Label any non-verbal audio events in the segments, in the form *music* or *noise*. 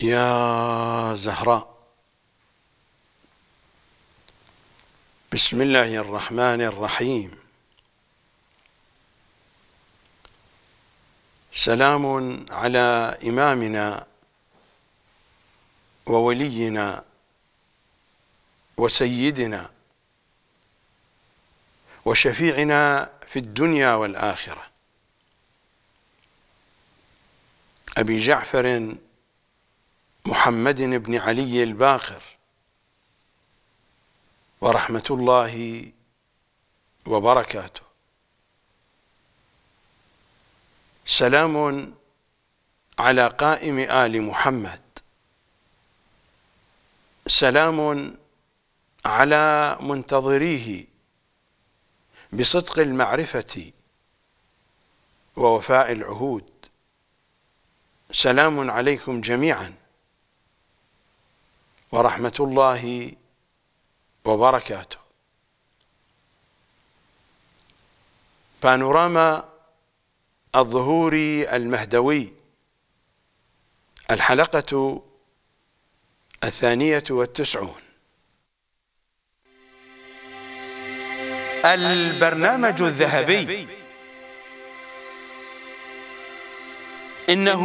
يا زهراء بسم الله الرحمن الرحيم سلام على إمامنا وولينا وسيدنا وشفيعنا في الدنيا والآخرة أبي جعفر محمد بن علي الباقر ورحمة الله وبركاته سلام على قائم آل محمد سلام على منتظريه بصدق المعرفة ووفاء العهود سلام عليكم جميعاً ورحمة الله وبركاته بانوراما الظهور المهدوي الحلقة الثانية والتسعون البرنامج الذهبي إنه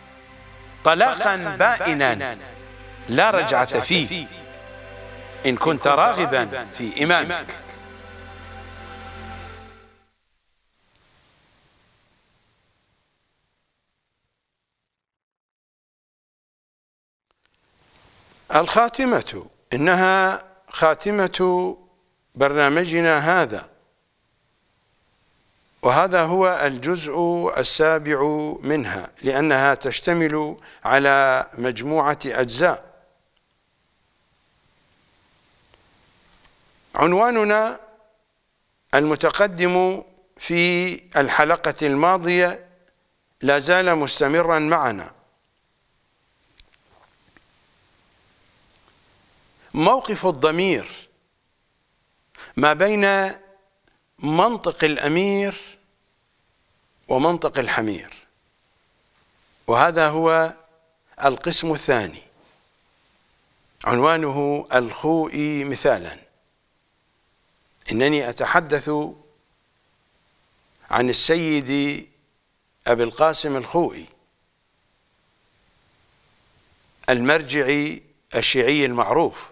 طلاقا بائنا لا رجعة فيه إن كنت راغبا في إمامك الخاتمة إنها خاتمة برنامجنا هذا وهذا هو الجزء السابع منها لأنها تشتمل على مجموعة أجزاء عنواننا المتقدم في الحلقة الماضية لا زال مستمرا معنا موقف الضمير ما بين منطق الأمير ومنطق الحمير وهذا هو القسم الثاني عنوانه الخوئي مثالا انني اتحدث عن السيد ابي القاسم الخوئي المرجعي الشيعي المعروف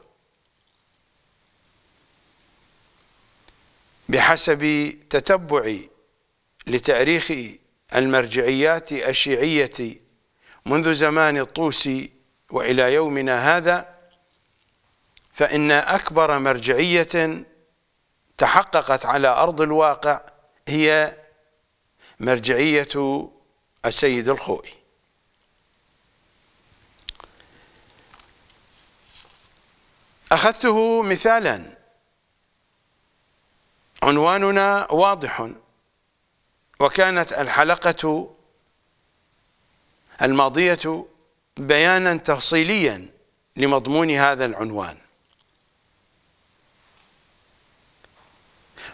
بحسب تتبعي لتاريخ المرجعيات الشيعية منذ زمان الطوسي وإلى يومنا هذا فإن أكبر مرجعية تحققت على أرض الواقع هي مرجعية السيد الخوئي أخذته مثالا عنواننا واضح وكانت الحلقة الماضية بيانا تفصيليا لمضمون هذا العنوان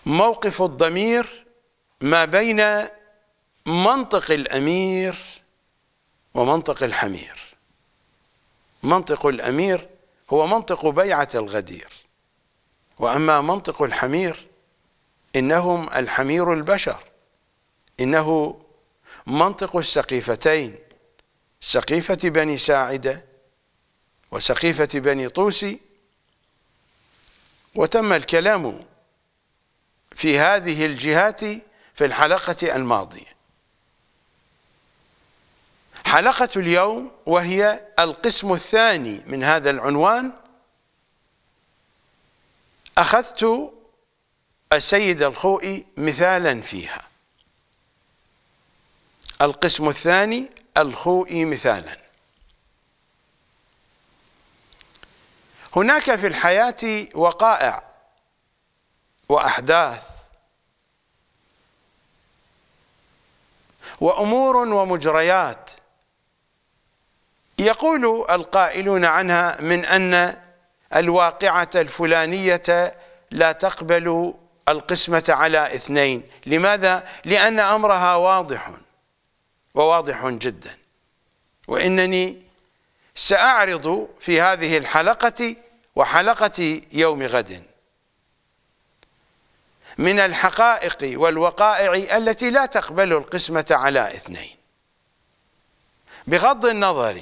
موقف الضمير ما بين منطق الأمير ومنطق الحمير منطق الأمير هو منطق بيعة الغدير وأما منطق الحمير إنهم الحمير البشر إنه منطق السقيفتين سقيفة بني ساعدة وسقيفة بني طوسي وتم الكلام في هذه الجهات في الحلقة الماضية حلقة اليوم وهي القسم الثاني من هذا العنوان أخذت السيد الخوئي مثالا فيها القسم الثاني الخوئي مثالا هناك في الحياة وقائع وأحداث وأمور ومجريات يقول القائلون عنها من أن الواقعة الفلانية لا تقبل القسمة على اثنين لماذا؟ لأن أمرها واضح وواضح جدا وإنني سأعرض في هذه الحلقة وحلقة يوم غد من الحقائق والوقائع التي لا تقبل القسمة على اثنين بغض النظر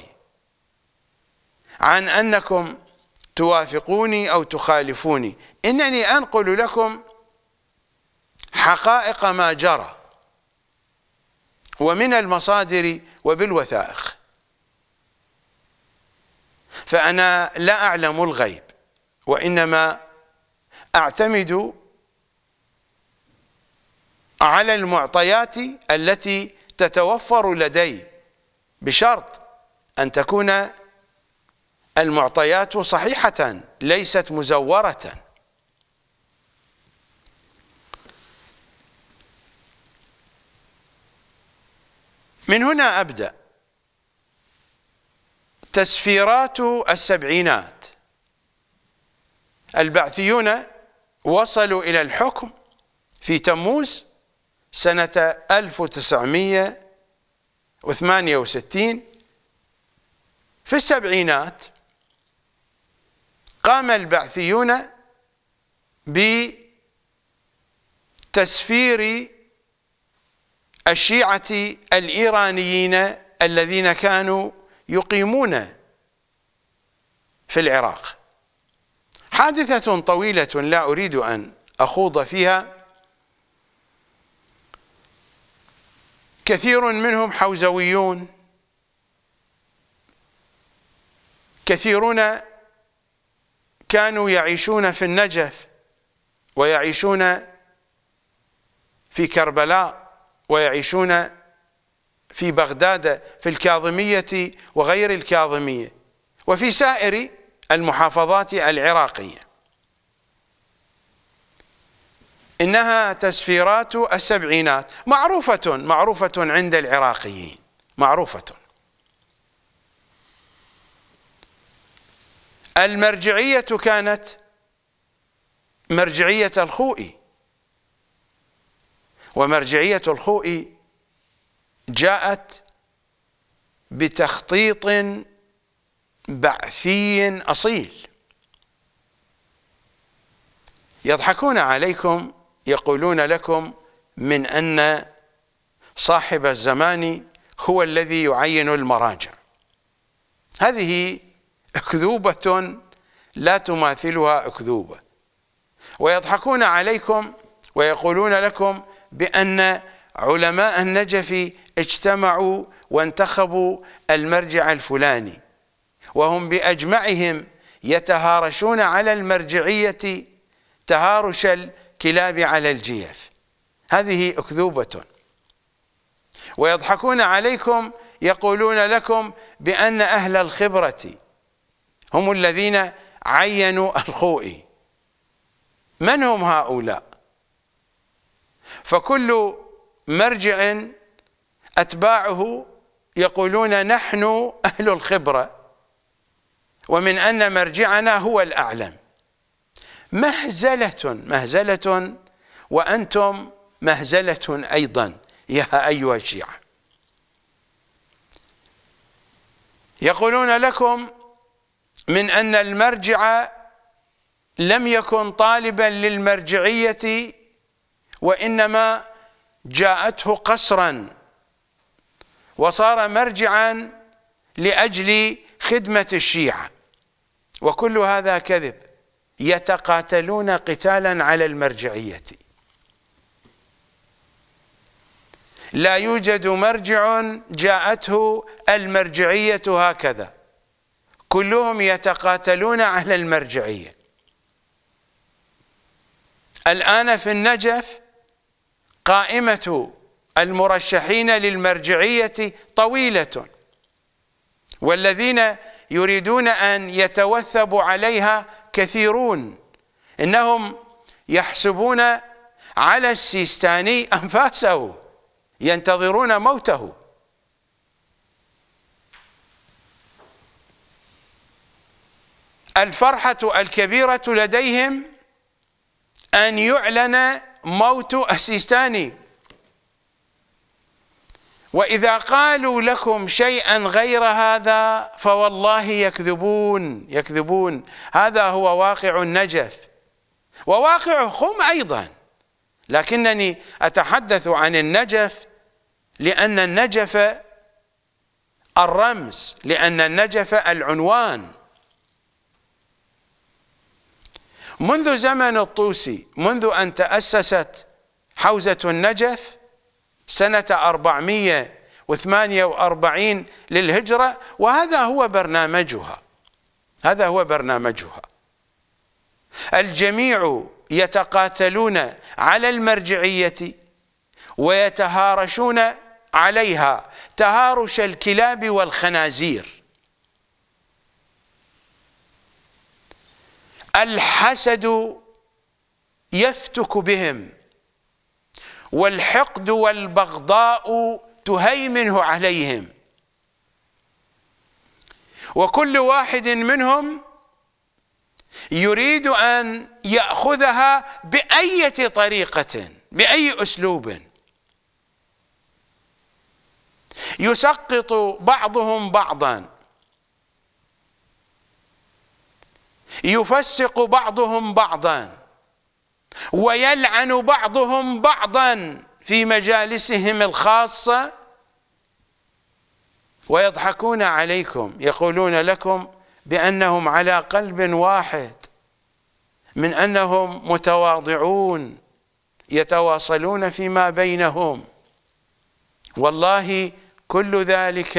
عن أنكم توافقوني أو تخالفوني إنني أنقل لكم حقائق ما جرى ومن المصادر وبالوثائق فأنا لا أعلم الغيب وإنما أعتمد على المعطيات التي تتوفر لدي بشرط أن تكون المعطيات صحيحة ليست مزورة من هنا أبدأ تسفيرات السبعينات البعثيون وصلوا إلى الحكم في تموز سنة 1968 في السبعينات قام البعثيون بتسفير الشيعة الإيرانيين الذين كانوا يقيمون في العراق حادثة طويلة لا أريد أن أخوض فيها كثير منهم حوزويون كثيرون كانوا يعيشون في النجف ويعيشون في كربلاء ويعيشون في بغداد في الكاظمية وغير الكاظمية وفي سائر المحافظات العراقية إنها تسفيرات السبعينات معروفة معروفة عند العراقيين معروفة المرجعية كانت مرجعية الخوئي ومرجعية الخوء جاءت بتخطيط بعثي أصيل يضحكون عليكم يقولون لكم من أن صاحب الزمان هو الذي يعين المراجع هذه أكذوبة لا تماثلها أكذوبة ويضحكون عليكم ويقولون لكم بأن علماء النجف اجتمعوا وانتخبوا المرجع الفلاني وهم بأجمعهم يتهارشون على المرجعية تهارش الكلاب على الجيف هذه أكذوبة ويضحكون عليكم يقولون لكم بأن أهل الخبرة هم الذين عينوا الخوئي من هم هؤلاء فكل مرجع أتباعه يقولون نحن أهل الخبرة ومن أن مرجعنا هو الأعلم مهزلة مهزلة وأنتم مهزلة أيضا يا أيها الشيعة يقولون لكم من أن المرجع لم يكن طالبا للمرجعية وإنما جاءته قصرا وصار مرجعا لأجل خدمة الشيعة وكل هذا كذب يتقاتلون قتالا على المرجعية لا يوجد مرجع جاءته المرجعية هكذا كلهم يتقاتلون على المرجعية الآن في النجف قائمة المرشحين للمرجعية طويلة والذين يريدون أن يتوثبوا عليها كثيرون إنهم يحسبون على السيستاني أنفاسه ينتظرون موته الفرحة الكبيرة لديهم أن يعلن موت السيستاني واذا قالوا لكم شيئا غير هذا فوالله يكذبون يكذبون هذا هو واقع النجف وواقع خم ايضا لكنني اتحدث عن النجف لان النجف الرمز لان النجف العنوان منذ زمن الطوسي منذ أن تأسست حوزة النجف سنة 448 للهجرة وهذا هو برنامجها هذا هو برنامجها الجميع يتقاتلون على المرجعية ويتهارشون عليها تهارش الكلاب والخنازير الحسد يفتك بهم والحقد والبغضاء تهيمنه عليهم وكل واحد منهم يريد أن يأخذها بأي طريقة بأي أسلوب يسقط بعضهم بعضا يفسق بعضهم بعضا ويلعن بعضهم بعضا في مجالسهم الخاصة ويضحكون عليكم يقولون لكم بأنهم على قلب واحد من أنهم متواضعون يتواصلون فيما بينهم والله كل ذلك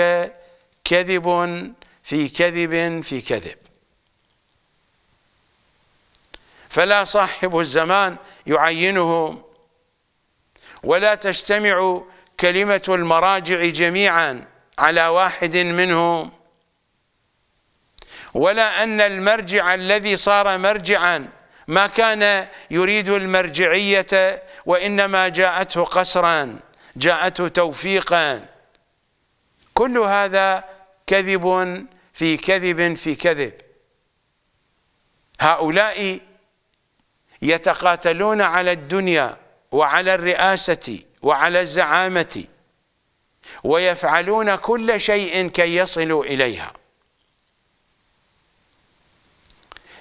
كذب في كذب في كذب فلا صاحب الزمان يعينهم ولا تجتمع كلمة المراجع جميعا على واحد منهم ولا أن المرجع الذي صار مرجعا ما كان يريد المرجعية وإنما جاءته قسرا جاءته توفيقا كل هذا كذب في كذب في كذب هؤلاء يتقاتلون على الدنيا وعلى الرئاسة وعلى الزعامة ويفعلون كل شيء كي يصلوا إليها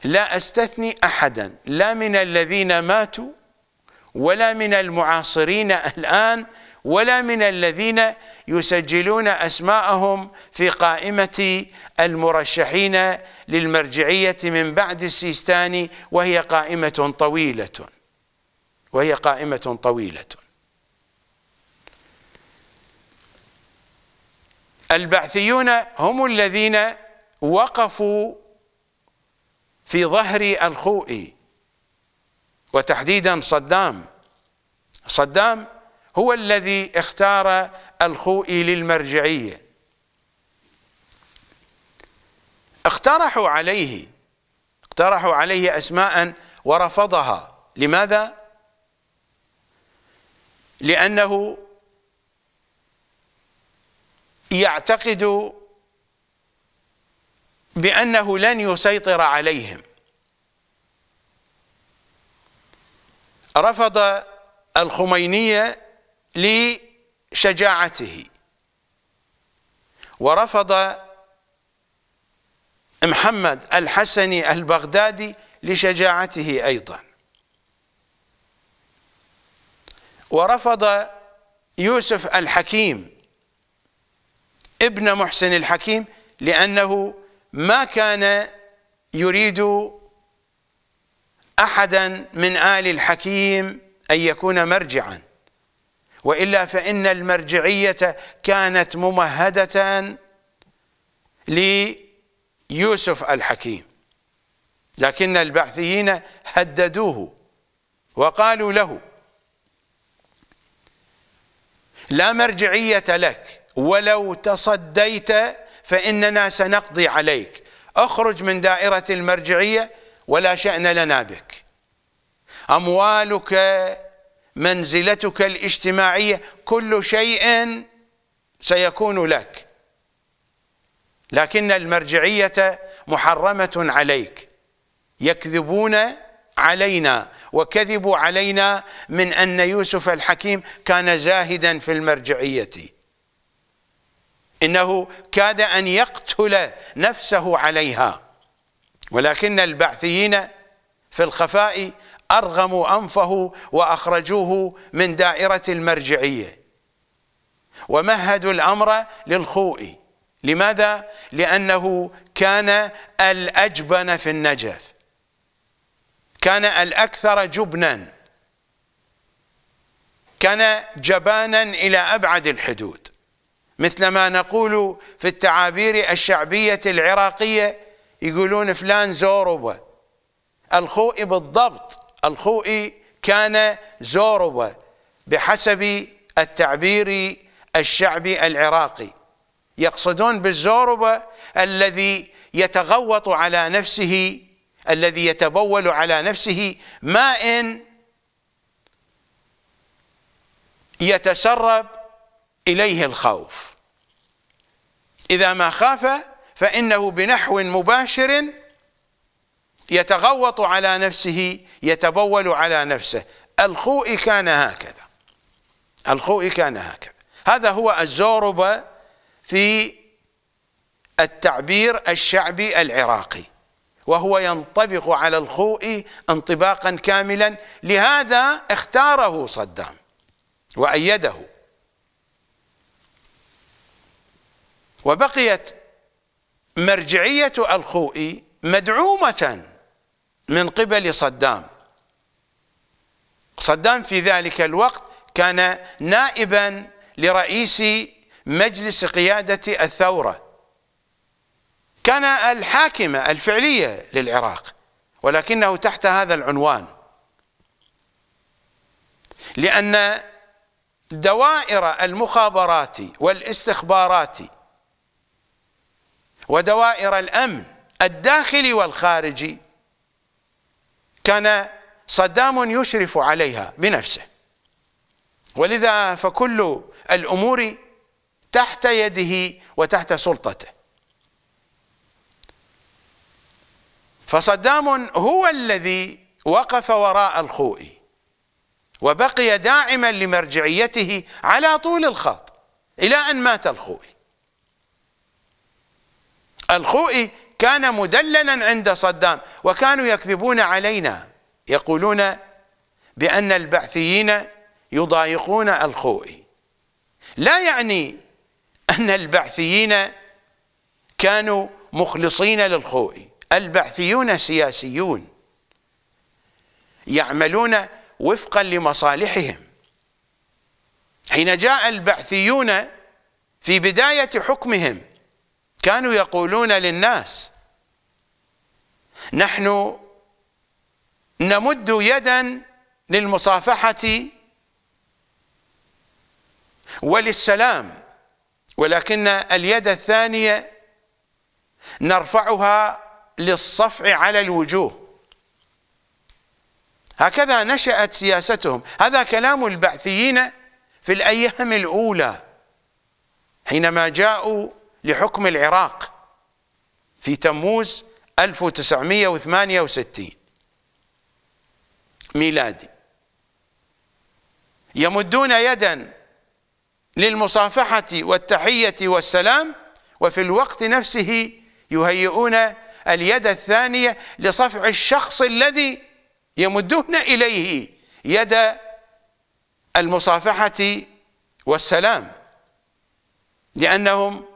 لا أستثني أحدا لا من الذين ماتوا ولا من المعاصرين الآن ولا من الذين يسجلون أسماءهم في قائمة المرشحين للمرجعية من بعد السيستاني وهي قائمة طويلة وهي قائمة طويلة البعثيون هم الذين وقفوا في ظهر الخوئي وتحديدا صدام صدام هو الذي اختار الخوئي للمرجعية اقترحوا عليه اقترحوا عليه أسماء ورفضها لماذا؟ لأنه يعتقد بأنه لن يسيطر عليهم رفض الخمينية لشجاعته ورفض محمد الحسني البغدادي لشجاعته أيضا ورفض يوسف الحكيم ابن محسن الحكيم لأنه ما كان يريد أحدا من آل الحكيم أن يكون مرجعاً والا فان المرجعيه كانت ممهده ليوسف الحكيم لكن البعثيين هددوه وقالوا له لا مرجعيه لك ولو تصديت فاننا سنقضي عليك اخرج من دائره المرجعيه ولا شان لنا بك اموالك منزلتك الاجتماعية كل شيء سيكون لك لكن المرجعية محرمة عليك يكذبون علينا وكذبوا علينا من أن يوسف الحكيم كان زاهدا في المرجعية إنه كاد أن يقتل نفسه عليها ولكن البعثيين في الخفاء أرغموا أنفه وأخرجوه من دائرة المرجعية ومهدوا الأمر للخوئي لماذا؟ لأنه كان الأجبن في النجف كان الأكثر جبنا كان جبانا إلى أبعد الحدود مثل ما نقول في التعابير الشعبية العراقية يقولون فلان زوربة الخوئي بالضبط الخوئي كان زوروا بحسب التعبير الشعبي العراقي يقصدون بالزوروا الذي يتغوط على نفسه الذي يتبول على نفسه ماء يتسرب إليه الخوف إذا ما خاف فإنه بنحو مباشر يتغوط على نفسه يتبول على نفسه الخوئي كان هكذا الخوئي كان هكذا هذا هو الزوربة في التعبير الشعبي العراقي وهو ينطبق على الخوئي انطباقا كاملا لهذا اختاره صدام وأيده وبقيت مرجعية الخوئي مدعومة من قبل صدام صدام في ذلك الوقت كان نائبا لرئيس مجلس قيادة الثورة كان الحاكمة الفعلية للعراق ولكنه تحت هذا العنوان لأن دوائر المخابرات والاستخبارات ودوائر الأمن الداخلي والخارجي كان صدام يشرف عليها بنفسه ولذا فكل الأمور تحت يده وتحت سلطته فصدام هو الذي وقف وراء الخوئي وبقي داعما لمرجعيته على طول الخط إلى أن مات الخوئي الخوئي كان مدللا عند صدام وكانوا يكذبون علينا يقولون بأن البعثيين يضايقون الخوئي لا يعني أن البعثيين كانوا مخلصين للخوئي البعثيون سياسيون يعملون وفقا لمصالحهم حين جاء البعثيون في بداية حكمهم كانوا يقولون للناس نحن نمد يدا للمصافحة وللسلام ولكن اليد الثانية نرفعها للصفع على الوجوه هكذا نشأت سياستهم هذا كلام البعثيين في الأيام الأولى حينما جاءوا لحكم العراق في تموز 1968 ميلادي يمدون يدا للمصافحة والتحية والسلام وفي الوقت نفسه يهيئون اليد الثانية لصفع الشخص الذي يمدون إليه يد المصافحة والسلام لأنهم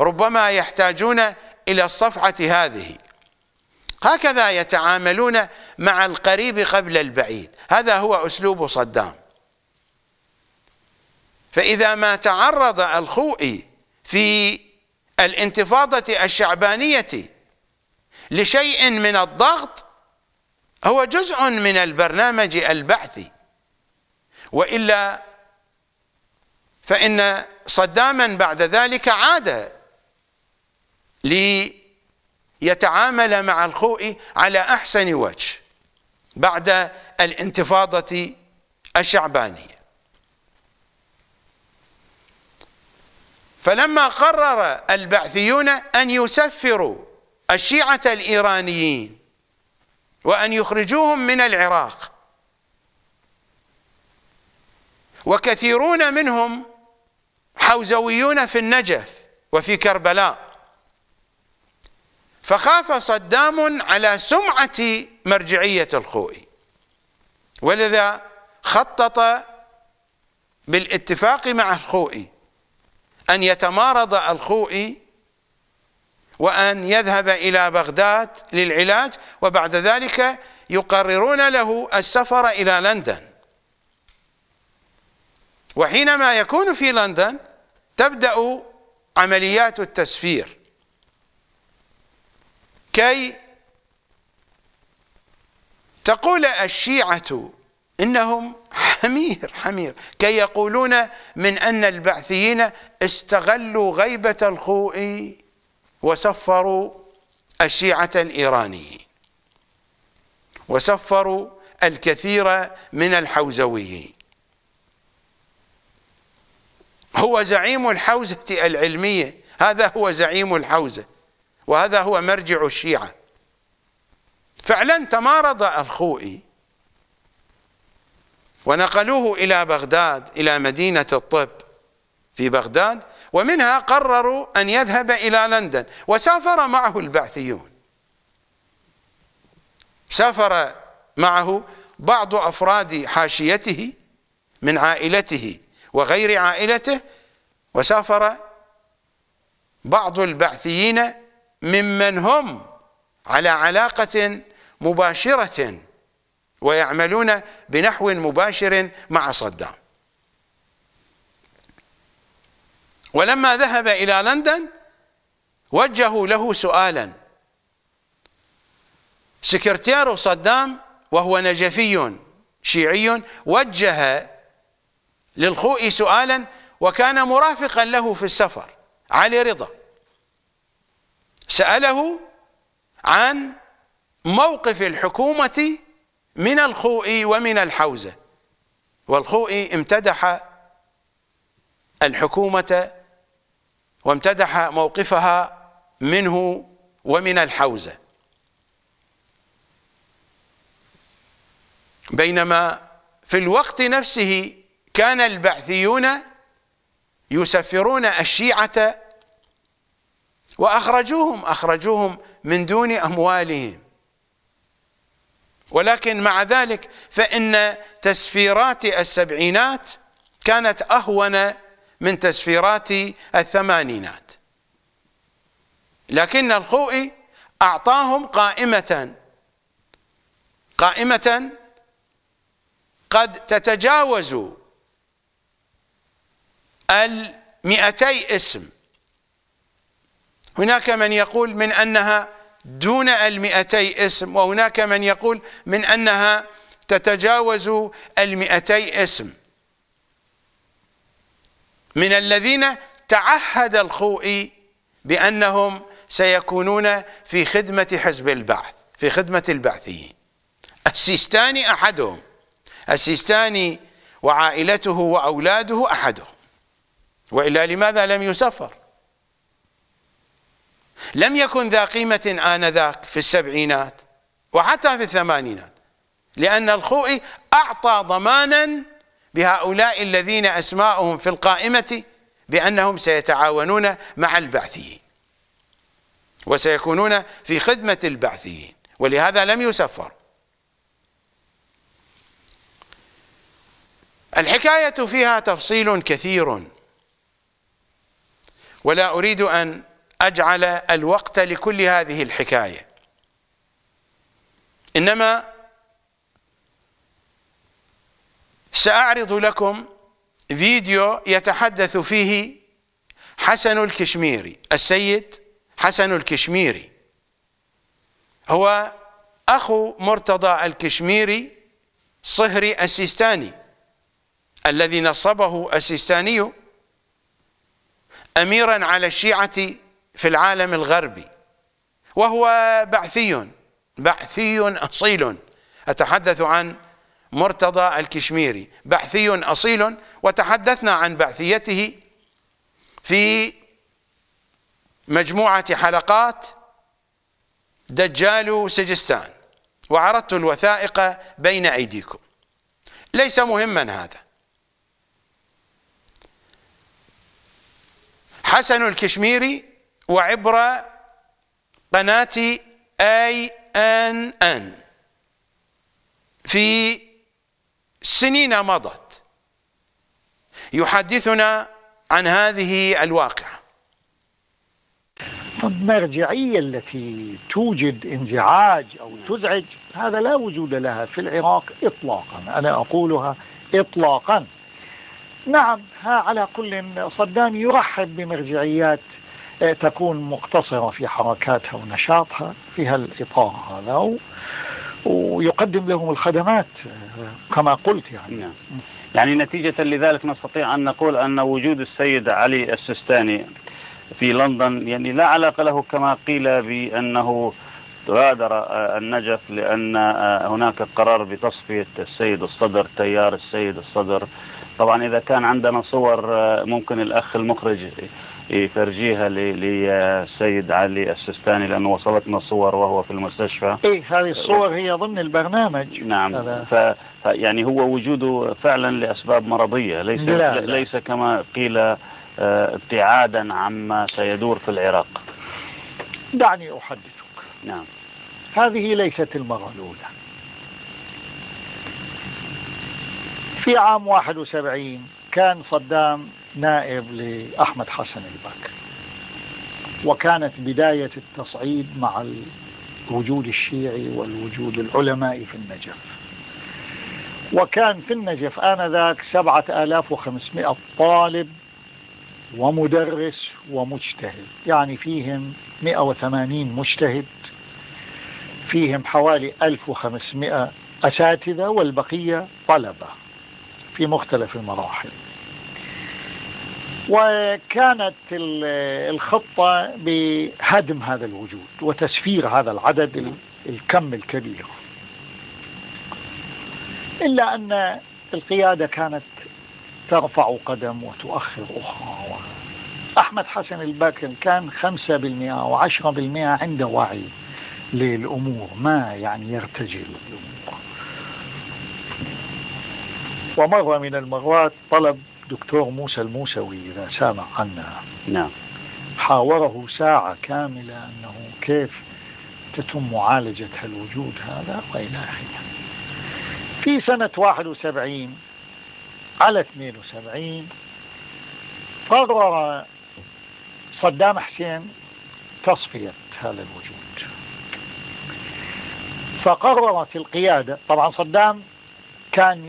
ربما يحتاجون إلى الصفعة هذه هكذا يتعاملون مع القريب قبل البعيد هذا هو أسلوب صدام فإذا ما تعرض الخوئي في الانتفاضة الشعبانية لشيء من الضغط هو جزء من البرنامج البعثي وإلا فإن صداما بعد ذلك عاد ليتعامل مع الخوء على أحسن وجه بعد الانتفاضة الشعبانية فلما قرر البعثيون أن يسفروا الشيعة الإيرانيين وأن يخرجوهم من العراق وكثيرون منهم حوزويون في النجف وفي كربلاء فخاف صدام على سمعة مرجعية الخوئي ولذا خطط بالاتفاق مع الخوئي أن يتمارض الخوئي وأن يذهب إلى بغداد للعلاج وبعد ذلك يقررون له السفر إلى لندن وحينما يكون في لندن تبدأ عمليات التسفير كي تقول الشيعة إنهم حمير حمير كي يقولون من أن البعثيين استغلوا غيبة الخوئي وسفروا الشيعة الإيرانيين وسفروا الكثير من الحوزويين هو زعيم الحوزة العلمية هذا هو زعيم الحوزة وهذا هو مرجع الشيعة فعلا تمارض الخوئي ونقلوه إلى بغداد إلى مدينة الطب في بغداد ومنها قرروا أن يذهب إلى لندن وسافر معه البعثيون سافر معه بعض أفراد حاشيته من عائلته وغير عائلته وسافر بعض البعثيين ممن هم على علاقة مباشرة ويعملون بنحو مباشر مع صدام ولما ذهب إلى لندن وجهوا له سؤالا سكرتير صدام وهو نجفي شيعي وجه للخوئي سؤالا وكان مرافقا له في السفر علي رضا سأله عن موقف الحكومة من الخوئي ومن الحوزة والخوئي امتدح الحكومة وامتدح موقفها منه ومن الحوزة بينما في الوقت نفسه كان البعثيون يسفرون الشيعة واخرجوهم اخرجوهم من دون اموالهم ولكن مع ذلك فان تسفيرات السبعينات كانت اهون من تسفيرات الثمانينات لكن الخوئي اعطاهم قائمه قائمه قد تتجاوز المئتي اسم هناك من يقول من أنها دون المئتي اسم وهناك من يقول من أنها تتجاوز المئتي اسم من الذين تعهد الخوئي بأنهم سيكونون في خدمة حزب البعث في خدمة البعثيين السيستاني أحدهم السيستاني وعائلته وأولاده أحدهم وإلا لماذا لم يسفر لم يكن ذا قيمة آنذاك في السبعينات وحتى في الثمانينات لأن الخوئي أعطى ضمانا بهؤلاء الذين أسماؤهم في القائمة بأنهم سيتعاونون مع البعثيين وسيكونون في خدمة البعثيين ولهذا لم يسفر الحكاية فيها تفصيل كثير ولا أريد أن أجعل الوقت لكل هذه الحكاية إنما سأعرض لكم فيديو يتحدث فيه حسن الكشميري السيد حسن الكشميري هو أخو مرتضى الكشميري صهري السيستاني الذي نصبه السيستاني أميرا على الشيعة في العالم الغربي وهو بعثي بعثي أصيل أتحدث عن مرتضى الكشميري بعثي أصيل وتحدثنا عن بعثيته في مجموعة حلقات دجال سجستان وعرضت الوثائق بين أيديكم ليس مهما هذا حسن الكشميري وعبر قناة اي ان ان في سنين مضت يحدثنا عن هذه الواقعة المرجعية التي توجد انزعاج أو تزعج هذا لا وجود لها في العراق إطلاقا أنا أقولها إطلاقا نعم ها على كل صدام يرحب بمرجعيات إيه، تكون مقتصرة في حركاتها ونشاطها في الإطار هذا ويقدم لهم الخدمات إيه، كما قلت يعني نعم. يعني نتيجة لذلك نستطيع أن نقول أن وجود السيد علي السستاني في لندن يعني لا علاقة له كما قيل بأنه غادر آه، النجف لأن آه، هناك قرار بتصفية السيد الصدر تيار السيد الصدر طبعا إذا كان عندنا صور آه، ممكن الأخ المخرج يفرجيها للسيد علي السستاني لانه وصلتنا صور وهو في المستشفى ايه هذه الصور هي ضمن البرنامج نعم هذا. ف يعني هو وجوده فعلا لاسباب مرضيه ليس لا لا. ليس كما قيل آه، ابتعادا عما سيدور في العراق دعني احدثك نعم هذه ليست المره الاولى في عام 71 كان صدام نائب لأحمد حسن البكر وكانت بداية التصعيد مع الوجود الشيعي والوجود العلمائي في النجف وكان في النجف آنذاك 7500 طالب ومدرس ومجتهد يعني فيهم 180 مجتهد فيهم حوالي 1500 أساتذة والبقية طلبة في مختلف المراحل وكانت الخطة بهدم هذا الوجود وتسفير هذا العدد الكم الكبير إلا أن القيادة كانت ترفع قدم وتؤخر أخرى أحمد حسن الباكر كان 5% و10% عنده وعي للأمور ما يعني يرتجل الأمور ومرة من المرات طلب دكتور موسى الموسوي إذا سامع عنها نعم حاوره ساعة كاملة أنه كيف تتم معالجة هالوجود هذا وإلى آخره في سنة 71 على 72 قرر صدام حسين تصفية هذا الوجود فقررت القيادة طبعا صدام كان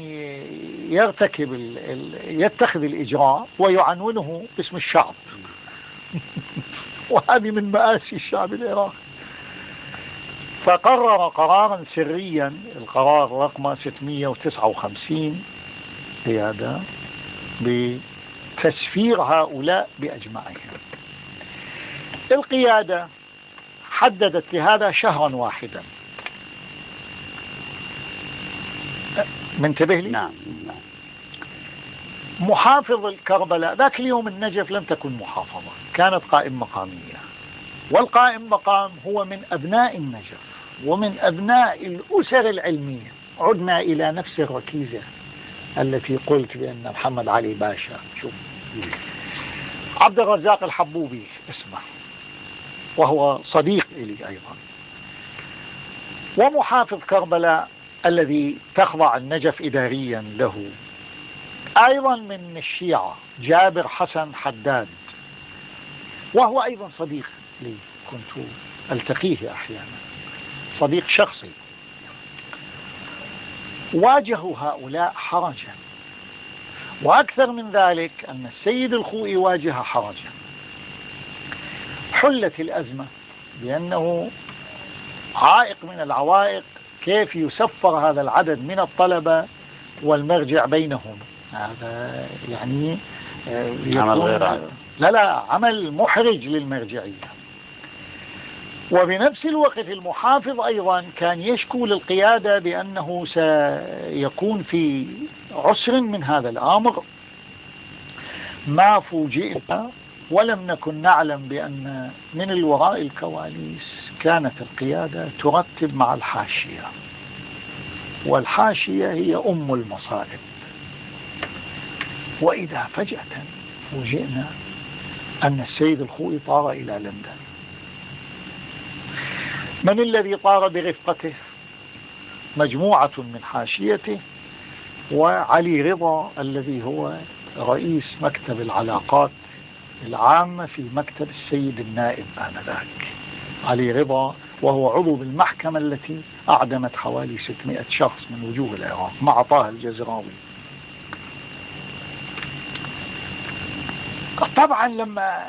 يرتكب يتخذ الإجراء ويعنونه باسم الشعب *laughs* وهذه من مآسي الشعب العراقي فقرر قرارا سريا القرار رقم 659 قيادة بتسفير هؤلاء بأجمعهم القيادة حددت لهذا شهرا واحدا منتبه لي؟ نعم نعم محافظ الكربلاء ذاك اليوم النجف لم تكن محافظة كانت قائم مقامية والقائم مقام هو من أبناء النجف ومن أبناء الأسر العلمية عدنا إلى نفس الركيزة التي قلت بأن محمد علي باشا شوف عبد الرزاق الحبوبي اسمه وهو صديق إلي أيضا ومحافظ كربلاء الذي تخضع النجف إداريا له أيضا من الشيعة جابر حسن حداد وهو أيضا صديق لي كنت ألتقيه أحيانا صديق شخصي واجهوا هؤلاء حرجا وأكثر من ذلك أن السيد الخوئي واجه حرجا حلت الأزمة بأنه عائق من العوائق كيف يسفر هذا العدد من الطلبة والمرجع بينهم هذا يعني آه، عمل غير لا لا عمل محرج للمرجعية وبنفس الوقت المحافظ أيضا كان يشكو للقيادة بأنه سيكون في عسر من هذا الأمر ما فوجئنا ولم نكن نعلم بأن من الوراء الكواليس كانت القيادة ترتب مع الحاشية والحاشية هي أم المصائب وإذا فجأة فوجئنا أن السيد الخوي طار إلى لندن من الذي طار برفقته مجموعة من حاشيته وعلي رضا الذي هو رئيس مكتب العلاقات العامة في مكتب السيد النائب آنذاك علي رضا وهو عضو بالمحكمة التي أعدمت حوالي 600 شخص من وجوه العراق مع طه الجزراوي طبعا لما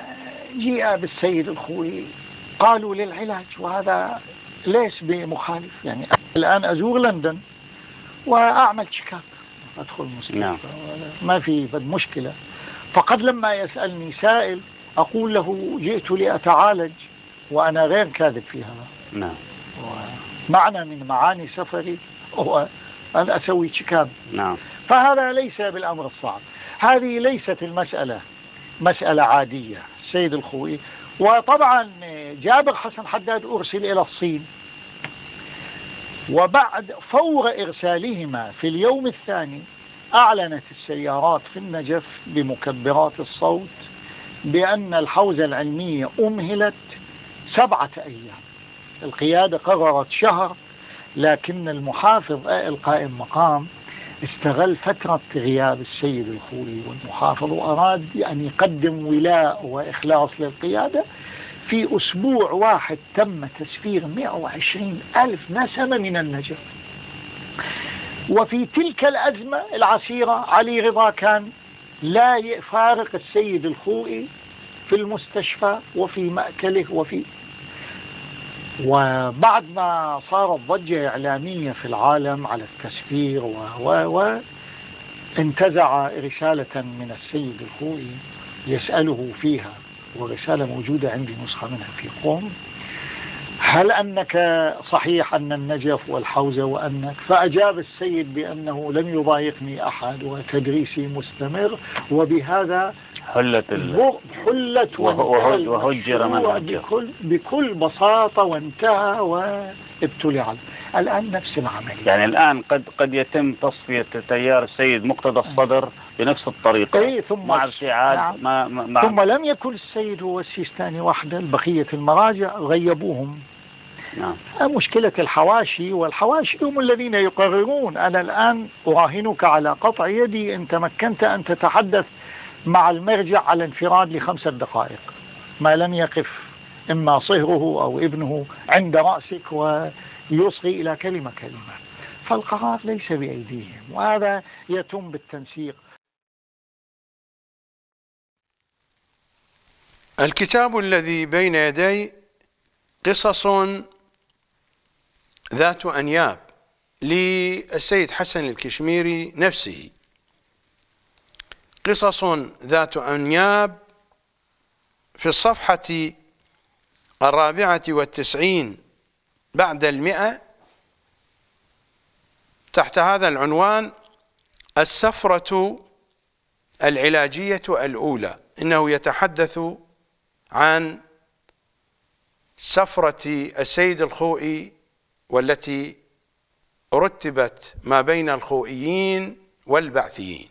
جيء بالسيد الخوي قالوا للعلاج وهذا ليس بمخالف يعني الآن أزور لندن وأعمل تشيكاب أدخل مستشفى نعم. ما في مشكلة فقد لما يسألني سائل أقول له جئت لأتعالج وأنا غير كاذب فيها نعم معنى من معاني سفري هو أن أسوي شكاب نعم فهذا ليس بالأمر الصعب هذه ليست المسألة مسألة عادية سيد الخوي وطبعا جابر حسن حداد أرسل إلى الصين وبعد فور إرسالهما في اليوم الثاني أعلنت السيارات في النجف بمكبرات الصوت بأن الحوزة العلمية أمهلت سبعة أيام القيادة قررت شهر لكن المحافظ القائم مقام استغل فترة غياب السيد الخوري والمحافظ وأراد أن يقدم ولاء وإخلاص للقيادة في أسبوع واحد تم تسفير 120 ألف نسمة من النجف وفي تلك الأزمة العسيرة علي رضا كان لا يفارق السيد الخوئي في المستشفى وفي مأكله وفي وبعد ما صارت ضجة إعلامية في العالم على التسفير و و و انتزع رسالة من السيد الخوئي يسأله فيها ورسالة موجودة عندي نسخة منها في قوم هل أنك صحيح أن النجف والحوزة وأنك فأجاب السيد بأنه لم يضايقني أحد وتدريسي مستمر وبهذا حلت ال... حلت وهجر من هجر بكل, بكل بساطة وانتهى وابتلع الآن نفس العملية يعني الآن قد قد يتم تصفية تيار السيد مقتدى آه. الصدر بنفس الطريقة أي ثم مع ابتعاد نعم. ما ما ثم لم يكن السيد هو السيستاني وحده بقية المراجع غيبوهم نعم. آه، مشكلة الحواشي والحواشي هم الذين يقررون أنا الآن أراهنك على قطع يدي إن تمكنت أن تتحدث مع المرجع على انفراد لخمسة دقائق ما لم يقف إما صهره أو ابنه عند رأسك ويصغي إلى كلمة كلمة فالقرار ليس بأيديهم وهذا يتم بالتنسيق الكتاب الذي بين يدي قصص ذات أنياب للسيد حسن الكشميري نفسه قصص ذات أنياب في الصفحة الرابعة والتسعين بعد المئة تحت هذا العنوان السفرة العلاجية الأولى إنه يتحدث عن سفرة السيد الخوئي والتي رتبت ما بين الخوئيين والبعثيين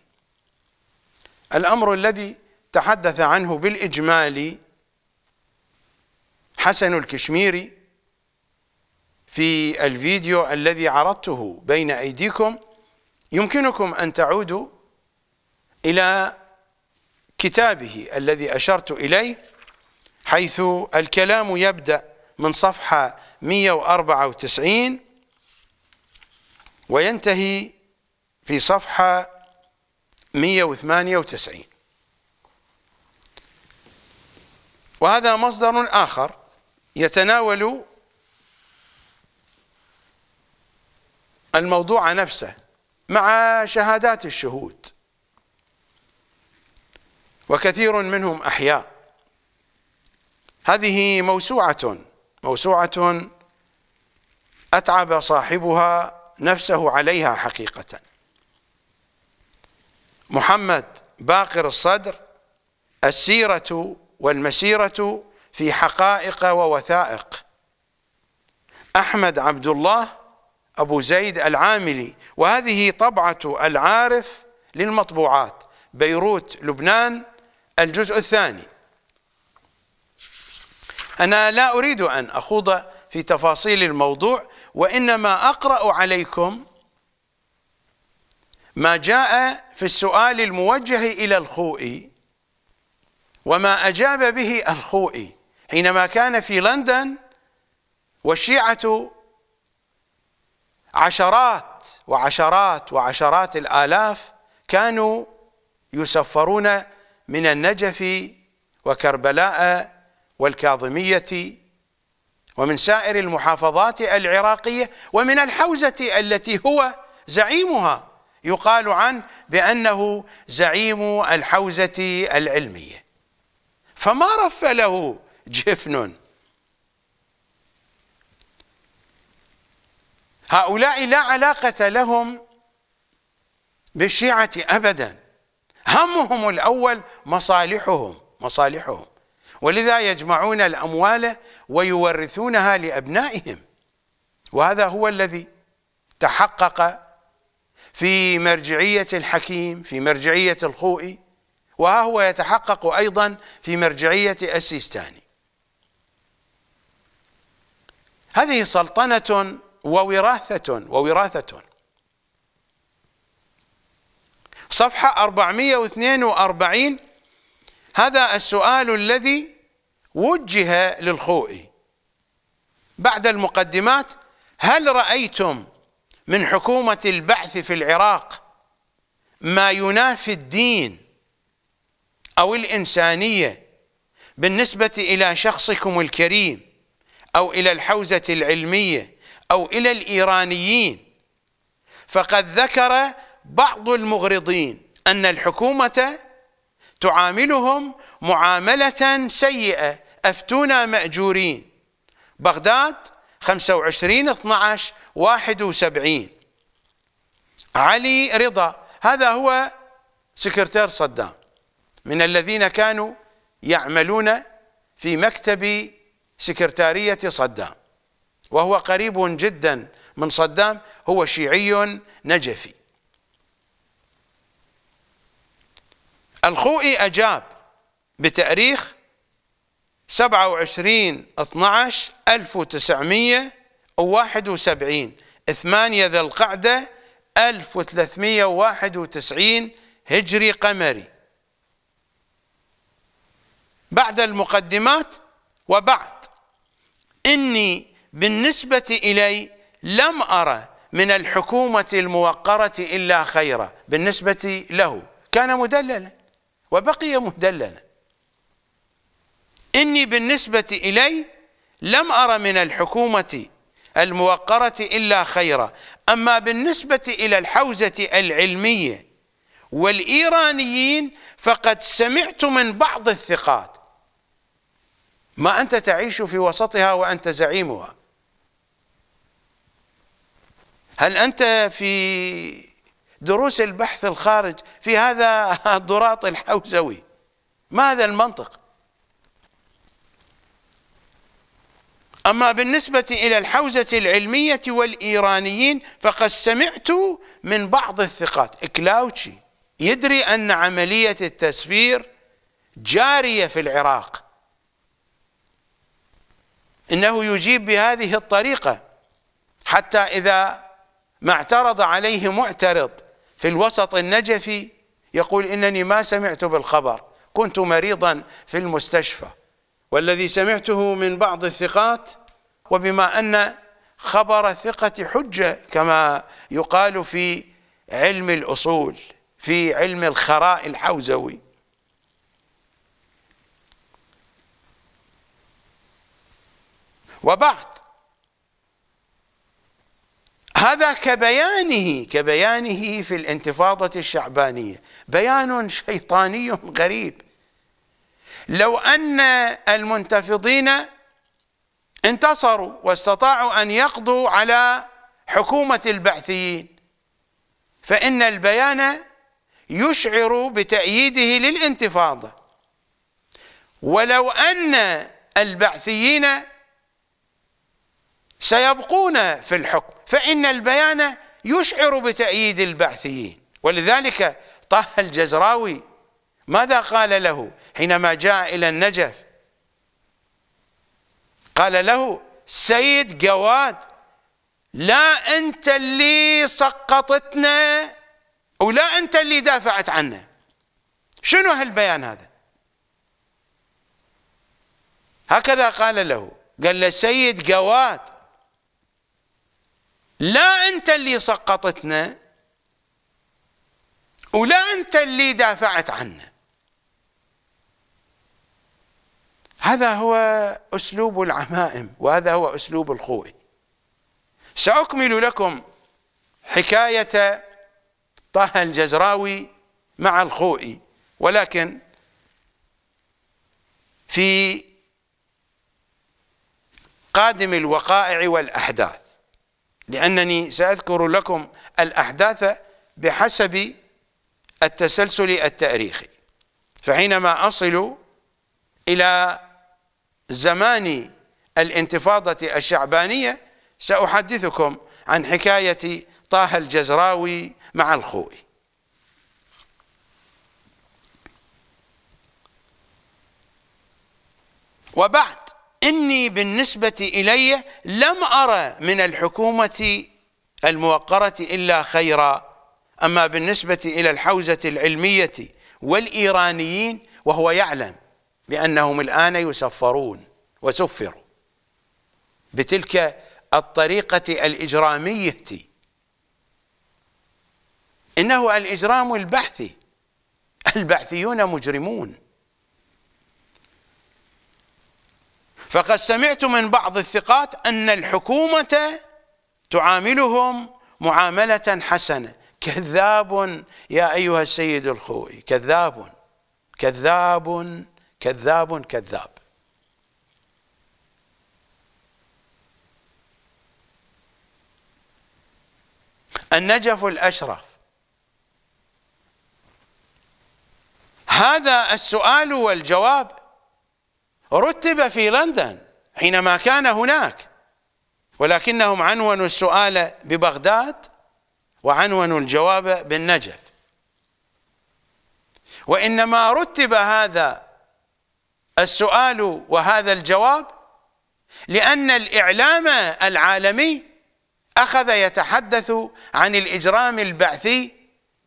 الأمر الذي تحدث عنه بالإجمال حسن الكشميري في الفيديو الذي عرضته بين أيديكم يمكنكم أن تعودوا إلى كتابه الذي أشرت إليه حيث الكلام يبدأ من صفحة 194 وينتهي في صفحة 198 وهذا مصدر آخر يتناول الموضوع نفسه مع شهادات الشهود وكثير منهم أحياء هذه موسوعة موسوعة أتعب صاحبها نفسه عليها حقيقة محمد باقر الصدر السيرة والمسيرة في حقائق ووثائق أحمد عبد الله أبو زيد العاملي وهذه طبعة العارف للمطبوعات بيروت لبنان الجزء الثاني أنا لا أريد أن أخوض في تفاصيل الموضوع وإنما أقرأ عليكم ما جاء في السؤال الموجه إلى الخوئي وما أجاب به الخوئي حينما كان في لندن والشيعة عشرات وعشرات وعشرات الآلاف كانوا يسفرون من النجف وكربلاء والكاظمية ومن سائر المحافظات العراقية ومن الحوزة التي هو زعيمها يقال عنه بأنه زعيم الحوزة العلمية فما رف له جفن هؤلاء لا علاقة لهم بالشيعة أبدا همهم الأول مصالحهم مصالحهم ولذا يجمعون الأموال ويورثونها لأبنائهم وهذا هو الذي تحقق في مرجعية الحكيم في مرجعية الخوئي وها هو يتحقق أيضا في مرجعية السيستاني هذه سلطنة ووراثة ووراثة صفحة 442 هذا السؤال الذي وجه للخوئي بعد المقدمات هل رأيتم من حكومة البعث في العراق ما ينافي الدين أو الإنسانية بالنسبة إلى شخصكم الكريم أو إلى الحوزة العلمية أو إلى الإيرانيين فقد ذكر بعض المغرضين أن الحكومة تعاملهم معاملة سيئة أفتونا مأجورين بغداد 25 12 71 علي رضا هذا هو سكرتير صدام من الذين كانوا يعملون في مكتب سكرتارية صدام وهو قريب جدا من صدام هو شيعي نجفي الخوئي أجاب بتأريخ سبعة وعشرين اثناش ألف وتسعمية وواحد وسبعين ثمانية ذي القعدة ألف وثلاثمية وواحد وتسعين هجري قمري بعد المقدمات وبعد إني بالنسبة إلي لم أرى من الحكومة الموقرة إلا خيرا بالنسبة له كان مدللا وبقي مدللا إني بالنسبة إلي لم أرى من الحكومة الموقرة إلا خيرا أما بالنسبة إلى الحوزة العلمية والإيرانيين فقد سمعت من بعض الثقات ما أنت تعيش في وسطها وأنت زعيمها هل أنت في دروس البحث الخارج في هذا *laughs* الضراط الحوزوي ما هذا المنطق أما بالنسبة إلى الحوزة العلمية والإيرانيين فقد سمعت من بعض الثقات إكلاوتشي يدري أن عملية التسفير جارية في العراق إنه يجيب بهذه الطريقة حتى إذا ما اعترض عليه معترض في الوسط النجفي يقول إنني ما سمعت بالخبر كنت مريضا في المستشفى والذي سمعته من بعض الثقات وبما أن خبر ثقة حجة كما يقال في علم الأصول في علم الخراء الحوزوي وبعد هذا كبيانه كبيانه في الانتفاضة الشعبانية بيان شيطاني غريب لو أن المنتفضين انتصروا واستطاعوا أن يقضوا على حكومة البعثيين فإن البيان يشعر بتأييده للانتفاضة ولو أن البعثيين سيبقون في الحكم فإن البيان يشعر بتأييد البعثيين ولذلك طه الجزراوي ماذا قال له حينما جاء إلى النجف قال له سيد جواد لا أنت اللي سقطتنا ولا أنت اللي دافعت عنا شنو هالبيان هذا هكذا قال له قال له سيد جواد لا أنت اللي سقطتنا ولا أنت اللي دافعت عنا هذا هو أسلوب العمائم وهذا هو أسلوب الخوئي سأكمل لكم حكاية طه الجزراوي مع الخوئي ولكن في قادم الوقائع والأحداث لأنني سأذكر لكم الأحداث بحسب التسلسل التاريخي فحينما أصل إلى زمان الانتفاضة الشعبانية سأحدثكم عن حكاية طه الجزراوي مع الخوئي وبعد إني بالنسبة إلي لم أرى من الحكومة الموقرة إلا خيرا أما بالنسبة إلى الحوزة العلمية والإيرانيين وهو يعلم بأنهم الآن يسفرون وسفروا بتلك الطريقة الإجرامية إنه الإجرام البحثي البعثيون مجرمون فقد سمعت من بعض الثقات أن الحكومة تعاملهم معاملة حسنة كذاب يا أيها السيد الخوئي كذاب كذاب كذاب كذاب النجف الأشرف هذا السؤال والجواب رتب في لندن حينما كان هناك ولكنهم عنونوا السؤال ببغداد وعنونوا الجواب بالنجف وإنما رتب هذا السؤال وهذا الجواب لأن الإعلام العالمي أخذ يتحدث عن الإجرام البعثي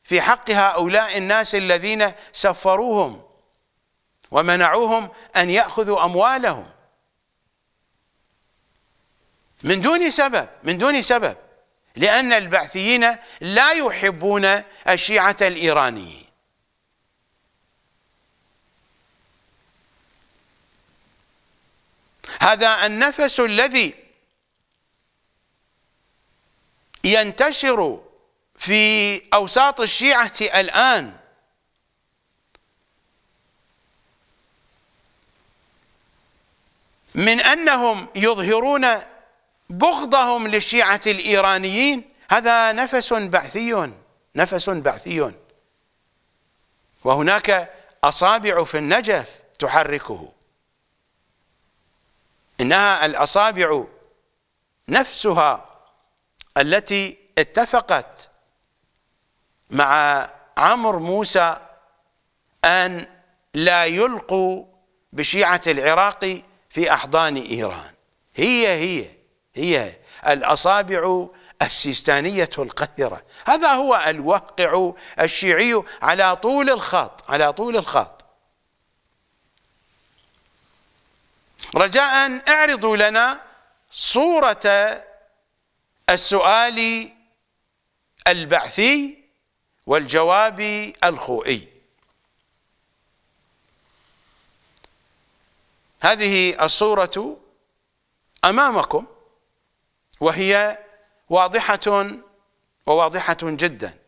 في حق هؤلاء الناس الذين سفروهم ومنعوهم أن يأخذوا أموالهم من دون سبب من دون سبب لأن البعثيين لا يحبون الشيعة الإيرانيين هذا النفس الذي ينتشر في أوساط الشيعة الآن من أنهم يظهرون بغضهم للشيعة الإيرانيين هذا نفس بعثي نفس بعثي وهناك أصابع في النجف تحركه إنها الأصابع نفسها التي اتفقت مع عمر موسى أن لا يلقوا بشيعة العراق في أحضان إيران هي هي هي الأصابع السيستانية القذرة هذا هو الواقع الشيعي على طول الخط على طول الخط رجاء اعرضوا لنا صورة السؤال البعثي والجواب الخوئي هذه الصورة أمامكم وهي واضحة وواضحة جدا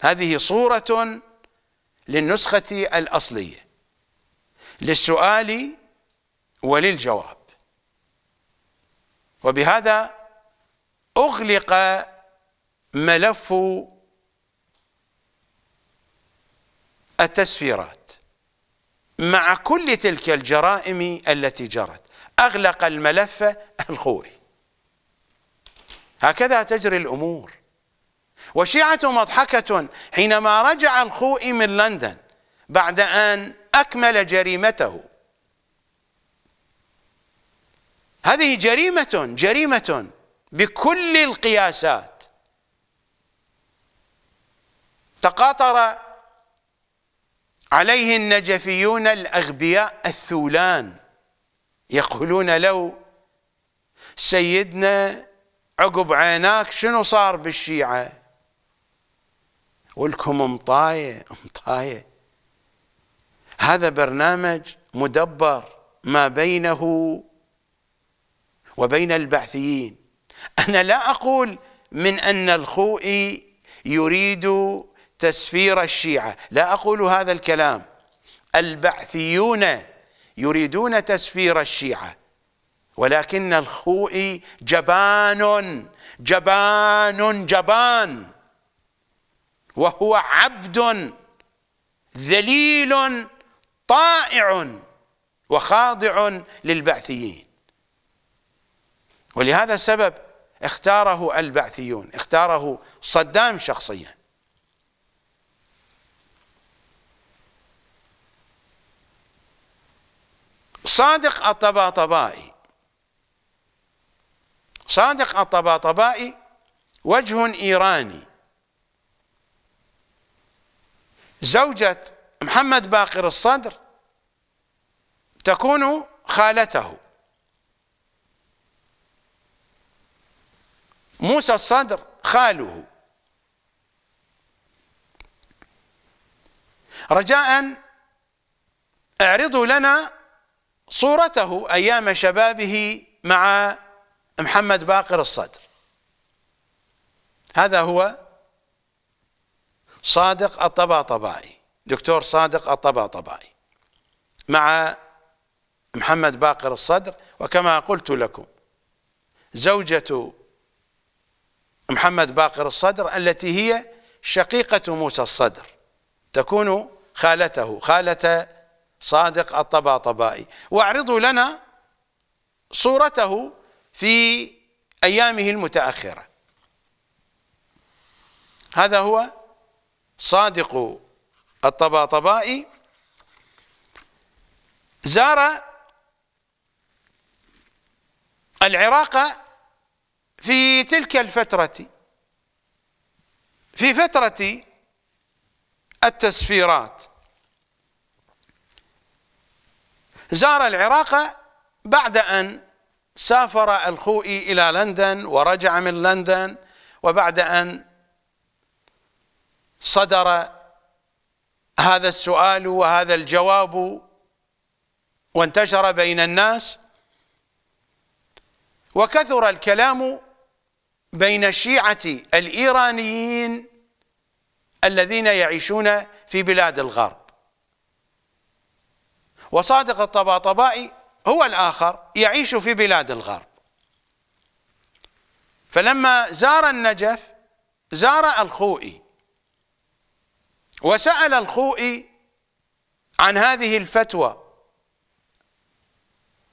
هذه صورة للنسخة الأصلية للسؤال وللجواب وبهذا أغلق ملف التسفيرات مع كل تلك الجرائم التي جرت أغلق الملف الخوي هكذا تجري الأمور وشيعة مضحكة حينما رجع الخوئي من لندن بعد أن أكمل جريمته هذه جريمة جريمة بكل القياسات تقاطر عليه النجفيون الأغبياء الثولان يقولون له سيدنا عقب عيناك شنو صار بالشيعة ولكم مطاية مطاية هذا برنامج مدبر ما بينه وبين البعثيين أنا لا أقول من أن الخوئي يريد تسفير الشيعة لا أقول هذا الكلام البعثيون يريدون تسفير الشيعة ولكن الخوئي جبان جبان جبان وهو عبد ذليل طائع وخاضع للبعثيين ولهذا السبب اختاره البعثيون اختاره صدام شخصيا صادق الطباطبائي صادق الطباطبائي وجه إيراني زوجة محمد باقر الصدر تكون خالته موسى الصدر خاله رجاء اعرضوا لنا صورته ايام شبابه مع محمد باقر الصدر هذا هو صادق الطباطبائي دكتور صادق الطباطبائي مع محمد باقر الصدر وكما قلت لكم زوجة محمد باقر الصدر التي هي شقيقة موسى الصدر تكون خالته خالة صادق الطباطبائي واعرضوا لنا صورته في أيامه المتأخرة هذا هو صادق الطباطبائي زار العراق في تلك الفترة في فترة التسفيرات زار العراق بعد أن سافر الخوئي إلى لندن ورجع من لندن وبعد أن صدر هذا السؤال وهذا الجواب وانتشر بين الناس وكثر الكلام بين الشيعة الإيرانيين الذين يعيشون في بلاد الغرب وصادق الطباطبائي هو الآخر يعيش في بلاد الغرب فلما زار النجف زار الخوئي وسأل الخوئي عن هذه الفتوى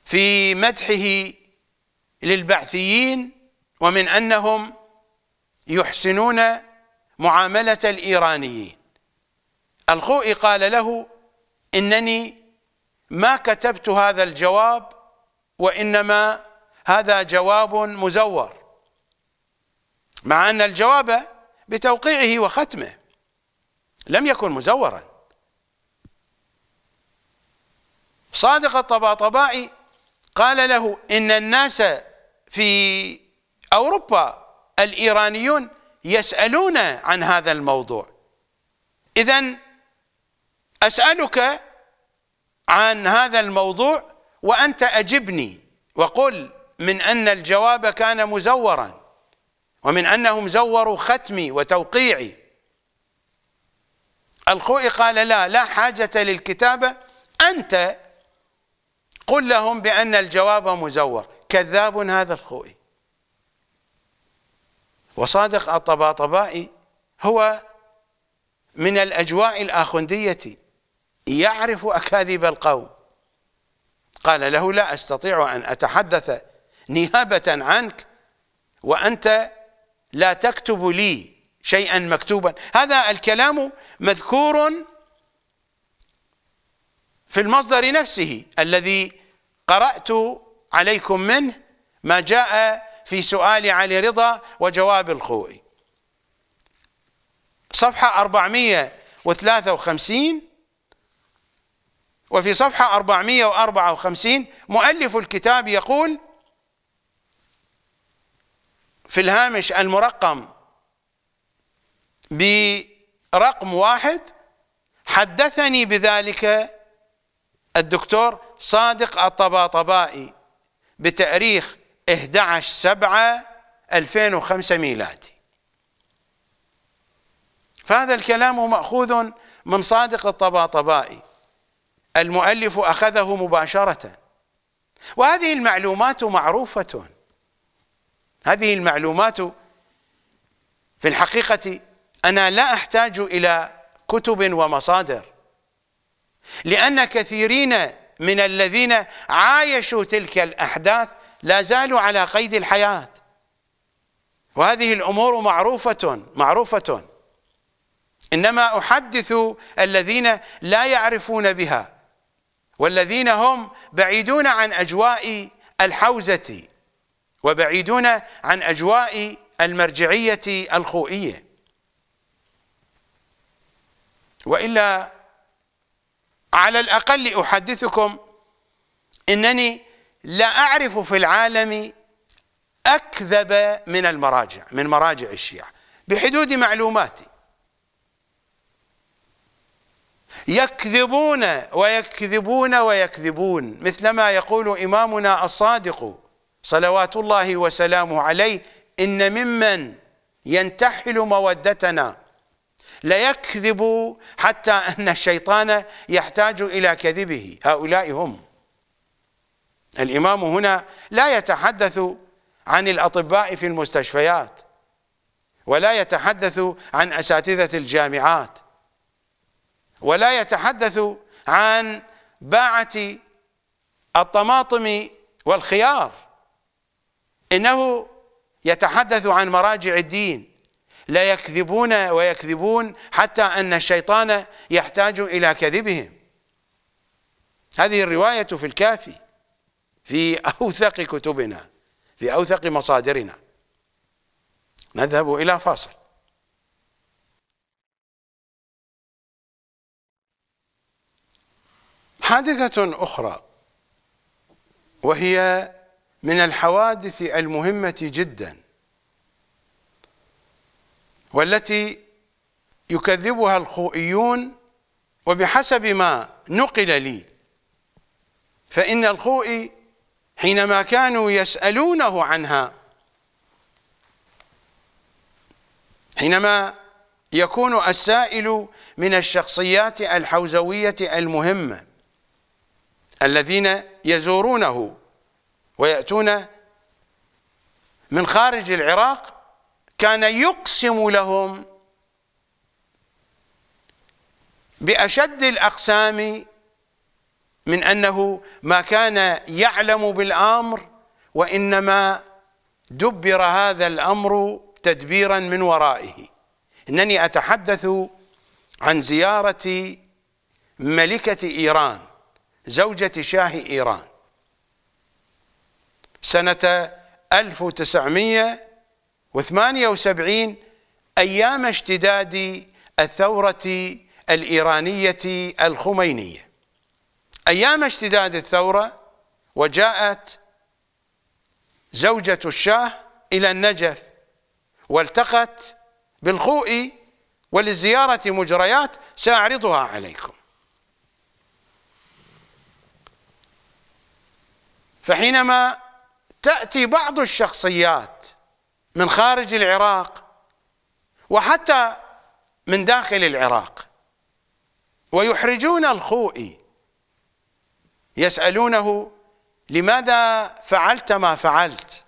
في مدحه للبعثيين ومن أنهم يحسنون معاملة الإيرانيين الخوئي قال له إنني ما كتبت هذا الجواب وإنما هذا جواب مزور مع أن الجواب بتوقيعه وختمه لم يكن مزورا صادق الطباطبائي قال له إن الناس في أوروبا الإيرانيون يسألون عن هذا الموضوع إذا أسألك عن هذا الموضوع وأنت أجبني وقل من أن الجواب كان مزورا ومن أنهم زوروا ختمي وتوقيعي الخوئي قال لا لا حاجة للكتابة أنت قل لهم بأن الجواب مزور كذاب هذا الخوئي وصادق الطباطبائي هو من الأجواء الآخندية يعرف أكاذيب القوم قال له لا أستطيع أن أتحدث نهابة عنك وأنت لا تكتب لي شيئا مكتوبا هذا الكلام مذكور في المصدر نفسه الذي قرأت عليكم منه ما جاء في سؤال علي رضا وجواب الخوئي صفحة 453 وفي صفحة 454 مؤلف الكتاب يقول في الهامش المرقم برقم واحد حدثني بذلك الدكتور صادق الطباطبائي بتاريخ 11 7 2005 ميلادي فهذا الكلام مأخوذ من صادق الطباطبائي المؤلف أخذه مباشرة وهذه المعلومات معروفة هذه المعلومات في الحقيقة أنا لا أحتاج إلى كتب ومصادر لأن كثيرين من الذين عايشوا تلك الأحداث لا زالوا على قيد الحياة وهذه الأمور معروفة معروفة إنما أحدث الذين لا يعرفون بها والذين هم بعيدون عن أجواء الحوزة وبعيدون عن أجواء المرجعية الخوئية وإلا على الأقل أحدثكم إنني لا أعرف في العالم أكذب من المراجع من مراجع الشيعة بحدود معلوماتي يكذبون ويكذبون ويكذبون مثلما يقول إمامنا الصادق صلوات الله وسلامه عليه إن ممن ينتحل مودتنا ليكذب حتى أن الشيطان يحتاج إلى كذبه هؤلاء هم الإمام هنا لا يتحدث عن الأطباء في المستشفيات ولا يتحدث عن أساتذة الجامعات ولا يتحدث عن باعة الطماطم والخيار إنه يتحدث عن مراجع الدين لا يكذبون ويكذبون حتى أن الشيطان يحتاج إلى كذبهم هذه الرواية في الكافي في أوثق كتبنا في أوثق مصادرنا نذهب إلى فاصل حادثة أخرى وهي من الحوادث المهمة جدا والتي يكذبها الخوئيون وبحسب ما نقل لي فإن الخوئي حينما كانوا يسألونه عنها حينما يكون السائل من الشخصيات الحوزوية المهمة الذين يزورونه ويأتون من خارج العراق كان يقسم لهم بأشد الأقسام من أنه ما كان يعلم بالأمر وإنما دبر هذا الأمر تدبيرا من ورائه إنني أتحدث عن زيارة ملكة إيران زوجة شاه إيران سنة 1978 أيام اشتداد الثورة الإيرانية الخمينية أيام اشتداد الثورة وجاءت زوجة الشاه إلى النجف والتقت بالخوئي وللزيارة مجريات سأعرضها عليكم فحينما تأتي بعض الشخصيات من خارج العراق وحتى من داخل العراق ويحرجون الخوئي يسألونه لماذا فعلت ما فعلت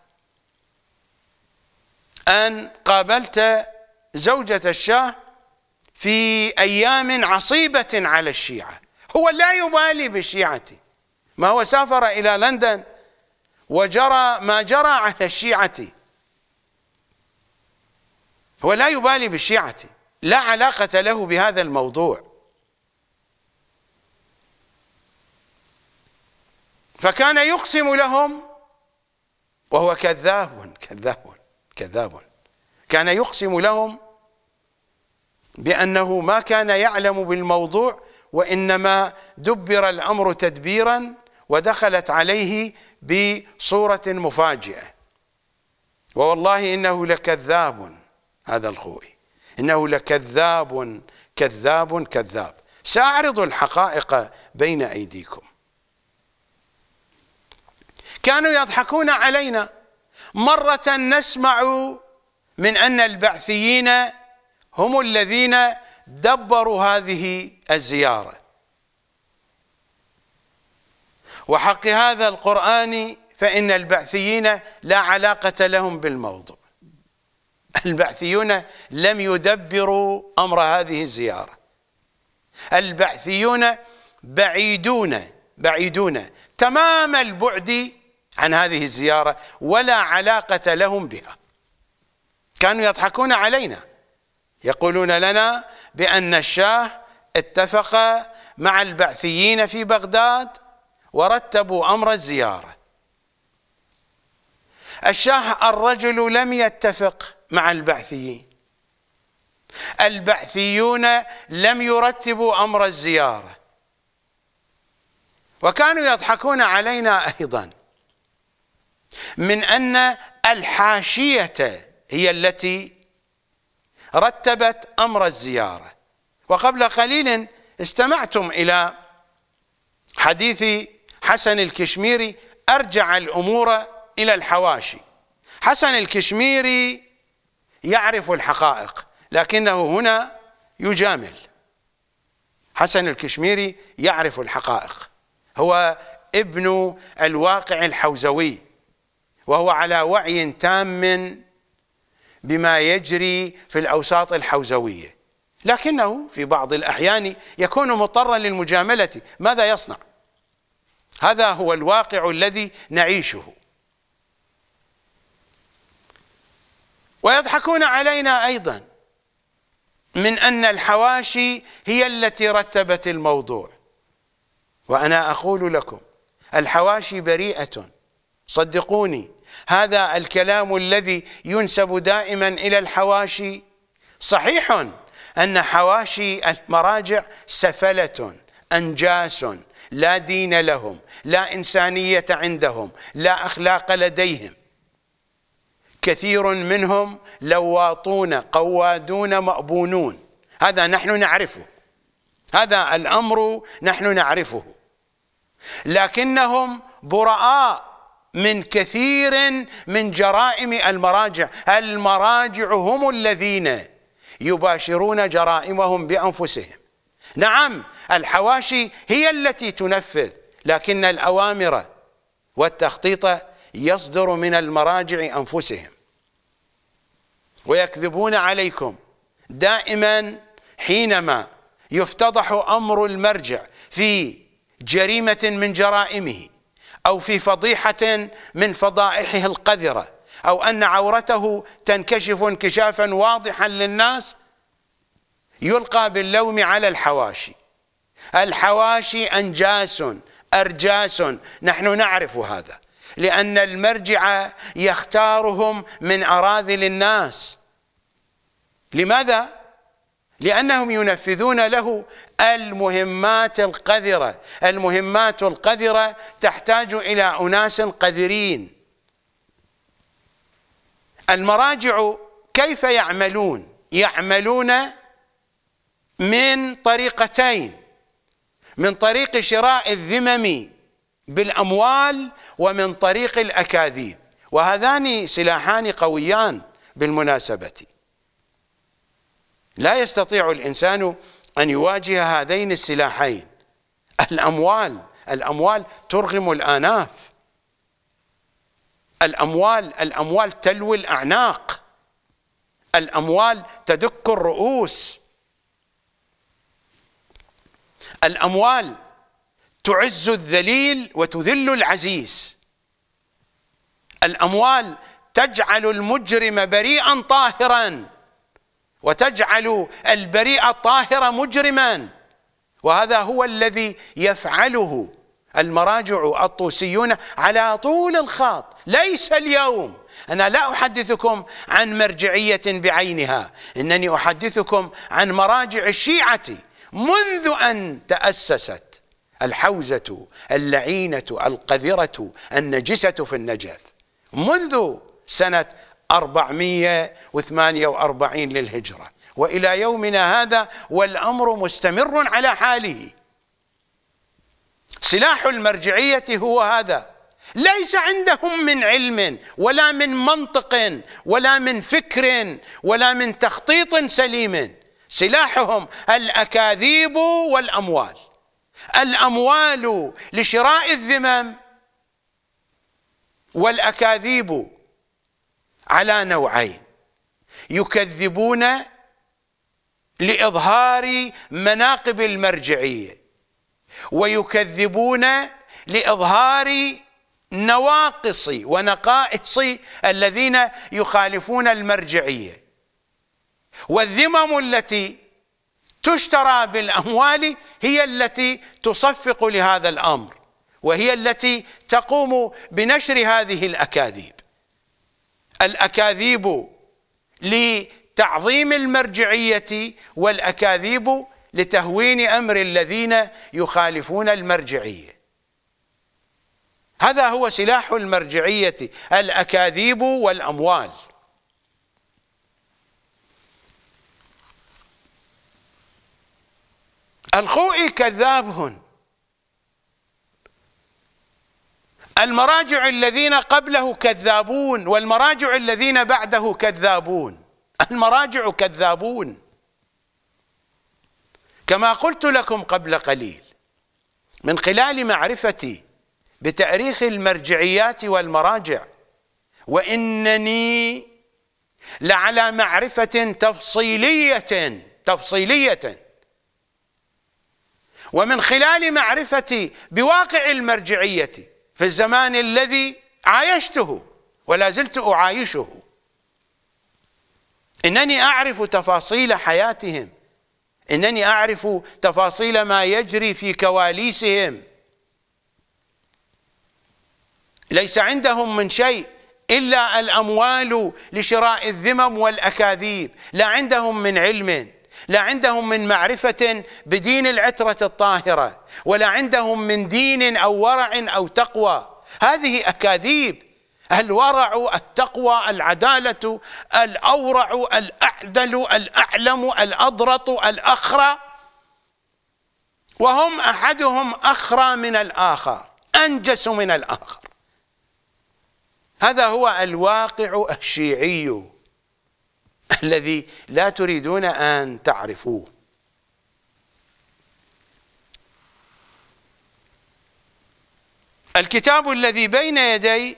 أن قابلت زوجة الشاه في أيام عصيبة على الشيعة هو لا يبالي بالشيعة ما هو سافر إلى لندن وجرى ما جرى على الشيعة هو لا يبالي بالشيعة لا علاقة له بهذا الموضوع فكان يقسم لهم وهو كذاب كذاب كذاب كان يقسم لهم بأنه ما كان يعلم بالموضوع وإنما دبر الأمر تدبيرا ودخلت عليه بصورة مفاجئة ووالله إنه لكذاب هذا الخوئي إنه لكذاب كذاب كذاب سأعرض الحقائق بين أيديكم كانوا يضحكون علينا مرة نسمع من أن البعثيين هم الذين دبروا هذه الزيارة وحق هذا القرآن فإن البعثيين لا علاقة لهم بالموضوع البعثيون لم يدبروا أمر هذه الزيارة البعثيون بعيدون بعيدون تمام البعد عن هذه الزيارة ولا علاقة لهم بها كانوا يضحكون علينا يقولون لنا بأن الشاه اتفق مع البعثيين في بغداد ورتبوا أمر الزيارة الشاه الرجل لم يتفق مع البعثيين البعثيون لم يرتبوا أمر الزيارة وكانوا يضحكون علينا أيضاً من أن الحاشية هي التي رتبت أمر الزيارة وقبل قليل استمعتم إلى حديث حسن الكشميري أرجع الأمور إلى الحواشي حسن الكشميري يعرف الحقائق لكنه هنا يجامل حسن الكشميري يعرف الحقائق هو ابن الواقع الحوزوي وهو على وعي تام بما يجري في الأوساط الحوزوية لكنه في بعض الأحيان يكون مضطرا للمجاملة ماذا يصنع هذا هو الواقع الذي نعيشه ويضحكون علينا أيضا من أن الحواشي هي التي رتبت الموضوع وأنا أقول لكم الحواشي بريئة صدقوني هذا الكلام الذي ينسب دائما إلى الحواشي صحيح أن حواشي المراجع سفلة أنجاس لا دين لهم لا إنسانية عندهم لا أخلاق لديهم كثير منهم لواطون قوادون مأبونون هذا نحن نعرفه هذا الأمر نحن نعرفه لكنهم براء من كثير من جرائم المراجع المراجع هم الذين يباشرون جرائمهم بأنفسهم نعم الحواشي هي التي تنفذ لكن الأوامر والتخطيط يصدر من المراجع أنفسهم ويكذبون عليكم دائما حينما يفتضح أمر المرجع في جريمة من جرائمه أو في فضيحة من فضائحه القذرة أو أن عورته تنكشف انكشافا واضحا للناس يلقى باللوم على الحواشي الحواشي أنجاس أرجاس نحن نعرف هذا لأن المرجع يختارهم من أراذل الناس لماذا؟ لأنهم ينفذون له المهمات القذرة المهمات القذرة تحتاج إلى أناس قذرين المراجع كيف يعملون يعملون من طريقتين من طريق شراء الذمم بالأموال ومن طريق الأكاذيب وهذان سلاحان قويان بالمناسبة لا يستطيع الإنسان أن يواجه هذين السلاحين الأموال الأموال ترغم الآناف الأموال الأموال تلوي الأعناق الأموال تدك الرؤوس الأموال تعز الذليل وتذل العزيز الأموال تجعل المجرم بريئا طاهرا وتجعل البريء الطاهر مجرما وهذا هو الذي يفعله المراجع الطوسيون على طول الخط ليس اليوم أنا لا أحدثكم عن مرجعية بعينها إنني أحدثكم عن مراجع الشيعة منذ أن تأسست الحوزة اللعينة القذرة النجسة في النجف منذ سنة 448 للهجرة وإلى يومنا هذا والأمر مستمر على حاله سلاح المرجعية هو هذا ليس عندهم من علم ولا من منطق ولا من فكر ولا من تخطيط سليم سلاحهم الأكاذيب والأموال الأموال لشراء الذمم والأكاذيب على نوعين يكذبون لإظهار مناقب المرجعية ويكذبون لإظهار نواقص ونقائص الذين يخالفون المرجعية والذمم التي تشترى بالأموال هي التي تصفق لهذا الأمر وهي التي تقوم بنشر هذه الأكاذيب الأكاذيب لتعظيم المرجعية والأكاذيب لتهوين أمر الذين يخالفون المرجعية هذا هو سلاح المرجعية الأكاذيب والأموال الخوئي كذابهن المراجع الذين قبله كذابون والمراجع الذين بعده كذابون المراجع كذابون كما قلت لكم قبل قليل من خلال معرفتي بتاريخ المرجعيات والمراجع وانني لعلى معرفه تفصيليه تفصيليه ومن خلال معرفتي بواقع المرجعيه في الزمان الذي عايشته ولا زلت أعايشه إنني أعرف تفاصيل حياتهم إنني أعرف تفاصيل ما يجري في كواليسهم ليس عندهم من شيء إلا الأموال لشراء الذمم والأكاذيب لا عندهم من علم لا عندهم من معرفة بدين العترة الطاهرة ولا عندهم من دين أو ورع أو تقوى هذه أكاذيب الورع التقوى العدالة الأورع الأعدل الأعلم الأضرط الأخرى وهم أحدهم أخرى من الآخر أنجس من الآخر هذا هو الواقع الشيعي *laughs* الذي لا تريدون أن تعرفوه الكتاب الذي بين يدي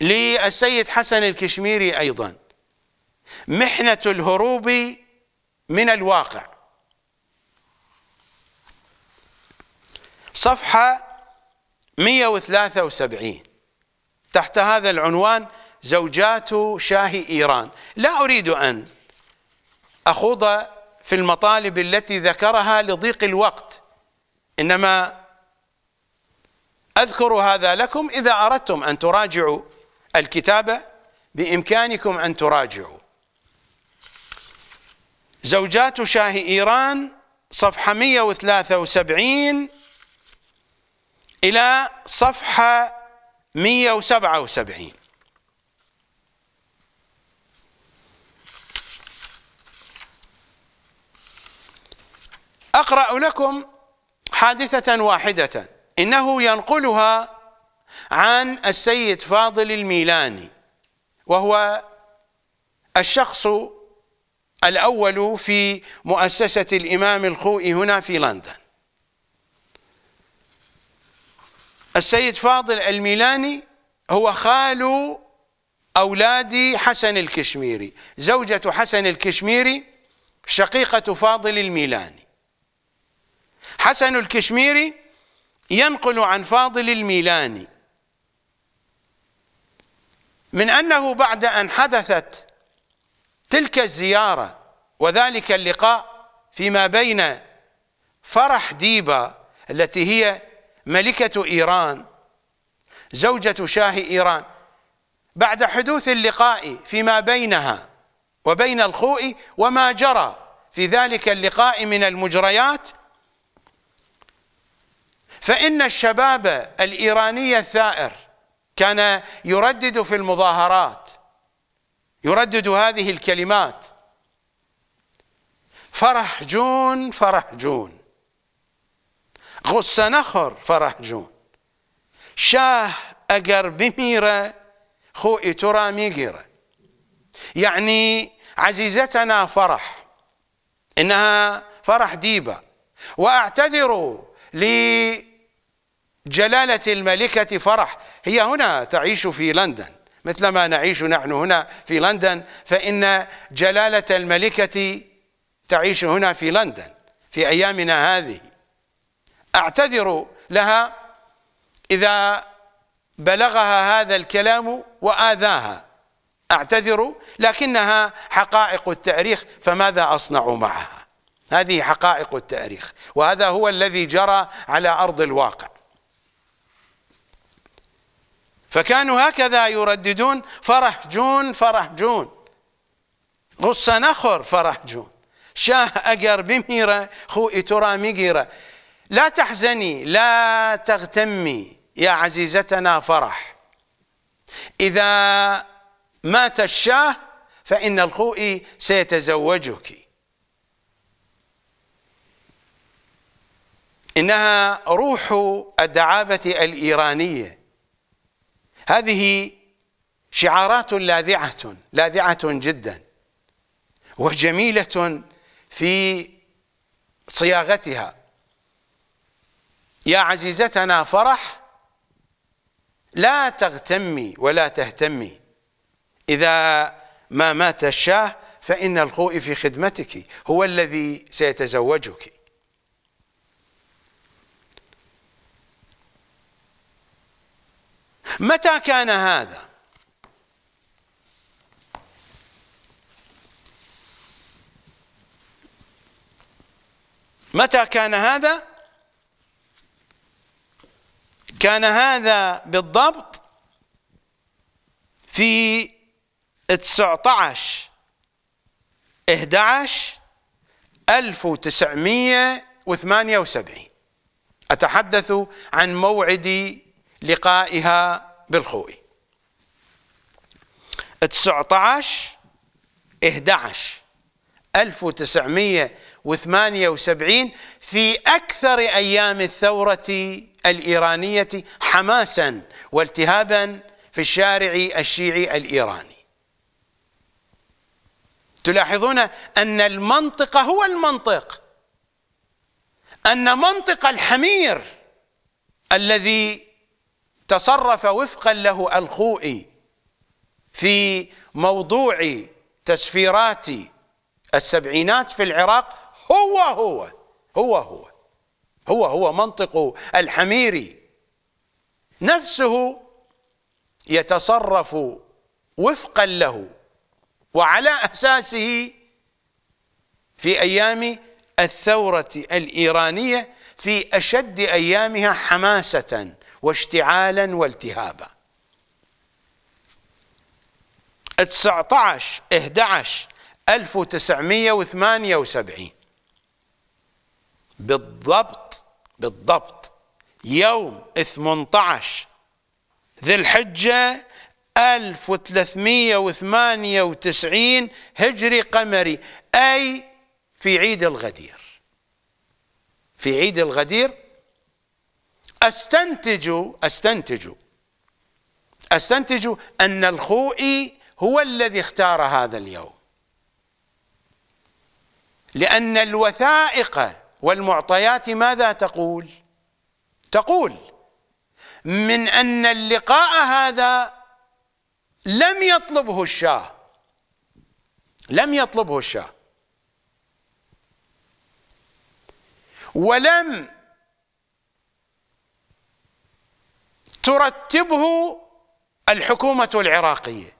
للسيد حسن الكشميري أيضا محنة الهروب من الواقع صفحة 173 تحت هذا العنوان زوجات شاه إيران لا أريد أن أخوض في المطالب التي ذكرها لضيق الوقت إنما أذكر هذا لكم إذا أردتم أن تراجعوا الكتابة بإمكانكم أن تراجعوا زوجات شاه إيران صفحة 173 إلى صفحة 177 أقرأ لكم حادثة واحدة إنه ينقلها عن السيد فاضل الميلاني وهو الشخص الأول في مؤسسة الإمام الخوئي هنا في لندن السيد فاضل الميلاني هو خال أولاد حسن الكشميري زوجة حسن الكشميري شقيقة فاضل الميلاني حسن الكشميري ينقل عن فاضل الميلاني من أنه بعد أن حدثت تلك الزيارة وذلك اللقاء فيما بين فرح ديبا التي هي ملكة إيران زوجة شاه إيران بعد حدوث اللقاء فيما بينها وبين الخوئي وما جرى في ذلك اللقاء من المجريات فإن الشباب الإيراني الثائر كان يردد في المظاهرات يردد هذه الكلمات فرح جون فرح جون غص نخر فرح جون شاه اگر بميرة خوی ترى را يعني عزيزتنا فرح انها فرح ديبه واعتذر لي جلالة الملكة فرح هي هنا تعيش في لندن مثلما نعيش نحن هنا في لندن فإن جلالة الملكة تعيش هنا في لندن في أيامنا هذه أعتذر لها إذا بلغها هذا الكلام وآذاها أعتذر لكنها حقائق التاريخ فماذا أصنع معها هذه حقائق التاريخ وهذا هو الذي جرى على أرض الواقع فكانوا هكذا يرددون جون فرح جون غص نخر جون شاه أقر بميرة خوئي ترى مقيرة لا تحزني لا تغتمي يا عزيزتنا فرح إذا مات الشاه فإن الخوئي سيتزوجك إنها روح الدعابة الإيرانية هذه شعارات لاذعة لاذعة جدا وجميلة في صياغتها يا عزيزتنا فرح لا تغتمي ولا تهتمي إذا ما مات الشاه فإن الخوء في خدمتك هو الذي سيتزوجك متى كان هذا متى كان هذا كان هذا بالضبط في 19 11 1978 أتحدث عن موعد لقائها بالخوي 19 11 1978 في أكثر أيام الثورة الإيرانية حماسا والتهابا في الشارع الشيعي الإيراني تلاحظون أن المنطق هو المنطق أن منطق الحمير الذي تصرف وفقا له الخوئي في موضوع تسفيرات السبعينات في العراق هو هو هو هو هو هو منطق الحميري نفسه يتصرف وفقا له وعلى أساسه في أيام الثورة الإيرانية في أشد أيامها حماسة واشتعالا والتهابا 19 11 1978 بالضبط بالضبط يوم 18 ذي الحجة 1398 هجري قمري أي في عيد الغدير في عيد الغدير أستنتج أستنتج أستنتج أن الخوئي هو الذي اختار هذا اليوم لأن الوثائق والمعطيات ماذا تقول تقول من أن اللقاء هذا لم يطلبه الشاه لم يطلبه الشاه ولم ترتبه الحكومة العراقية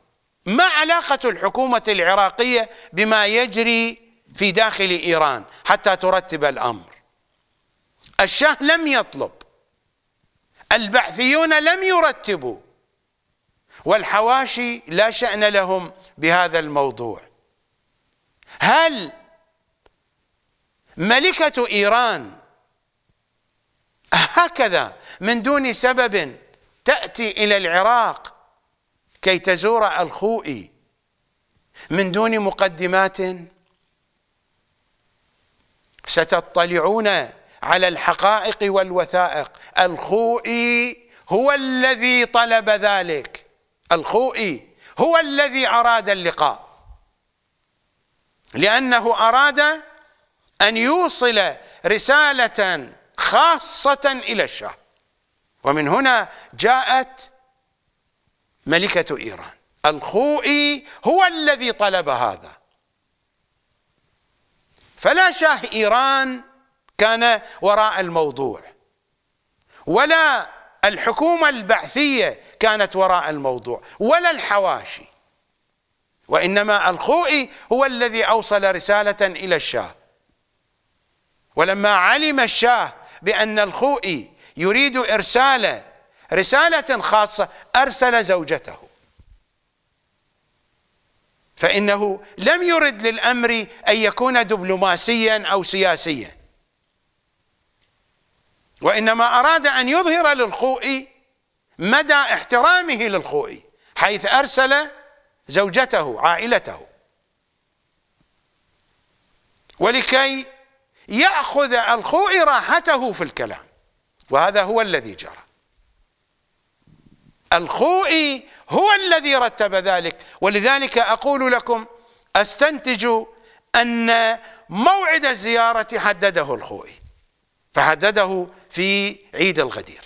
ما علاقة الحكومة العراقية بما يجري في داخل إيران حتى ترتب الأمر الشاه لم يطلب البعثيون لم يرتبوا والحواشي لا شأن لهم بهذا الموضوع هل ملكة إيران هكذا من دون سبب تأتي إلى العراق كي تزور الخوئي من دون مقدمات ستطلعون على الحقائق والوثائق الخوئي هو الذي طلب ذلك الخوئي هو الذي أراد اللقاء لأنه أراد أن يوصل رسالة خاصة إلى الشاه ومن هنا جاءت ملكة إيران الخوئي هو الذي طلب هذا فلا شاه إيران كان وراء الموضوع ولا الحكومة البعثية كانت وراء الموضوع ولا الحواشي وإنما الخوئي هو الذي أوصل رسالة إلى الشاه ولما علم الشاه بأن الخوئي يريد إرسال رسالة خاصة أرسل زوجته فإنه لم يرد للأمر أن يكون دبلوماسيا أو سياسيا وإنما أراد أن يظهر للخوئي مدى احترامه للخوئي حيث أرسل زوجته عائلته ولكي يأخذ الخوئي راحته في الكلام وهذا هو الذي جرى الخوئي هو الذي رتب ذلك ولذلك أقول لكم أستنتج أن موعد الزيارة حدده الخوئي فحدده في عيد الغدير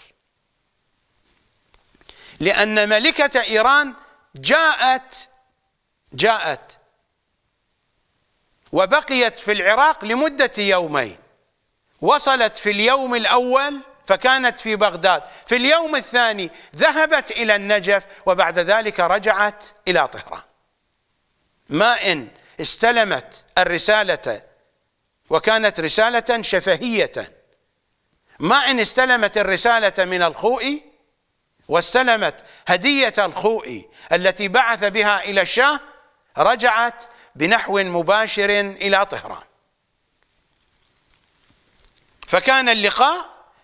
لأن ملكة إيران جاءت جاءت وبقيت في العراق لمدة يومين وصلت في اليوم الأول فكانت في بغداد في اليوم الثاني ذهبت إلى النجف وبعد ذلك رجعت إلى طهران ما إن استلمت الرسالة وكانت رسالة شفهية ما إن استلمت الرسالة من الخوئي واستلمت هدية الخوئي التي بعث بها إلى الشاه رجعت بنحو مباشر إلى طهران فكان اللقاء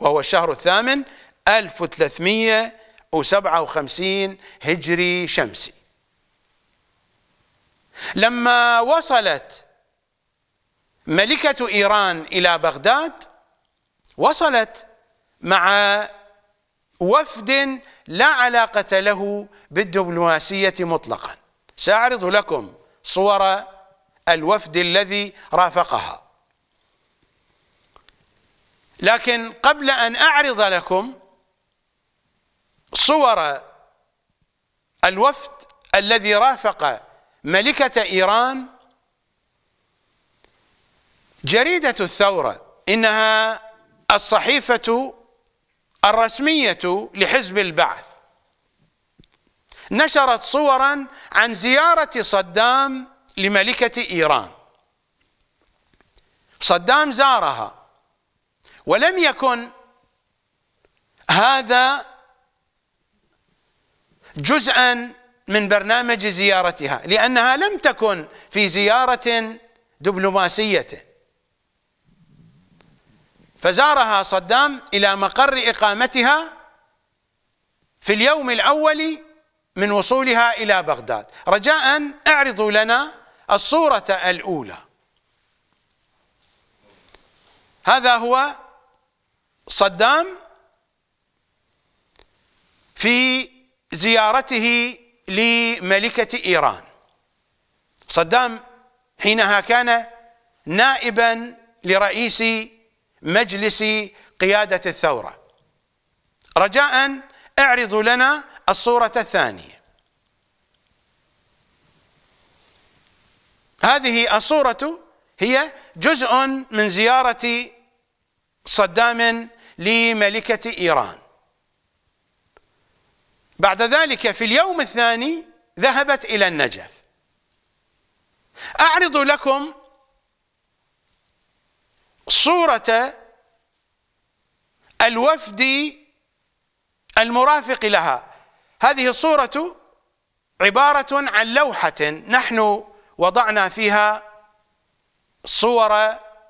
وهو الشهر الثامن 1357 هجري شمسي لما وصلت ملكة إيران إلى بغداد وصلت مع وفد لا علاقة له بالدبلوماسية مطلقا سأعرض لكم صور الوفد الذي رافقها لكن قبل أن أعرض لكم صور الوفد الذي رافق ملكة إيران جريدة الثورة إنها الصحيفة الرسمية لحزب البعث نشرت صورا عن زيارة صدام لملكة إيران صدام زارها ولم يكن هذا جزءا من برنامج زيارتها لأنها لم تكن في زيارة دبلوماسية فزارها صدام إلى مقر إقامتها في اليوم الأول من وصولها إلى بغداد رجاء اعرضوا لنا الصورة الأولى هذا هو صدام في زيارته لملكة إيران صدام حينها كان نائبا لرئيس مجلس قيادة الثورة رجاء اعرضوا لنا الصورة الثانية هذه الصورة هي جزء من زيارة صدام لملكة إيران بعد ذلك في اليوم الثاني ذهبت إلى النجف أعرض لكم صورة الوفد المرافق لها هذه الصورة عبارة عن لوحة نحن وضعنا فيها صور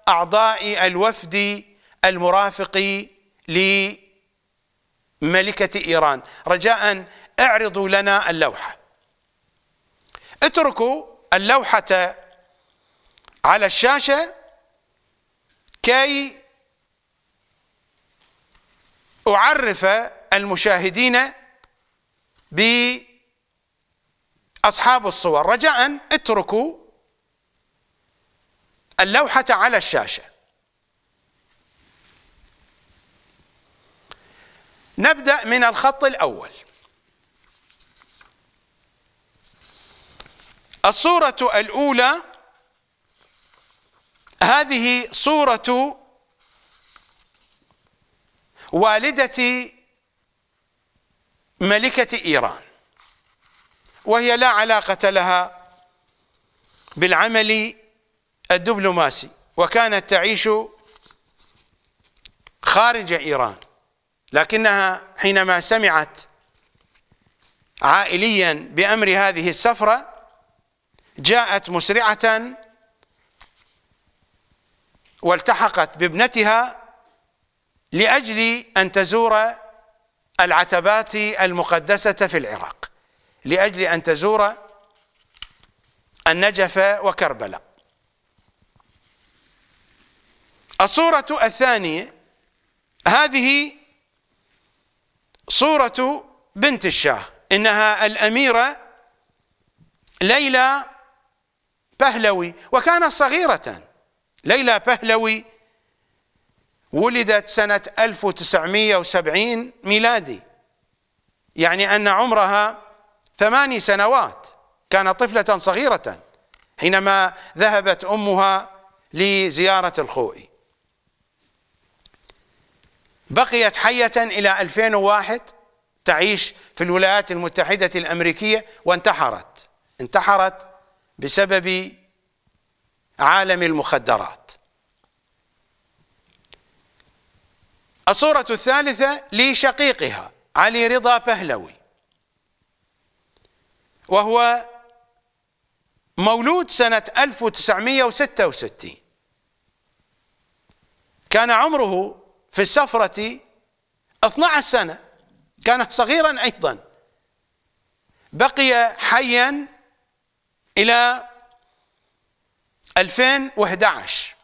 أعضاء الوفد المرافق لملكة إيران رجاء اعرضوا لنا اللوحة اتركوا اللوحة على الشاشة كي أعرف المشاهدين بأصحاب الصور رجاء اتركوا اللوحة على الشاشة نبدأ من الخط الأول الصورة الأولى هذه صورة والدة ملكة إيران وهي لا علاقة لها بالعمل الدبلوماسي وكانت تعيش خارج إيران لكنها حينما سمعت عائليا بأمر هذه السفرة جاءت مسرعة والتحقت بابنتها لأجل أن تزور العتبات المقدسة في العراق لأجل أن تزور النجف وكربلاء الصورة الثانية هذه صورة بنت الشاه إنها الأميرة ليلى بهلوي وكانت صغيرة ليلى بهلوي ولدت سنة 1970 ميلادي يعني أن عمرها ثماني سنوات كانت طفلة صغيرة حينما ذهبت أمها لزيارة الخوئي بقيت حية إلى 2001 تعيش في الولايات المتحدة الأمريكية وانتحرت انتحرت بسبب عالم المخدرات الصورة الثالثة لشقيقها علي رضا بهلوي وهو مولود سنة 1966 كان عمره في السفرة 12 سنة كان صغيرا أيضا بقي حيا إلى 2011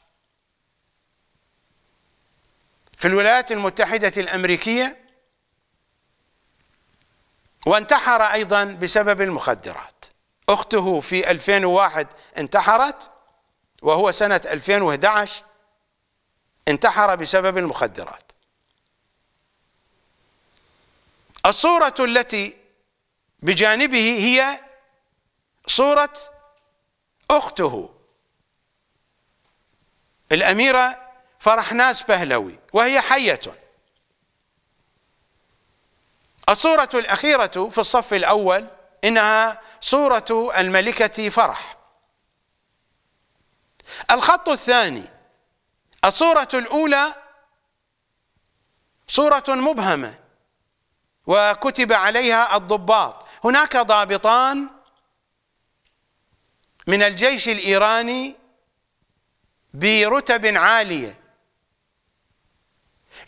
في الولايات المتحدة الأمريكية وانتحر أيضا بسبب المخدرات أخته في 2001 انتحرت وهو سنة 2011 انتحر بسبب المخدرات الصورة التي بجانبه هي صورة أخته الأميرة فرحناس بهلوي وهي حية الصورة الأخيرة في الصف الأول إنها صورة الملكة فرح الخط الثاني الصورة الأولى صورة مبهمة وكتب عليها الضباط هناك ضابطان من الجيش الإيراني برتب عالية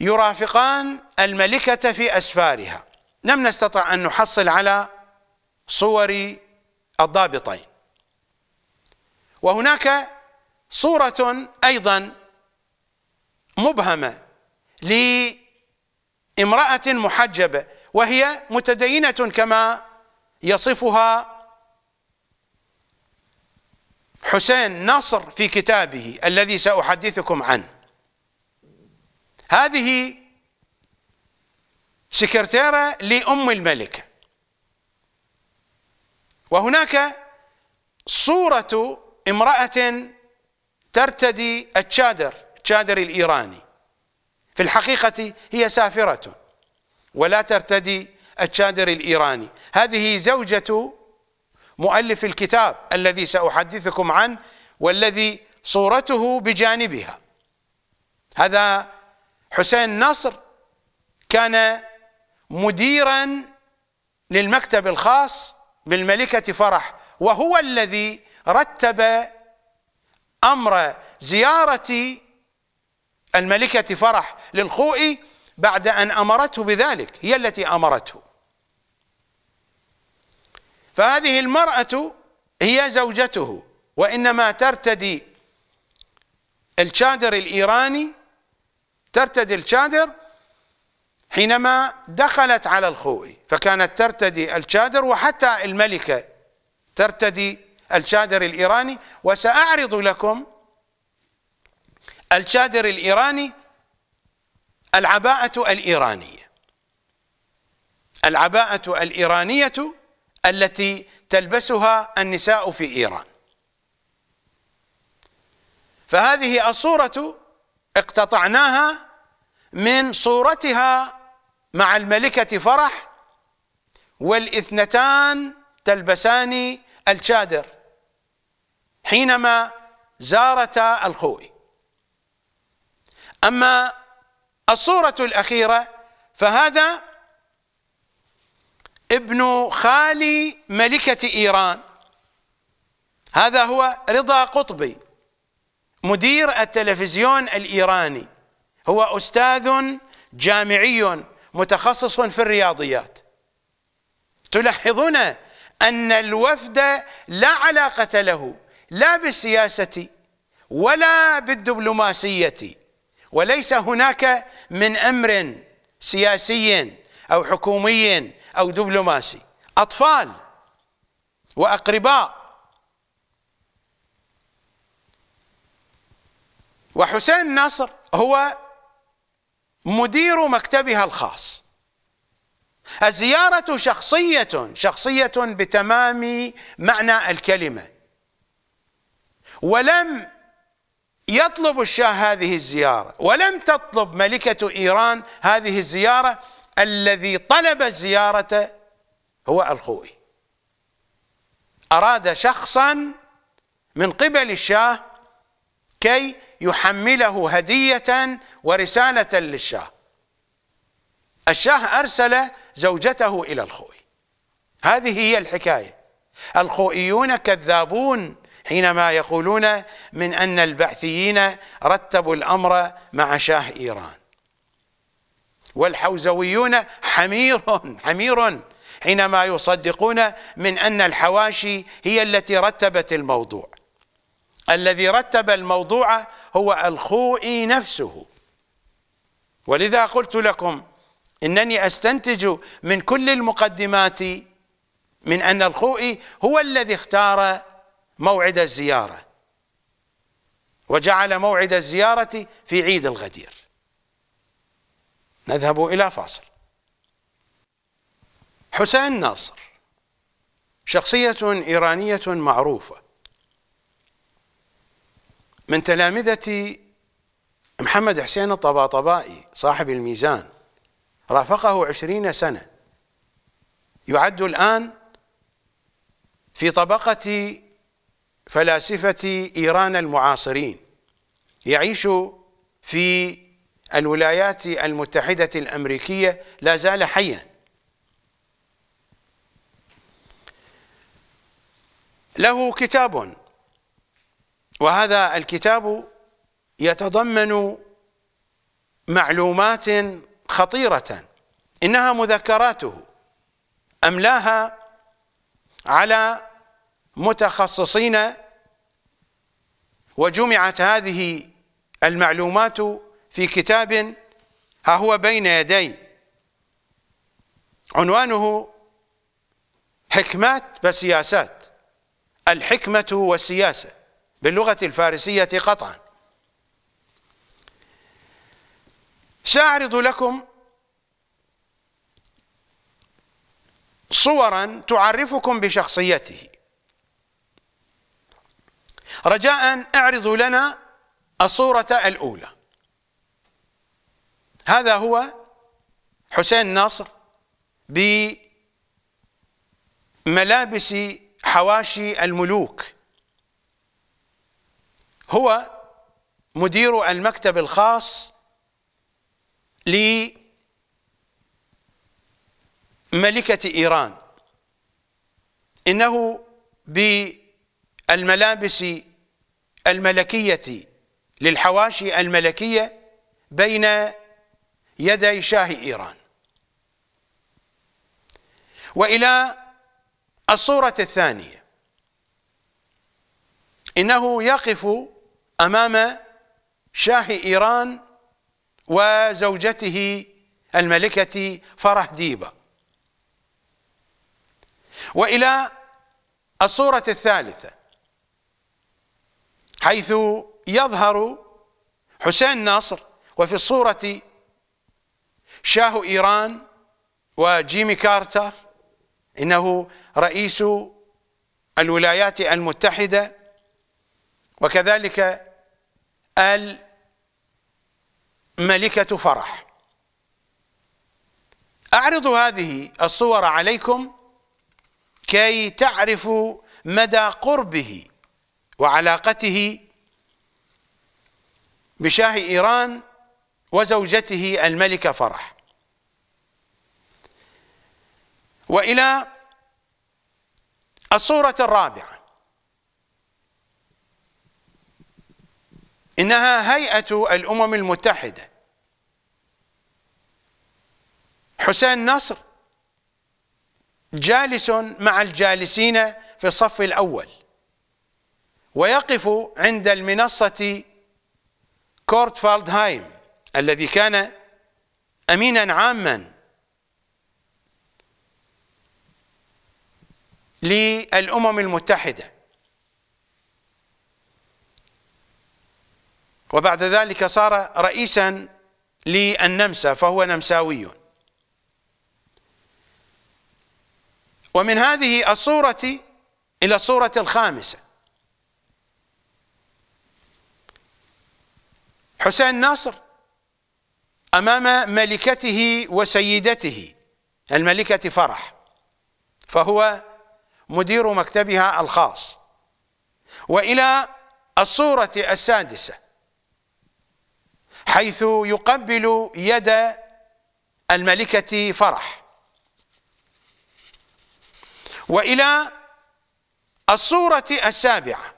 يرافقان الملكة في أسفارها لم نستطع أن نحصل على صور الضابطين وهناك صورة أيضا مبهمة لامرأة محجبة وهي متدينة كما يصفها حسين نصر في كتابه الذي سأحدثكم عنه هذه سكرتيرة لأم الملك وهناك صورة امرأة ترتدي التشادر تشادر الإيراني في الحقيقة هي سافرة ولا ترتدي التشادر الإيراني هذه زوجة مؤلف الكتاب الذي سأحدثكم عنه والذي صورته بجانبها هذا حسين نصر كان مديرا للمكتب الخاص بالملكة فرح وهو الذي رتب أمر زيارة الملكة فرح للخوئي بعد أن أمرته بذلك هي التي أمرته فهذه المرأة هي زوجته وإنما ترتدي الشادر الإيراني ترتدي الشادر حينما دخلت على الخوئي فكانت ترتدي الشادر وحتى الملكة ترتدي الشادر الإيراني وسأعرض لكم الشادر الإيراني العباءة الإيرانية العباءة الإيرانية التي تلبسها النساء في إيران فهذه الصورة اقتطعناها من صورتها مع الملكة فرح والاثنتان تلبسان الشادر حينما زارتا الخوئي أما الصورة الأخيرة فهذا ابن خالي ملكة إيران هذا هو رضا قطبي مدير التلفزيون الإيراني هو أستاذ جامعي متخصص في الرياضيات تلاحظون أن الوفد لا علاقة له لا بالسياسة ولا بالدبلوماسية وليس هناك من امر سياسي او حكومي او دبلوماسي اطفال واقرباء وحسين نصر هو مدير مكتبها الخاص الزيارة شخصية شخصية بتمام معنى الكلمة ولم يطلب الشاه هذه الزيارة ولم تطلب ملكة إيران هذه الزيارة الذي طلب الزيارة هو الخوئي أراد شخصا من قبل الشاه كي يحمله هدية ورسالة للشاه الشاه أرسل زوجته إلى الخوئي هذه هي الحكاية الخوئيون كذابون حينما يقولون من أن البعثيين رتبوا الأمر مع شاه إيران والحوزويون حمير حمير حينما يصدقون من أن الحواشي هي التي رتبت الموضوع الذي رتب الموضوع هو الخوئي نفسه ولذا قلت لكم إنني أستنتج من كل المقدمات من أن الخوئي هو الذي اختار موعد الزيارة وجعل موعد الزيارة في عيد الغدير نذهب إلى فاصل حسين ناصر شخصية إيرانية معروفة من تلامذة محمد حسين الطباطبائي صاحب الميزان رافقه عشرين سنة يعد الآن في طبقة فلاسفة إيران المعاصرين يعيش في الولايات المتحدة الأمريكية لا زال حيا له كتاب وهذا الكتاب يتضمن معلومات خطيرة إنها مذكراته أملاها على متخصصين وجمعت هذه المعلومات في كتاب ها هو بين يدي عنوانه حكمات وسياسات الحكمة والسياسة باللغة الفارسية قطعا سأعرض لكم صورا تعرفكم بشخصيته رجاء اعرضوا لنا الصورة الأولى هذا هو حسين نصر بملابس حواشي الملوك هو مدير المكتب الخاص لملكة إيران إنه بالملابس الملكية للحواشي الملكية بين يدي شاه إيران وإلى الصورة الثانية إنه يقف أمام شاه إيران وزوجته الملكة فرح ديبة وإلى الصورة الثالثة حيث يظهر حسين ناصر وفي الصورة شاه إيران وجيمي كارتر إنه رئيس الولايات المتحدة وكذلك الملكة فرح أعرض هذه الصور عليكم كي تعرفوا مدى قربه وعلاقته بشاه إيران وزوجته الملكة فرح وإلى الصورة الرابعة إنها هيئة الأمم المتحدة حسين نصر جالس مع الجالسين في الصف الأول ويقف عند المنصة فالدهايم الذي كان أمينا عاما للأمم المتحدة وبعد ذلك صار رئيسا للنمسا فهو نمساوي ومن هذه الصورة إلى الصورة الخامسة حسين ناصر أمام ملكته وسيدته الملكة فرح فهو مدير مكتبها الخاص وإلى الصورة السادسة حيث يقبل يد الملكة فرح وإلى الصورة السابعة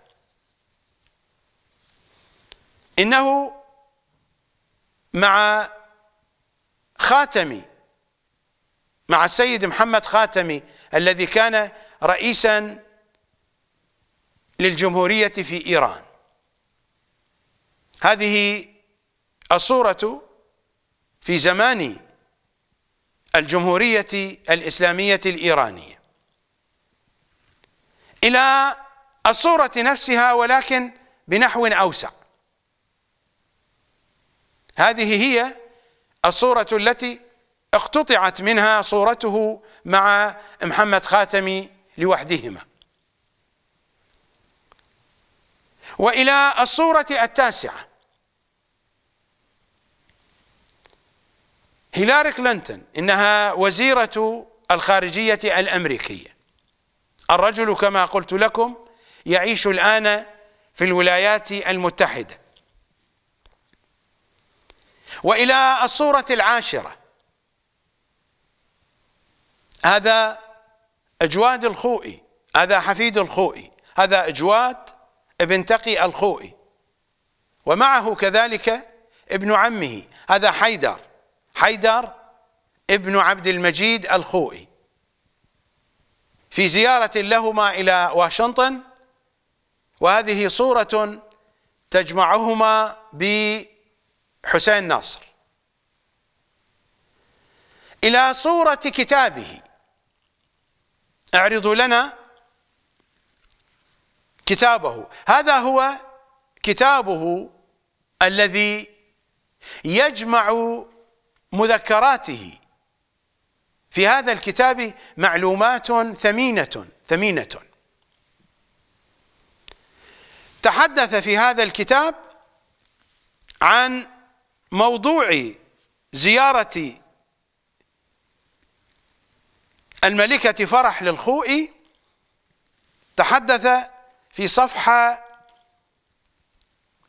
إنه مع خاتمي مع السيد محمد خاتمي الذي كان رئيسا للجمهورية في إيران هذه الصورة في زمان الجمهورية الإسلامية الإيرانية إلى الصورة نفسها ولكن بنحو أوسع هذه هي الصورة التي اقتطعت منها صورته مع محمد خاتمي لوحدهما وإلى الصورة التاسعة هيلاري كلينتون إنها وزيرة الخارجية الأمريكية الرجل كما قلت لكم يعيش الآن في الولايات المتحدة والى الصوره العاشره هذا اجواد الخوئي هذا حفيد الخوئي هذا اجواد ابن تقي الخوئي ومعه كذلك ابن عمه هذا حيدر حيدر ابن عبد المجيد الخوئي في زيارة لهما إلى واشنطن وهذه صورة تجمعهما ب حسين ناصر إلى صورة كتابه اعرضوا لنا كتابه هذا هو كتابه الذي يجمع مذكراته في هذا الكتاب معلومات ثمينة ثمينة تحدث في هذا الكتاب عن موضوع زيارة الملكة فرح للخوئي تحدث في صفحة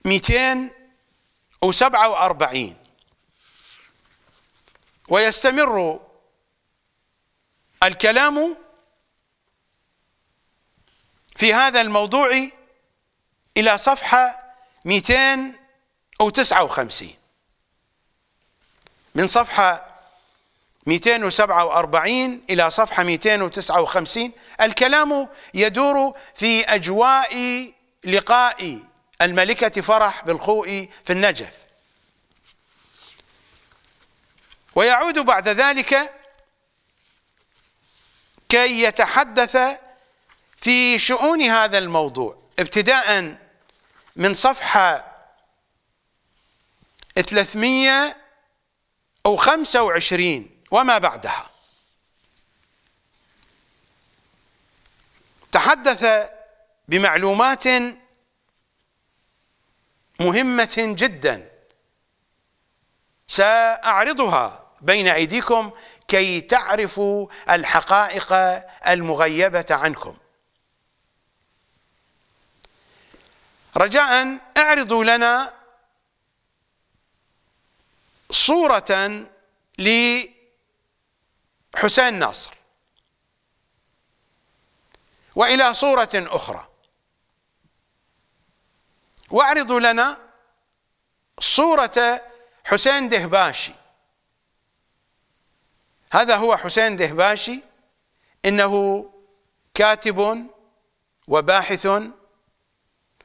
247 ويستمر الكلام في هذا الموضوع إلى صفحة 259 من صفحة 247 إلى صفحة 259 الكلام يدور في أجواء لقاء الملكة فرح بالخوء في النجف ويعود بعد ذلك كي يتحدث في شؤون هذا الموضوع ابتداء من صفحة 300 أو خمسة وعشرين وما بعدها تحدث بمعلومات مهمة جدا سأعرضها بين أيديكم كي تعرفوا الحقائق المغيبة عنكم رجاء اعرضوا لنا صورة لحسين ناصر والى صورة اخرى واعرضوا لنا صورة حسين دهباشي هذا هو حسين دهباشي انه كاتب وباحث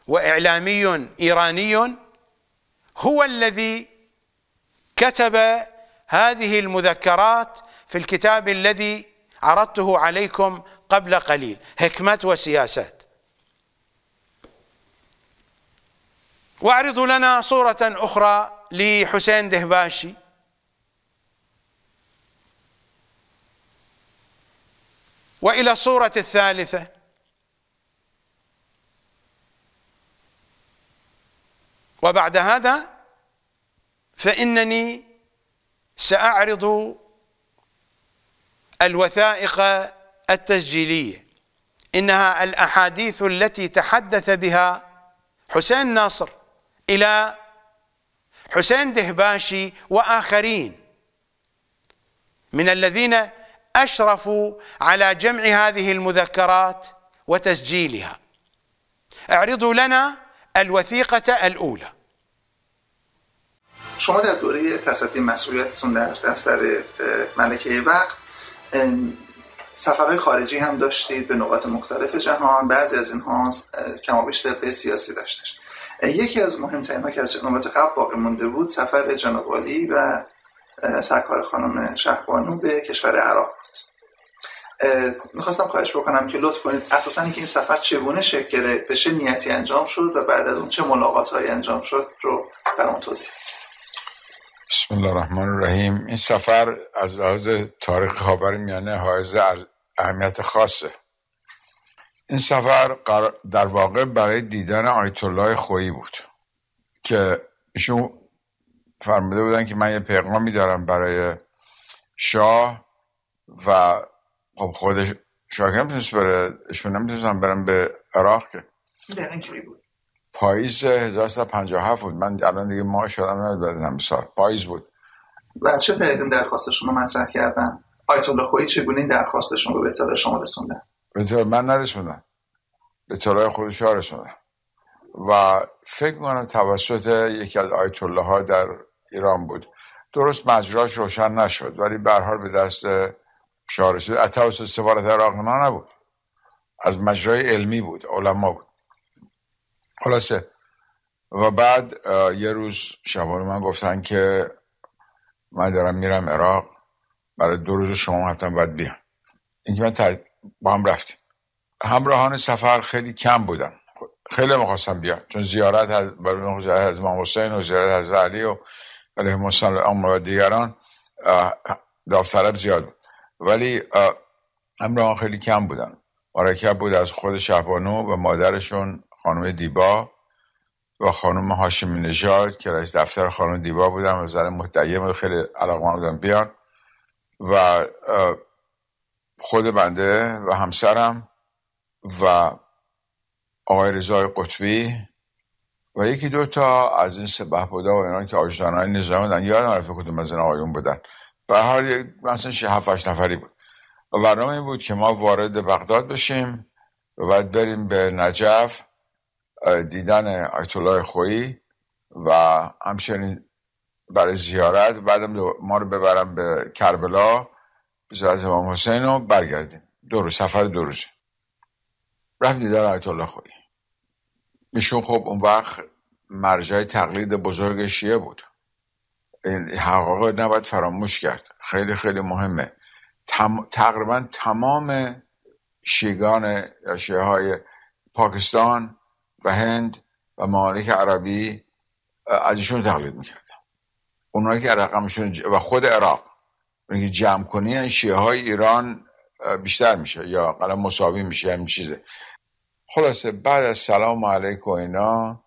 واعلامي ايراني هو الذي كتب هذه المذكرات في الكتاب الذي عرضته عليكم قبل قليل حكمات وسياسات واعرضوا لنا صورة أخرى لحسين دهباشي وإلى الصورة الثالثة وبعد هذا فإنني سأعرض الوثائق التسجيلية إنها الأحاديث التي تحدث بها حسين ناصر إلى حسين دهباشي وآخرين من الذين أشرفوا على جمع هذه المذكرات وتسجيلها اعرضوا لنا الوثيقة الأولى شما در دوره تصدی مسئولیتتون در دفتر ملکه وقت سفرهای خارجی هم داشتید به نقاط مختلف جهان بعضی از اینها کمابیش سرقه سیاسی داشتش یکی از مهمترین ها که از نوبت قبل باقی مونده بود سفر جناب و سرکار خانم شهبانو به کشور عراق میخواستم خواهش بکنم که لطف کنید اساسا این سفر چگونه شکل گرفت چه نیتی انجام شد و بعد از اون چه ملاقات های انجام شد رو برام توضیح بسم الله الرحمن الرحیم این سفر از لحاظ تاریخ میانه حائز اهمیت خاصه این سفر در واقع برای دیدن آیت الله خویی بود که ایشون فرموده بودن که من یه پیغامی دارم برای شاه و خب خودش شاه که نمیتونست بره ایشون نمیتونستم برم به عراق که بود پاییز 1357 بود من الان دیگه ماه شدم نمیدونم سال پاییز بود و چه طریقی درخواستشون رو مطرح کردن آیت الله خویی چگونه این درخواستشون رو به اطلاع شما رسوندن به من نرسوندن به اطلاع خودش ها رسوندم. و فکر میکنم توسط یکی از آیت الله ها در ایران بود درست مجراش روشن نشد ولی به به دست شاه از توسط سفارت نبود از مجرای علمی بود علما بود خلاصه و بعد یه روز شبان من گفتن که من دارم میرم عراق برای دو روز شما حتما باید این اینکه من با هم رفتیم همراهان سفر خیلی کم بودن خیلی میخواستم بیام چون زیارت از برای از امام حسین و زیارت از علی و علیه مسلم و دیگران داوطلب زیاد بود ولی همراهان خیلی کم بودن مرکب بود از خود شهبانو و مادرشون خانم دیبا و خانم هاشمی نژاد که رئیس دفتر خانم دیبا بودن و زن و خیلی علاقه بودم بیان و خود بنده و همسرم و آقای رضای قطبی و یکی دو تا از این سبه بودا و اینان که آجدان های نظام بودن یادم کدوم از این آقایون بودن به حال مثلا شه هفت نفری بود و برنامه بود که ما وارد بغداد بشیم و بعد بریم به نجف دیدن آیت الله خویی و همچنین برای زیارت بعدم ما رو ببرم به کربلا به امام حسین رو برگردیم دو روز سفر دو روز رفت دیدن آیت الله خویی ایشون خب اون وقت مرجع تقلید بزرگ شیعه بود این حقاق نباید فراموش کرد خیلی خیلی مهمه تقریبا تمام شیگان یا شیعه های پاکستان و هند و ممالک عربی از ایشون تقلید میکردن اونایی که رقمشون و خود عراق اونایی که جمع کنی شیعه های ایران بیشتر میشه یا قلم مساوی میشه همین چیزه خلاصه بعد از سلام علیک و اینا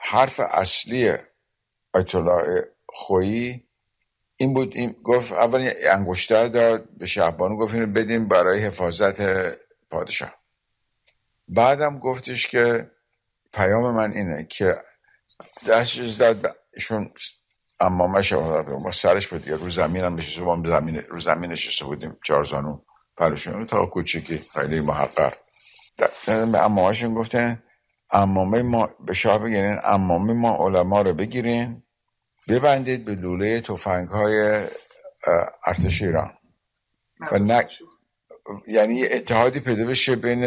حرف اصلی آیت الله خویی این بود این گفت اول انگشتر داد به شهبانو گفت اینو بدیم برای حفاظت پادشاه بعدم گفتش که پیام من اینه که دستش زد به ایشون امامش سرش بود دیگه رو زمین هم نشسته زمین رو زمین نشسته بودیم چهار زانو پرشون تا کوچیکی خیلی محقر به امامشون گفتن امامه ما به شاه بگیرین امامه ما علما رو بگیرین ببندید به لوله تفنگ های ارتش ایران و, یعنی اتحادی پیدا بشه بین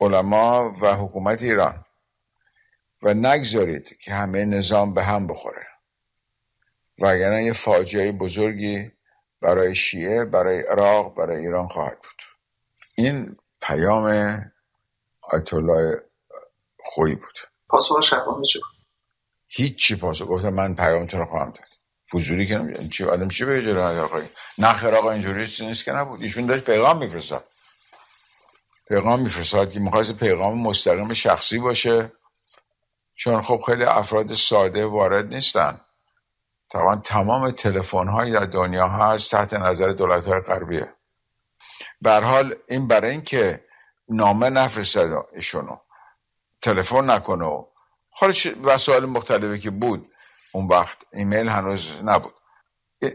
علما و حکومت ایران و نگذارید که همه نظام به هم بخوره و وگرنه یه فاجعه بزرگی برای شیعه برای عراق برای ایران خواهد بود این پیام آیت الله خویی بود پاسخ هیچ چی؟ هیچی پاسخ گفتم من پیامتون رو خواهم داد فضولی که چی آدم چی به جلو آقا نه آقا اینجوری چیزی نیست که نبود ایشون داشت پیغام میفرستاد پیغام میفرستاد که میخواست پیغام مستقیم شخصی باشه چون خب خیلی افراد ساده وارد نیستن طبعا تمام تلفن در دنیا هست تحت نظر دولت های غربیه بر حال این برای اینکه نامه نفرستد ایشونو تلفن نکنه و خالش وسایل مختلفی که بود اون وقت ایمیل هنوز نبود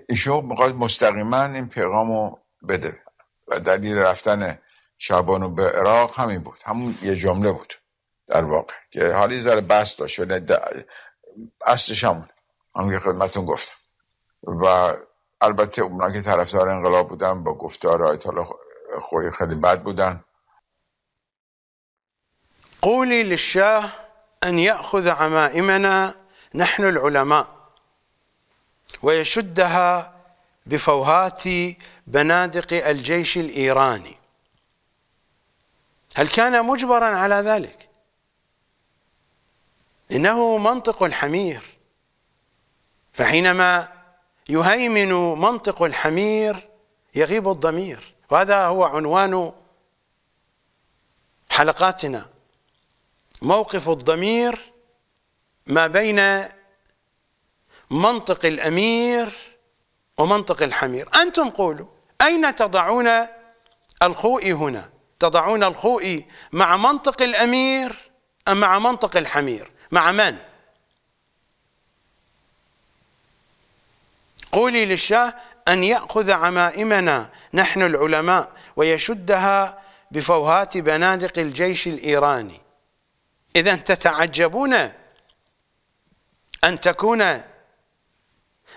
ایشون میخواد مستقیما این پیغامو بده و دلیل رفتن شعبانو به عراق همین بود همون یه جمله بود در واقع که حالی ذره بس داشت ولی اصلش همون که خدمتون گفتم و البته اونا که طرفدار انقلاب بودن با گفتار آیت الله خوی خیلی بد بودن قولی للشاه ان یأخذ عمائمنا نحن العلماء ويشدها بفوهات بنادق الجيش الإيراني هل كان مجبرا على ذلك إنه منطق الحمير فحينما يهيمن منطق الحمير يغيب الضمير وهذا هو عنوان حلقاتنا موقف الضمير ما بين منطق الأمير ومنطق الحمير أنتم قولوا أين تضعون الخوئي هنا تضعون الخوئي مع منطق الأمير أم مع منطق الحمير مع من قولي للشاه أن يأخذ عمائمنا نحن العلماء ويشدها بفوهات بنادق الجيش الإيراني إذا تتعجبون أن تكون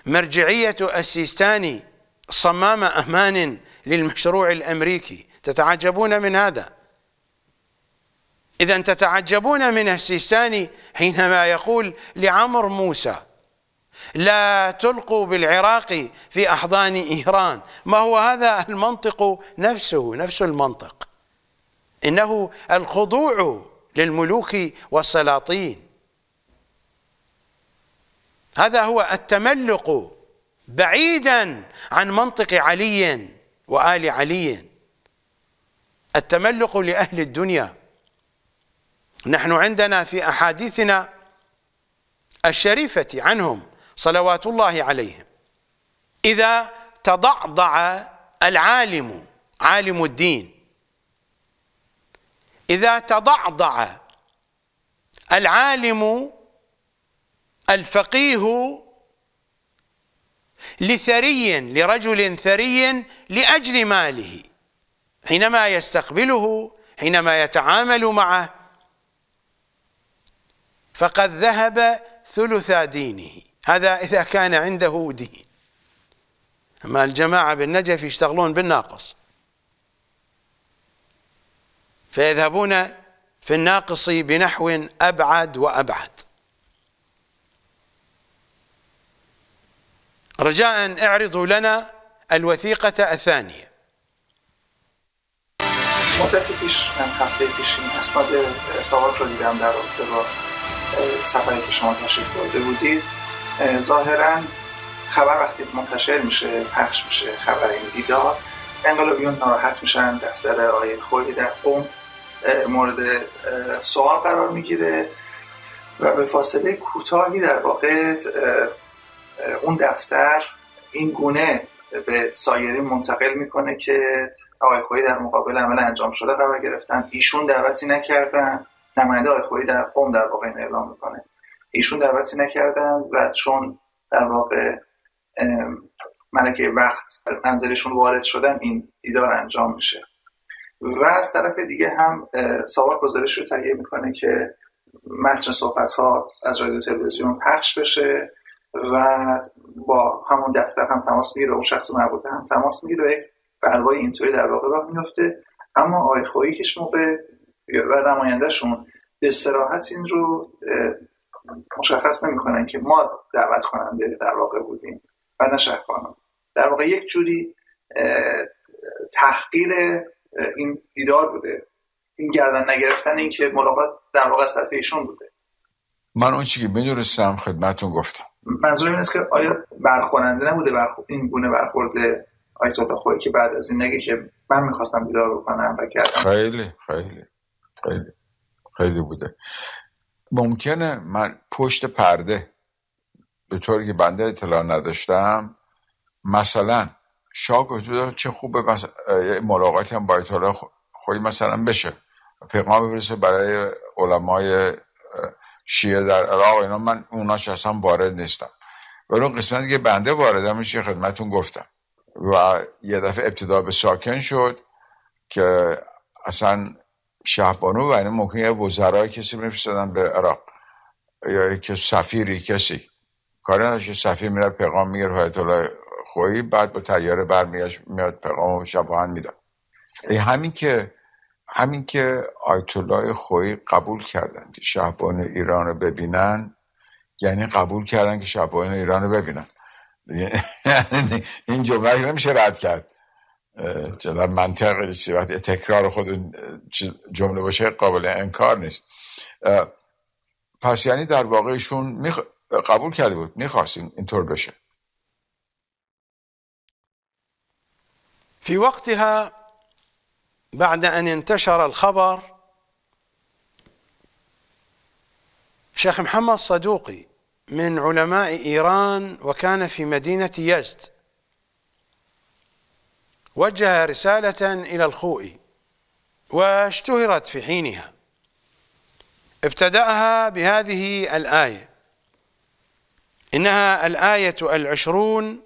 مرجعية السيستاني صمام أمان للمشروع الأمريكي تتعجبون من هذا إذا تتعجبون من السيستاني حينما يقول لعمر موسى لا تلقوا بالعراق في أحضان إيران ما هو هذا المنطق نفسه نفس المنطق إنه الخضوع للملوك والسلاطين هذا هو التملق بعيدا عن منطق علي وآل علي التملق لأهل الدنيا نحن عندنا في أحاديثنا الشريفة عنهم صلوات الله عليهم إذا تضعضع العالم عالم الدين إذا تضعضع العالم الفقيه لثري لرجل ثري لأجل ماله حينما يستقبله حينما يتعامل معه فقد ذهب ثلث دينه هذا إذا كان عنده دين أما الجماعة بالنجف يشتغلون بالناقص فيذهبون في الناقص بنحو أبعد وأبعد رجاء اعرضوا لنا الوثیقة الثانیه مدت پیش من یعنی هفته پیش اسناد رو دیدم در رابطه با سفری که شما تشریف برده بودید ظاهرا خبر وقتی منتشر میشه پخش میشه خبر این دیدار انقلابیون ناراحت میشن دفتر آقای خوری در قوم مورد سوال قرار میگیره و به فاصله کوتاهی در واقع اون دفتر این گونه به سایرین منتقل میکنه که آقای خویی در مقابل عمل انجام شده قرار گرفتن ایشون دعوتی نکردن نماینده آقای خویی در قوم در واقع این اعلام میکنه ایشون دعوتی نکردن و چون در واقع ملکه وقت منظرشون وارد شدن این دیدار انجام میشه و از طرف دیگه هم سوال گزارش رو تهیه میکنه که متن صحبت ها از رادیو تلویزیون پخش بشه و با همون دفتر هم تماس میگیره اون شخص مربوطه هم تماس میگیره یک بلوای اینطوری در واقع راه میفته اما آقای خواهی کش موقع و نمایندهشون به سراحت این رو مشخص نمیکنن که ما دعوت کننده در واقع بودیم و نه خانم در واقع یک جوری تحقیر این دیدار بوده این گردن نگرفتن این که ملاقات در واقع از ایشون بوده من اون چیزی که میدونستم خدمتون گفتم منظورم این است که آیا برخورنده نبوده برخ... این گونه برخورد آیت الله خویی که بعد از این نگه که من میخواستم بیدار بکنم و کردم خیلی خیلی خیلی خیلی بوده ممکنه من پشت پرده به طوری که بنده اطلاع نداشتم مثلا شاه گفته چه خوبه هم با آیت الله مثلا بشه پیغام برسه برای علمای شیعه در عراق اینا من اوناش اصلا وارد نیستم ولی اون قسمت که بنده واردم میشه خدمتون گفتم و یه دفعه ابتدا به ساکن شد که اصلا شهبانو و این یعنی ممکن یه وزرای کسی میفرستدن به عراق یا که سفیری کسی کاری نداشت سفیر میره پیغام میگیر حیات الله خویی بعد با تیاره برمیگشت میاد پیغام رو شباهن ای همین که همین که آیت الله خویی قبول کردن که شهبان ایران رو ببینن یعنی قبول کردن که شهبان ایران رو ببینن *laughs* این جمله نمیشه رد کرد چرا منطق وقتی تکرار خود جمله باشه قابل انکار نیست پس یعنی در واقعشون میخ... قبول کرده بود میخواستین اینطور بشه فی وقتها بعد أن انتشر الخبر شيخ محمد صدوقي من علماء إيران وكان في مدينة يزد وجه رسالة إلى الخوئي واشتهرت في حينها ابتدأها بهذه الآية إنها الآية العشرون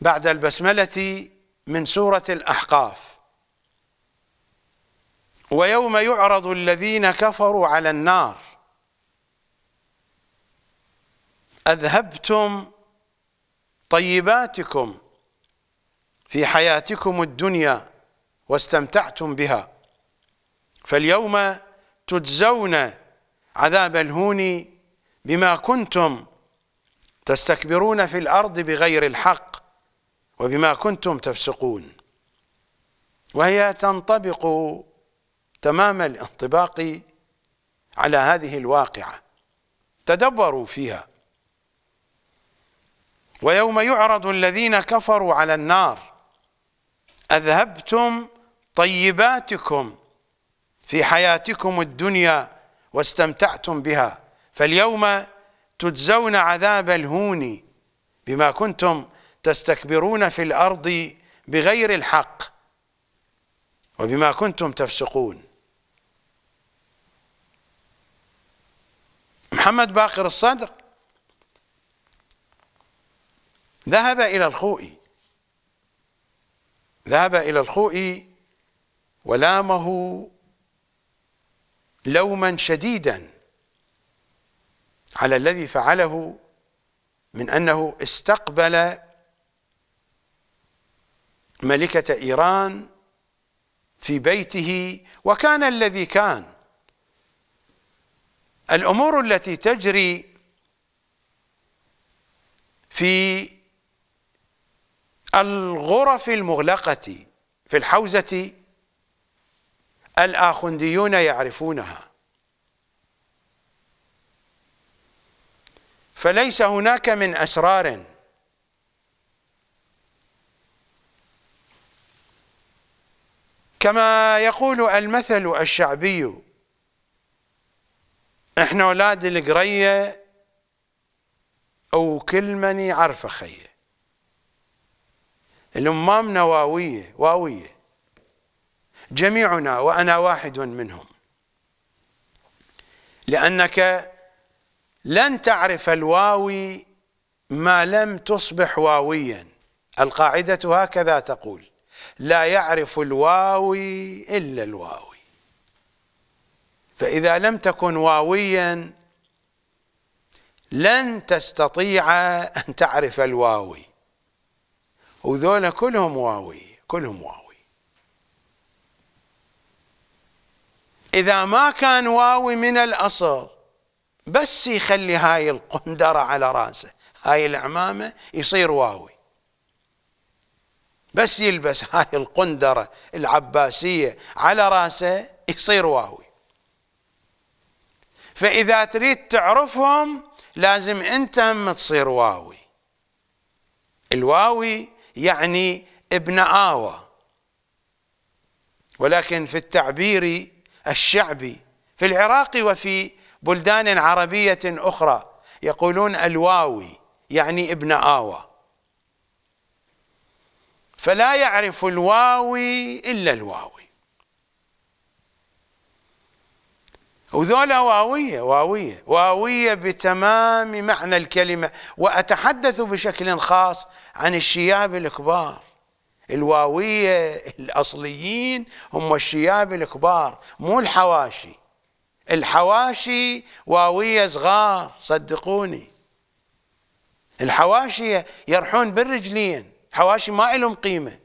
بعد البسملة من سورة الأحقاف ويوم يعرض الذين كفروا على النار أذهبتم طيباتكم في حياتكم الدنيا واستمتعتم بها فاليوم تجزون عذاب الهون بما كنتم تستكبرون في الأرض بغير الحق وبما كنتم تفسقون وهي تنطبق تمام الانطباق على هذه الواقعة تدبروا فيها ويوم يعرض الذين كفروا على النار أذهبتم طيباتكم في حياتكم الدنيا واستمتعتم بها فاليوم تجزون عذاب الهون بما كنتم تستكبرون في الأرض بغير الحق وبما كنتم تفسقون محمد باقر الصدر ذهب إلى الخوئي ذهب إلى الخوئي ولامه لوما شديدا على الذي فعله من أنه استقبل ملكة إيران في بيته وكان الذي كان الأمور التي تجري في الغرف المغلقة في الحوزة الآخنديون يعرفونها فليس هناك من أسرار كما يقول المثل الشعبي احنا اولاد القريه كل من يعرفه خيه الامامنا واويه واويه جميعنا وانا واحد منهم لانك لن تعرف الواوي ما لم تصبح واويا القاعده هكذا تقول لا يعرف الواوي إلا الواوي فإذا لم تكن واويا لن تستطيع أن تعرف الواوي وذولا كلهم واوي كلهم واوي إذا ما كان واوي من الأصل بس يخلي هاي القندرة على راسه هاي العمامة يصير واوي بس يلبس هاي القندرة العباسية على راسه يصير واهوي فإذا تريد تعرفهم لازم أنت هم تصير واوي الواوي يعني ابن آوى ولكن في التعبير الشعبي في العراق وفي بلدان عربية أخرى يقولون الواوي يعني ابن آوى فلا يعرف الواوي إلا الواوي وذولا واوية واوية واوية بتمام معنى الكلمة وأتحدث بشكل خاص عن الشياب الكبار الواوية الأصليين هم الشياب الكبار مو الحواشي الحواشي واوية صغار صدقوني الحواشي يرحون بالرجلين الحواشي ما لهم قيمه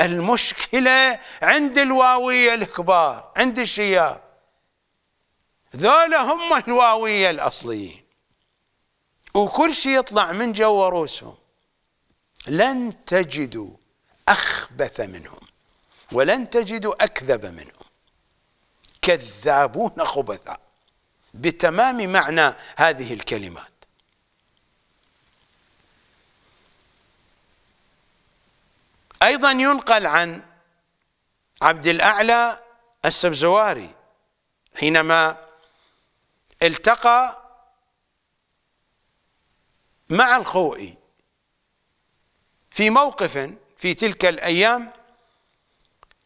المشكله عند الواويه الكبار عند الشياب ذولا هم الواويه الاصليين وكل شيء يطلع من جوا رؤوسهم لن تجدوا اخبث منهم ولن تجدوا اكذب منهم كذابون خبثاء بتمام معنى هذه الكلمات أيضا ينقل عن عبد الأعلى السبزواري حينما التقى مع الخوئي في موقف في تلك الأيام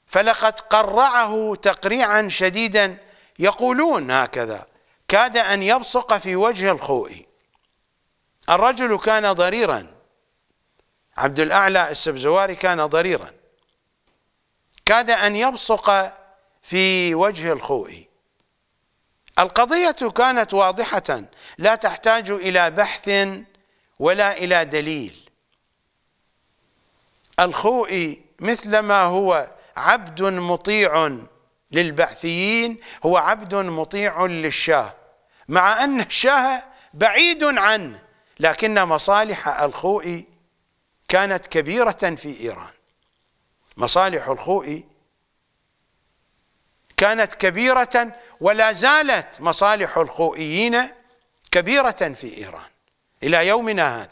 فلقد قرعه تقريعا شديدا يقولون هكذا كاد أن يبصق في وجه الخوئي الرجل كان ضريرا عبد الأعلى السبزواري كان ضريرا كاد أن يبصق في وجه الخوئي القضية كانت واضحة لا تحتاج إلى بحث ولا إلى دليل الخوئي مثلما هو عبد مطيع للبعثيين هو عبد مطيع للشاه مع أن الشاه بعيد عنه لكن مصالح الخوئي كانت كبيرة في إيران مصالح الخوئي كانت كبيرة ولا زالت مصالح الخوئيين كبيرة في إيران إلى يومنا هذا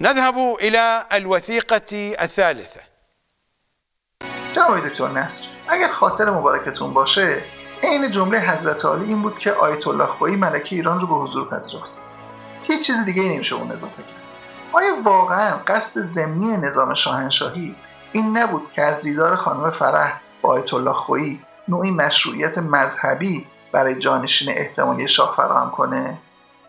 نذهب إلى الوثيقة الثالثة جناب دکتر نصر اگر خاطر مبارکتون باشه عین جمله حضرت عالی این بود که آیت الله خویی ملکه ایران رو به حضور پذیرفته که هیچ چیز دیگه نمیشه اون اضافه کرد آیا واقعا قصد زمینی نظام شاهنشاهی این نبود که از دیدار خانم فرح با آیت الله خویی نوعی مشروعیت مذهبی برای جانشین احتمالی شاه فراهم کنه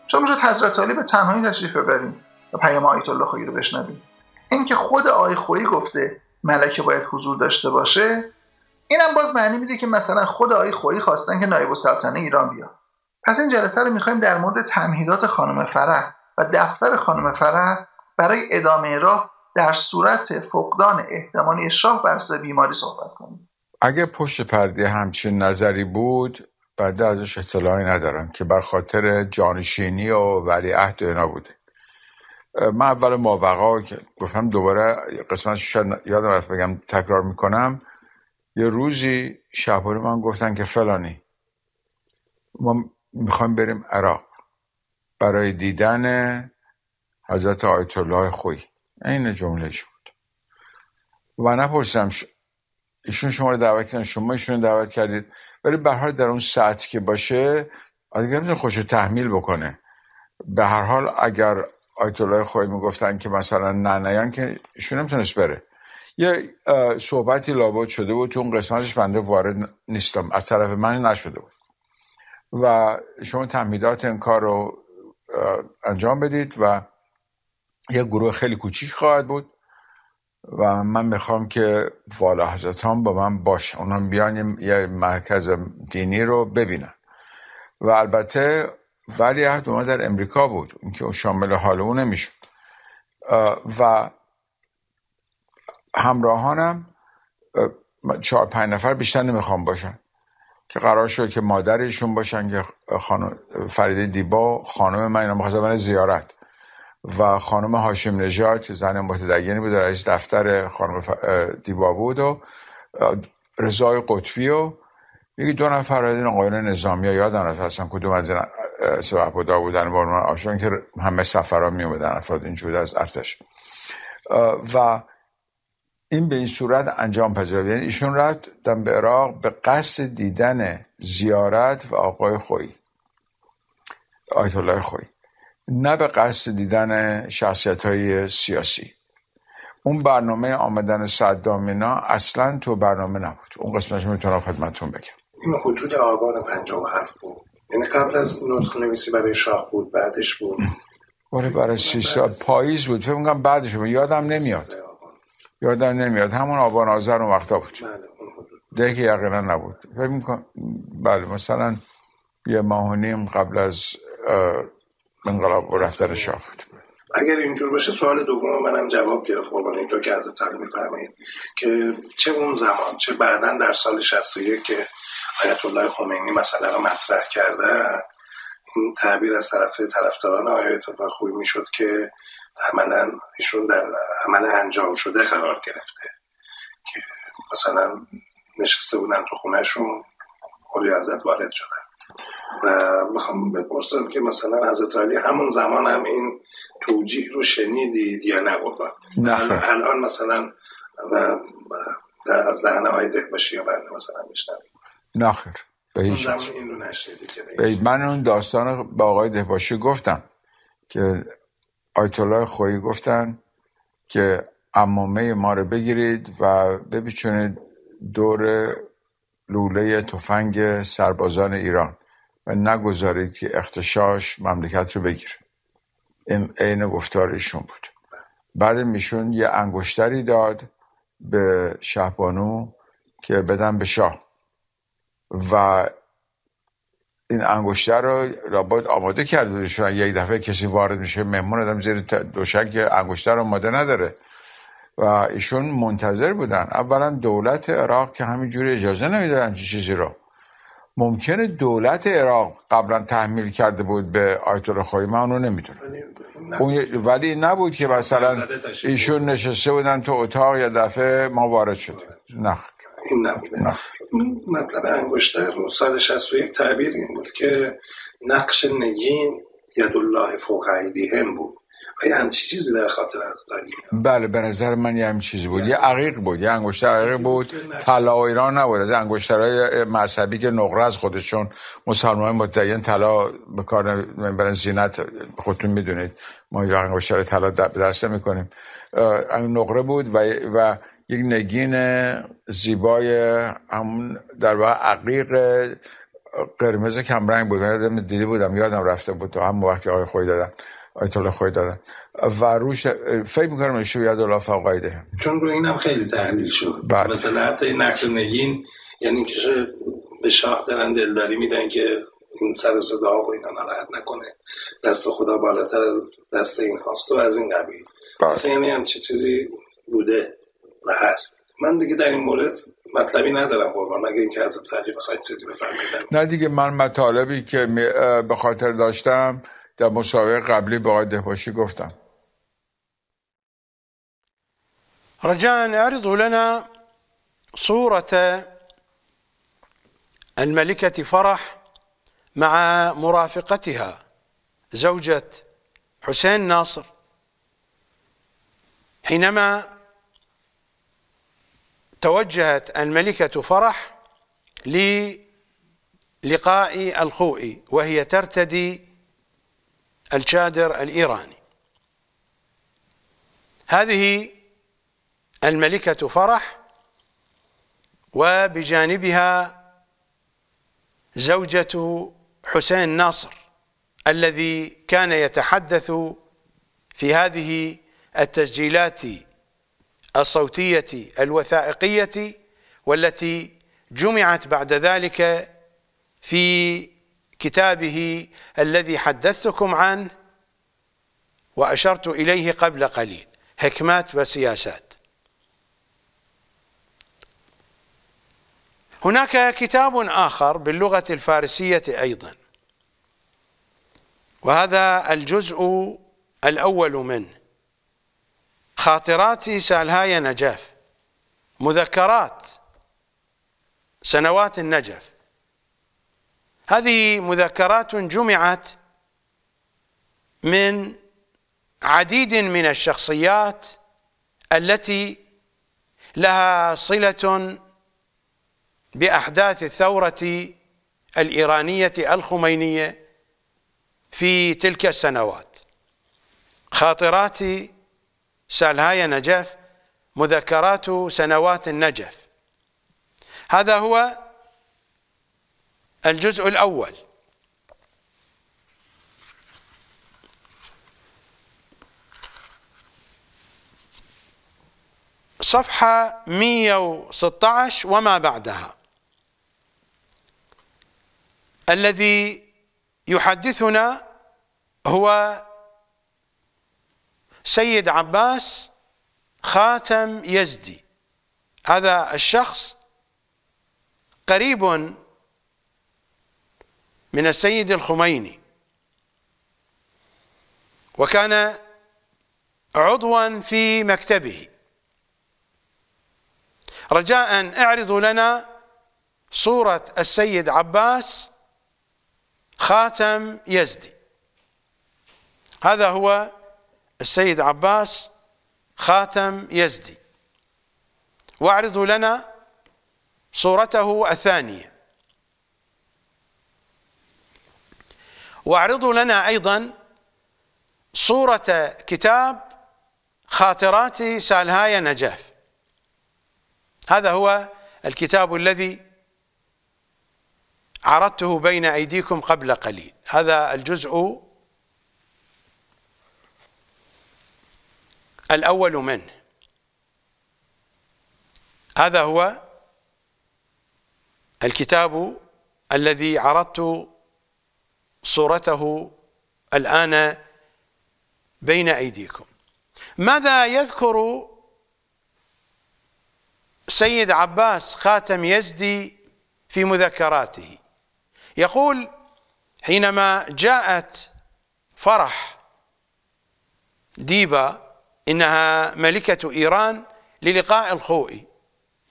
چون میشد حضرت علی به تنهایی تشریف ببریم و پیام آیت الله خویی رو بشنویم اینکه خود آی خویی گفته ملکه باید حضور داشته باشه اینم باز معنی میده که مثلا خود آی خویی خواستن که نایب السلطنه ایران بیاد پس این جلسه رو میخوایم در مورد تمهیدات خانم فرح و دفتر خانم فرح برای ادامه راه در صورت فقدان احتمالی شاه بر بیماری صحبت کنیم اگه پشت پرده همچین نظری بود بنده ازش اطلاعی ندارم که بر خاطر جانشینی و ولیعهد اینا بوده من اول ماوقا گفتم دوباره قسمت شاید یادم رفت بگم تکرار میکنم یه روزی شهباری من گفتن که فلانی ما میخوایم بریم عراق برای دیدن حضرت آیت الله خوی این جمله شد و نپرسیدم ایشون شما رو دعوت کردن شما ایشون رو دعوت کردید ولی به هر در اون ساعت که باشه اگر میتونه خوش تحمیل بکنه به هر حال اگر آیت الله خوی میگفتن که مثلا نه نیان که ایشون نمیتونست بره یه صحبتی لابد شده بود تو اون قسمتش بنده وارد نیستم از طرف من نشده بود و شما تمهیدات این کار رو انجام بدید و یه گروه خیلی کوچیک خواهد بود و من میخوام که والا حضرت هم با من باشه اونا بیان یه مرکز دینی رو ببینن و البته ولی عهد در امریکا بود اون که شامل حال او نمیشد و همراهانم چهار پنج نفر بیشتر نمیخوام باشن که قرار شد که مادرشون باشن که خانم فریده دیبا خانم من اینا زیارت و خانم هاشم نژاد که زن متدینی بود رئیس دفتر خانم دیبا بود و رضای قطبی و یکی دو نفر از این آقایان نظامی ها یادم رفت اصلا کدوم از این سبه بودا بودن بارمان آشان که همه سفرها می اومدن افراد اینجور از ارتش و این به این صورت انجام پذیرفت یعنی ایشون رفت به عراق به قصد دیدن زیارت و آقای خوی آیت الله خوی نه به قصد دیدن شخصیت های سیاسی اون برنامه آمدن صدامینا اصلا تو برنامه نبود اون قسمتش میتونم خدمتتون بگم این حدود آبان 57 بود یعنی قبل از نطق نویسی برای شاه بود بعدش بود آره، برای سی سال پاییز بود فکر میکنم بعدش بود یادم نمیاد یادم نمیاد همون آبان آذر اون وقتا بله، بود ده که یقینا نبود فکر میکن بله مثلا یه ماه و نیم قبل از انقلاب و رفتن شاه بود اگر اینجور باشه سوال دوم منم جواب گرفت قربان اینطور که از تن میفهمید که چه اون زمان چه بعدا در سال 61 که آیت الله خمینی مسئله رو مطرح کرده این تعبیر از طرف طرفداران آیت الله خوی میشد که عملا ایشون در عمل انجام شده قرار گرفته که مثلا نشسته بودن تو خونهشون ولی حضرت وارد شدن و میخوام بپرسم که مثلا حضرت علی همون زمان هم این توجیه رو شنیدید یا نه نه الان مثلا و از دهن های باشی یا بنده مثلا میشنوید نخیر به هیچ که من اون داستان با آقای دهباشی گفتم که آیت الله خویی گفتن که امامه ما رو بگیرید و ببیچونید دور لوله تفنگ سربازان ایران و نگذارید که اختشاش مملکت رو بگیره این عین گفتار بود بعد میشون یه انگشتری داد به شهبانو که بدن به شاه و این انگشتر رو رابط آماده کرده یک دفعه کسی وارد میشه مهمون آدم زیر دوشک انگشتر آماده نداره و ایشون منتظر بودن اولا دولت عراق که همینجوری اجازه نمیداد همچین چیزی رو ممکنه دولت عراق قبلا تحمیل کرده بود به آیت الله خامنه‌ای من اونو نمیدونم یعنی اون ولی نبود که مثلا ایشون نشسته بودن تو اتاق یا دفعه ما وارد شدیم نه این نبوده مطلب انگشتر رو سال 61 تعبیر این بود که نقش نگین الله فوق هم بود آیا همچی چیزی در خاطر از داریم بله به نظر من یه همچی چیزی بود یه یعنی عقیق بود یه انگشتر یعنی عقیق بود طلا ایران نبود از انگشترهای مذهبی که نقره از خودشون مسلمان متدین طلا به کار برن زینت خودتون میدونید ما یه انگشتر طلا دست میکنیم این نقره بود و, و یک نگین زیبای همون در واقع عقیق قرمز کمرنگ بود من دیده بودم یادم رفته بود تو هم وقتی آقای خوی دادن آیت الله خوی دادن و روش فکر میکنم نشو یاد الله فقایده چون رو اینم خیلی تحلیل شد بعد. بله. مثلا حتی نقش نگین یعنی که به شاه دارن دلداری میدن که این سر صدا و اینا ناراحت نکنه دست خدا بالاتر از دست این هاست و از این قبیل بله. اصلا یعنی چی چیزی بوده و هست من دیگه در این مورد مطلبی ندارم قربان مگه اینکه از تعلی بخواید چیزی بفرمایید نه دیگه من مطالبی که به خاطر داشتم در مسابقه قبلی با آقای دهباشی گفتم رجاء اعرضوا لنا صورة الملكة فرح مع مرافقتها زوجة حسين ناصر حينما توجهت الملكة فرح للقاء الخوئي وهي ترتدي الشادر الإيراني هذه الملكة فرح وبجانبها زوجة حسين ناصر الذي كان يتحدث في هذه التسجيلات الصوتية الوثائقية والتي جمعت بعد ذلك في كتابه الذي حدثتكم عنه وأشرت إليه قبل قليل حكمات وسياسات هناك كتاب آخر باللغة الفارسية أيضا وهذا الجزء الأول منه خاطراتي سالهاي نجف مذكرات سنوات النجف هذه مذكرات جمعت من عديد من الشخصيات التي لها صلة بأحداث الثورة الإيرانية الخمينية في تلك السنوات خاطراتي سالهايا نجف مذكرات سنوات النجف هذا هو الجزء الأول صفحة 116 وما بعدها الذي يحدثنا هو سيد عباس خاتم يزدي هذا الشخص قريب من السيد الخميني وكان عضوا في مكتبه رجاء اعرضوا لنا صورة السيد عباس خاتم يزدي هذا هو السيد عباس خاتم يزدي واعرضوا لنا صورته الثانية واعرضوا لنا أيضا صورة كتاب خاطرات سالهايا نجاف هذا هو الكتاب الذي عرضته بين أيديكم قبل قليل هذا الجزء الأول من؟ هذا هو الكتاب الذي عرضت صورته الآن بين أيديكم ماذا يذكر سيد عباس خاتم يزدي في مذكراته يقول حينما جاءت فرح ديبا إنها ملكة إيران للقاء الخوئي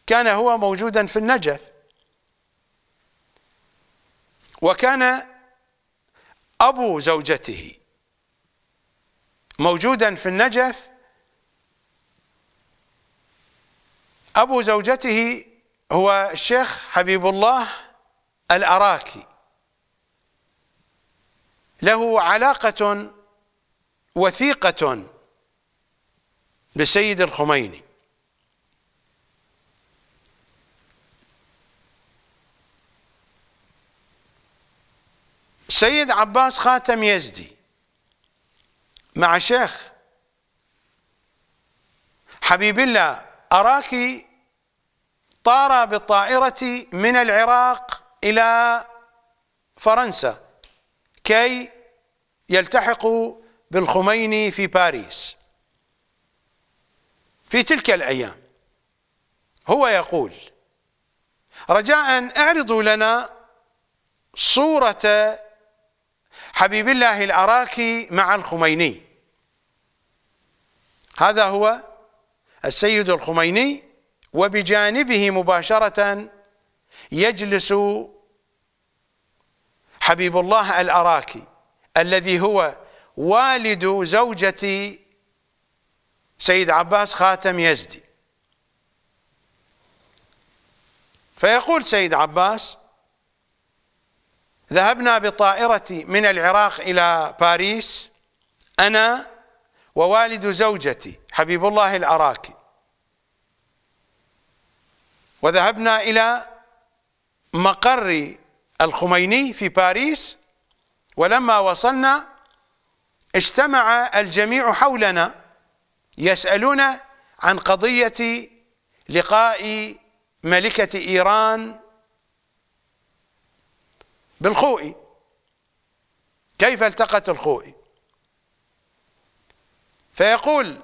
كان هو موجودا في النجف وكان أبو زوجته موجودا في النجف أبو زوجته هو الشيخ حبيب الله الأراكي له علاقة وثيقة بسيد الخميني سيد عباس خاتم يزدي مع شيخ حبيب الله أراك طار بالطائرة من العراق إلى فرنسا كي يلتحق بالخميني في باريس في تلك الأيام هو يقول رجاء اعرضوا لنا صورة حبيب الله الأراكي مع الخميني هذا هو السيد الخميني وبجانبه مباشرة يجلس حبيب الله الأراكي الذي هو والد زوجة سيد عباس خاتم يزدي فيقول سيد عباس ذهبنا بطائرتي من العراق إلى باريس أنا ووالد زوجتي حبيب الله الأراكي وذهبنا إلى مقر الخميني في باريس ولما وصلنا اجتمع الجميع حولنا يسألون عن قضية لقاء ملكة إيران بالخوئي كيف التقت الخوئي فيقول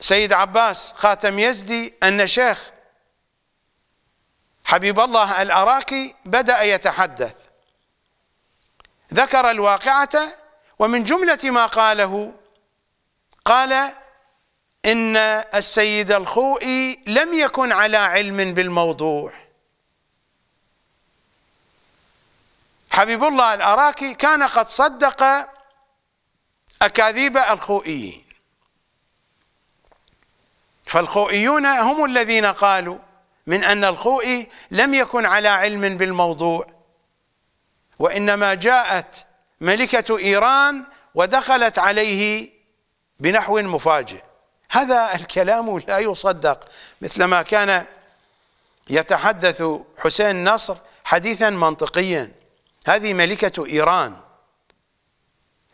سيد عباس خاتم يزدي أن شيخ حبيب الله الأراكي بدأ يتحدث ذكر الواقعة ومن جملة ما قاله قال إن السيد الخوئي لم يكن على علم بالموضوع حبيب الله الأراكي كان قد صدق أكاذيب الخوئيين فالخوئيون هم الذين قالوا من أن الخوئي لم يكن على علم بالموضوع وإنما جاءت ملكة إيران ودخلت عليه بنحو مفاجئ هذا الكلام لا يصدق مثلما كان يتحدث حسين نصر حديثا منطقيا هذه ملكة إيران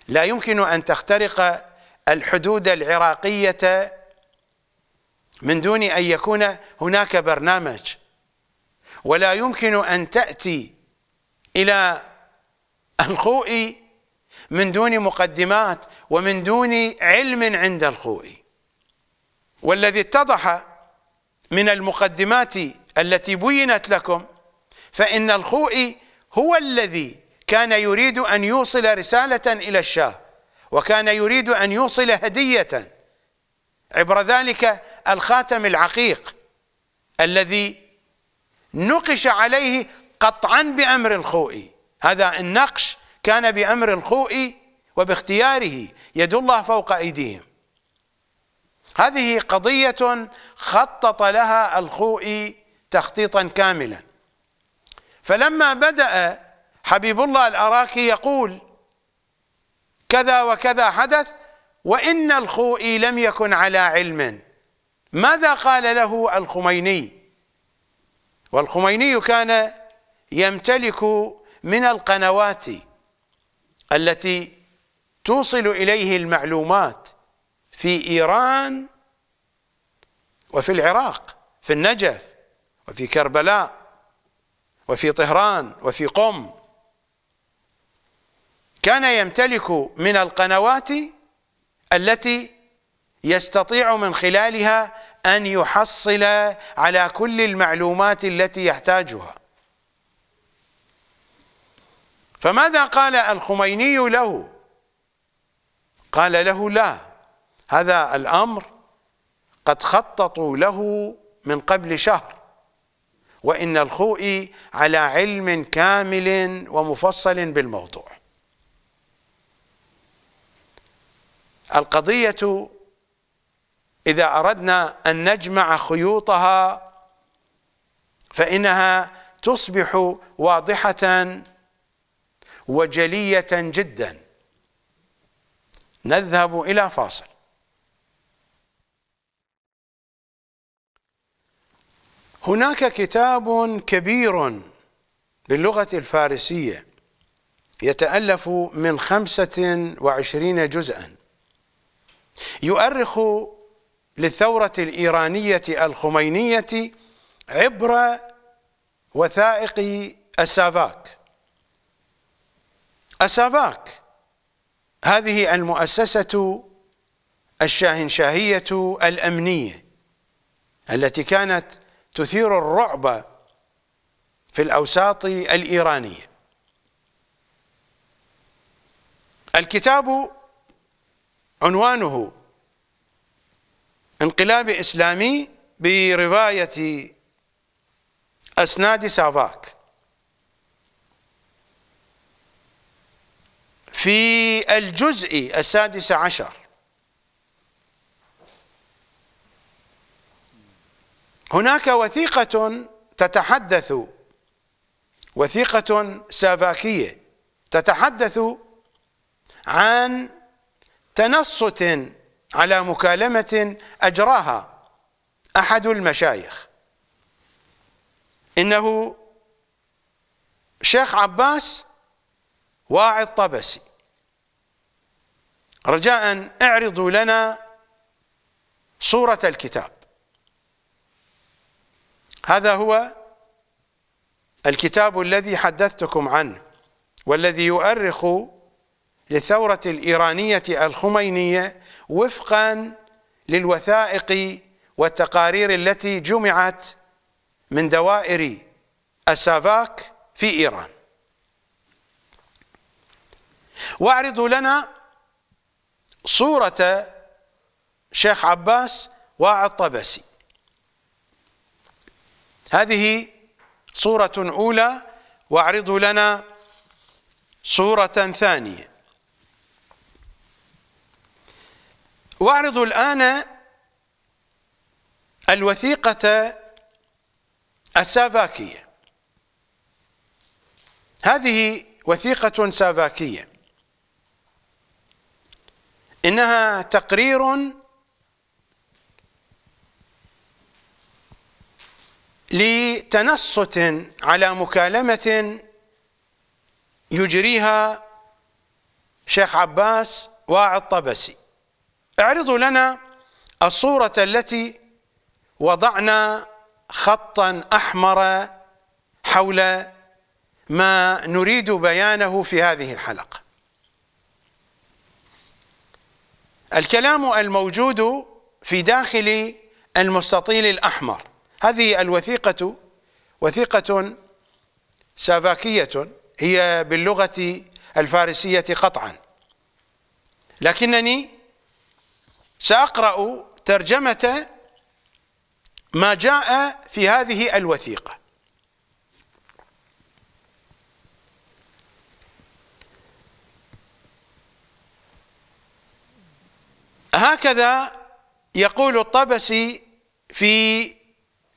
لا يمكن أن تخترق الحدود العراقية من دون أن يكون هناك برنامج ولا يمكن أن تأتي إلى الخوئي من دون مقدمات ومن دون علم عند الخوئي والذي اتضح من المقدمات التي بينت لكم فإن الخوئي هو الذي كان يريد أن يوصل رسالة إلى الشاه وكان يريد أن يوصل هدية عبر ذلك الخاتم العقيق الذي نقش عليه قطعا بأمر الخوئي هذا النقش كان بأمر الخوئي وباختياره يد الله فوق أيديهم هذه قضية خطط لها الخوئي تخطيطا كاملا فلما بدأ حبيب الله الأراكي يقول كذا وكذا حدث وإن الخوئي لم يكن على علم ماذا قال له الخميني والخميني كان يمتلك من القنوات التي توصل إليه المعلومات في إيران وفي العراق في النجف وفي كربلاء وفي طهران وفي قم كان يمتلك من القنوات التي يستطيع من خلالها أن يحصل على كل المعلومات التي يحتاجها فماذا قال الخميني له قال له لا هذا الأمر قد خططوا له من قبل شهر وإن الخوئي على علم كامل ومفصل بالموضوع القضية إذا أردنا أن نجمع خيوطها فإنها تصبح واضحة وجلية جداً نذهب إلى فاصل هناك كتاب كبير باللغة الفارسية يتألف من خمسة وعشرين جزءا يؤرخ للثورة الإيرانية الخمينية عبر وثائق أسافاك أسافاك هذه المؤسسة الشاهنشاهية الأمنية التي كانت تثير الرعب في الأوساط الإيرانية الكتاب عنوانه انقلاب إسلامي برواية أسناد سافاك في الجزء السادس عشر هناك وثيقة تتحدث وثيقة سافاكية تتحدث عن تنصت على مكالمة أجراها أحد المشايخ إنه شيخ عباس واعظ طبسي رجاء اعرضوا لنا صورة الكتاب هذا هو الكتاب الذي حدثتكم عنه والذي يؤرخ للثورة الإيرانية الخمينية وفقا للوثائق والتقارير التي جمعت من دوائر السافاك في إيران واعرضوا لنا صورة شيخ عباس واعظ طبسي هذه صورة أولى واعرضوا لنا صورة ثانية واعرض الآن الوثيقة السافاكية هذه وثيقة سافاكية إنها تقرير لتنصت على مكالمة يجريها شيخ عباس واعد طبسي اعرضوا لنا الصورة التي وضعنا خطا أحمر حول ما نريد بيانه في هذه الحلقة الكلام الموجود في داخل المستطيل الأحمر هذه الوثيقة وثيقة سافاكية هي باللغة الفارسية قطعا لكنني سأقرأ ترجمة ما جاء في هذه الوثيقة هكذا يقول الطبسي في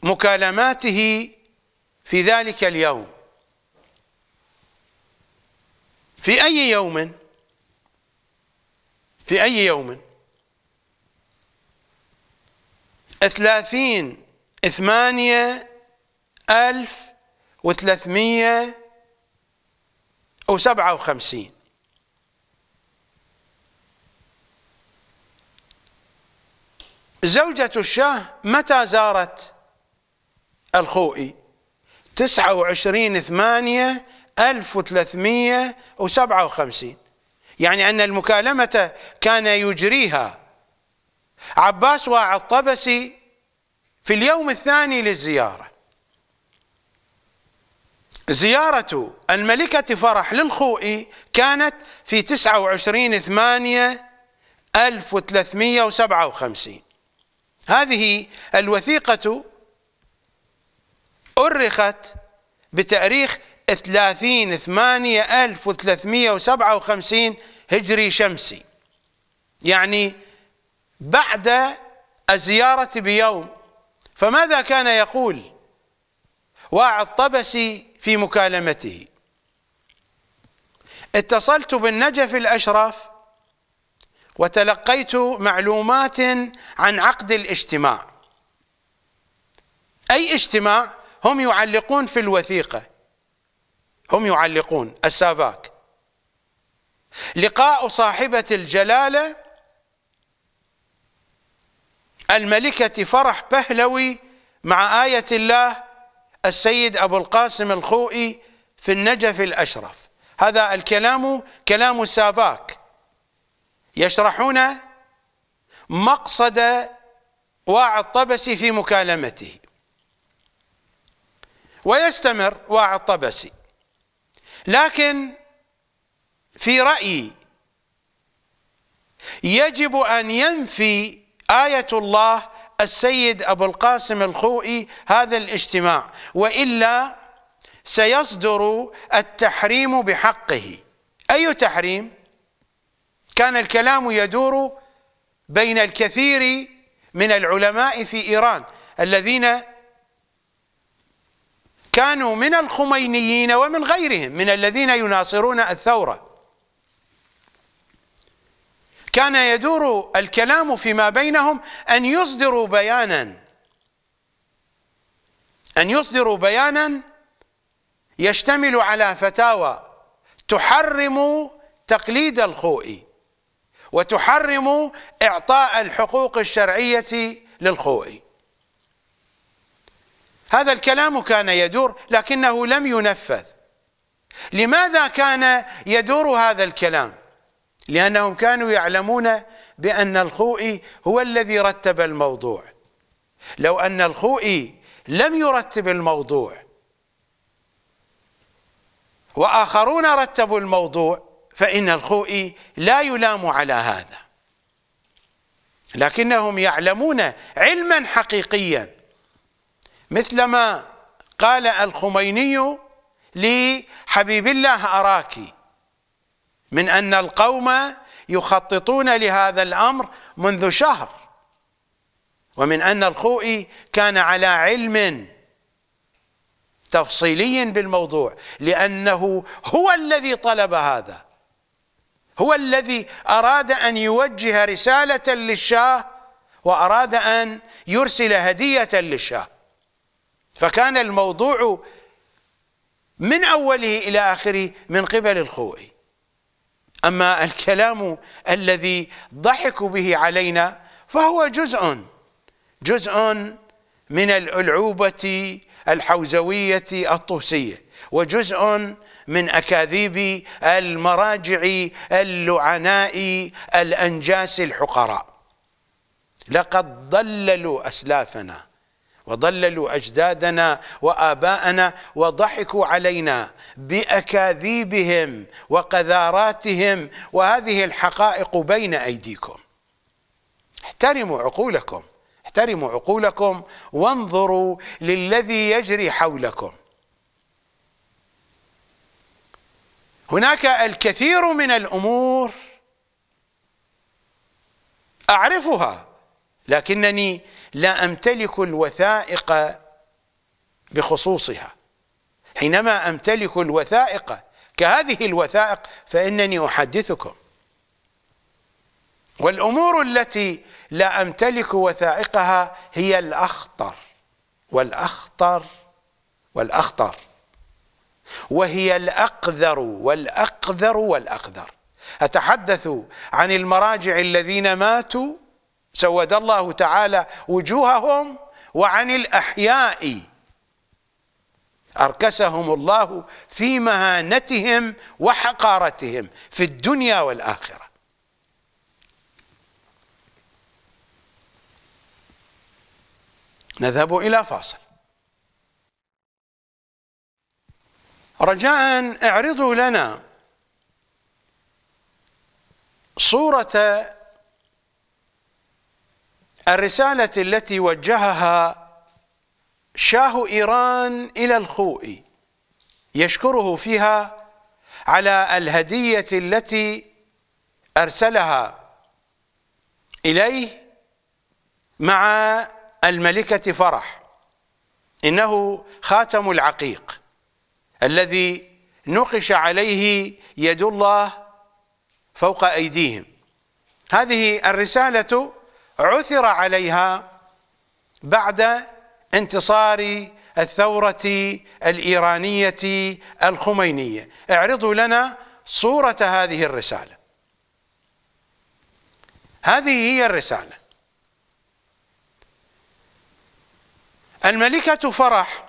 مكالماته في ذلك اليوم في أي يوم في أي يوم ثلاثين ثمانية ألف وثلاثمية أو سبعة وخمسين زوجة الشاه متى زارت الخوئي تسعة وعشرين ثمانية ألف وثلاثمية وسبعة وخمسين يعني أن المكالمة كان يجريها عباس واع طبسي في اليوم الثاني للزيارة زيارة الملكة فرح للخوئي كانت في تسعة وعشرين ثمانية ألف وثلاثمية وسبعة وخمسين هذه الوثيقة أرخت بتاريخ 30 8 1357 هجري شمسي يعني بعد الزيارة بيوم فماذا كان يقول واعظ الطبسي في مكالمته اتصلت بالنجف الأشرف وتلقيت معلومات عن عقد الاجتماع أي اجتماع هم يعلقون في الوثيقة هم يعلقون السافاك لقاء صاحبة الجلالة الملكة فرح بهلوي مع آية الله السيد أبو القاسم الخوئي في النجف الأشرف هذا الكلام كلام سافاك يشرحون مقصد واعظ الطبسي في مكالمته ويستمر واعظ الطبسي لكن في رأيي يجب أن ينفي آية الله السيد أبو القاسم الخوئي هذا الاجتماع وإلا سيصدر التحريم بحقه أي تحريم؟ كان الكلام يدور بين الكثير من العلماء في إيران الذين كانوا من الخمينيين ومن غيرهم من الذين يناصرون الثورة كان يدور الكلام فيما بينهم أن يصدروا بيانا أن يصدروا بيانا يشتمل على فتاوى تحرم تقليد الخوئي وتحرم إعطاء الحقوق الشرعية للخوئي هذا الكلام كان يدور لكنه لم ينفذ لماذا كان يدور هذا الكلام لأنهم كانوا يعلمون بأن الخوئي هو الذي رتب الموضوع لو أن الخوئي لم يرتب الموضوع وآخرون رتبوا الموضوع فإن الخوئي لا يلام على هذا لكنهم يعلمون علما حقيقيا مثلما قال الخميني لحبيب الله أراك من أن القوم يخططون لهذا الأمر منذ شهر ومن أن الخوئي كان على علم تفصيلي بالموضوع لأنه هو الذي طلب هذا هو الذي أراد أن يوجه رسالة للشاه وأراد أن يرسل هدية للشاه فكان الموضوع من أوله إلى آخره من قبل الخوئي أما الكلام الذي ضحكوا به علينا فهو جزء جزء من الألعوبة الحوزوية الطوسية وجزء من أكاذيب المراجع اللعناء الأنجاس الحقراء لقد ضللوا أسلافنا وضللوا أجدادنا وآباءنا وضحكوا علينا بأكاذيبهم وقذاراتهم وهذه الحقائق بين أيديكم احترموا عقولكم احترموا عقولكم وانظروا للذي يجري حولكم هناك الكثير من الامور اعرفها لكنني لا امتلك الوثائق بخصوصها حينما امتلك الوثائق كهذه الوثائق فانني احدثكم والامور التي لا امتلك وثائقها هي الاخطر والاخطر والاخطر وهي الأقذر والأقذر والأقذر أتحدث عن المراجع الذين ماتوا سود الله تعالى وجوههم وعن الأحياء أركسهم الله في مهانتهم وحقارتهم في الدنيا والآخرة نذهب إلى فاصل رجاء اعرضوا لنا صورة الرسالة التي وجهها شاه إيران إلى الخوئي يشكره فيها على الهدية التي أرسلها إليه مع الملكة فرح إنه خاتم العقيق الذي نقش عليه يد الله فوق أيديهم هذه الرسالة عثر عليها بعد انتصار الثورة الإيرانية الخمينية اعرضوا لنا صورة هذه الرسالة هذه هي الرسالة الملكة فرح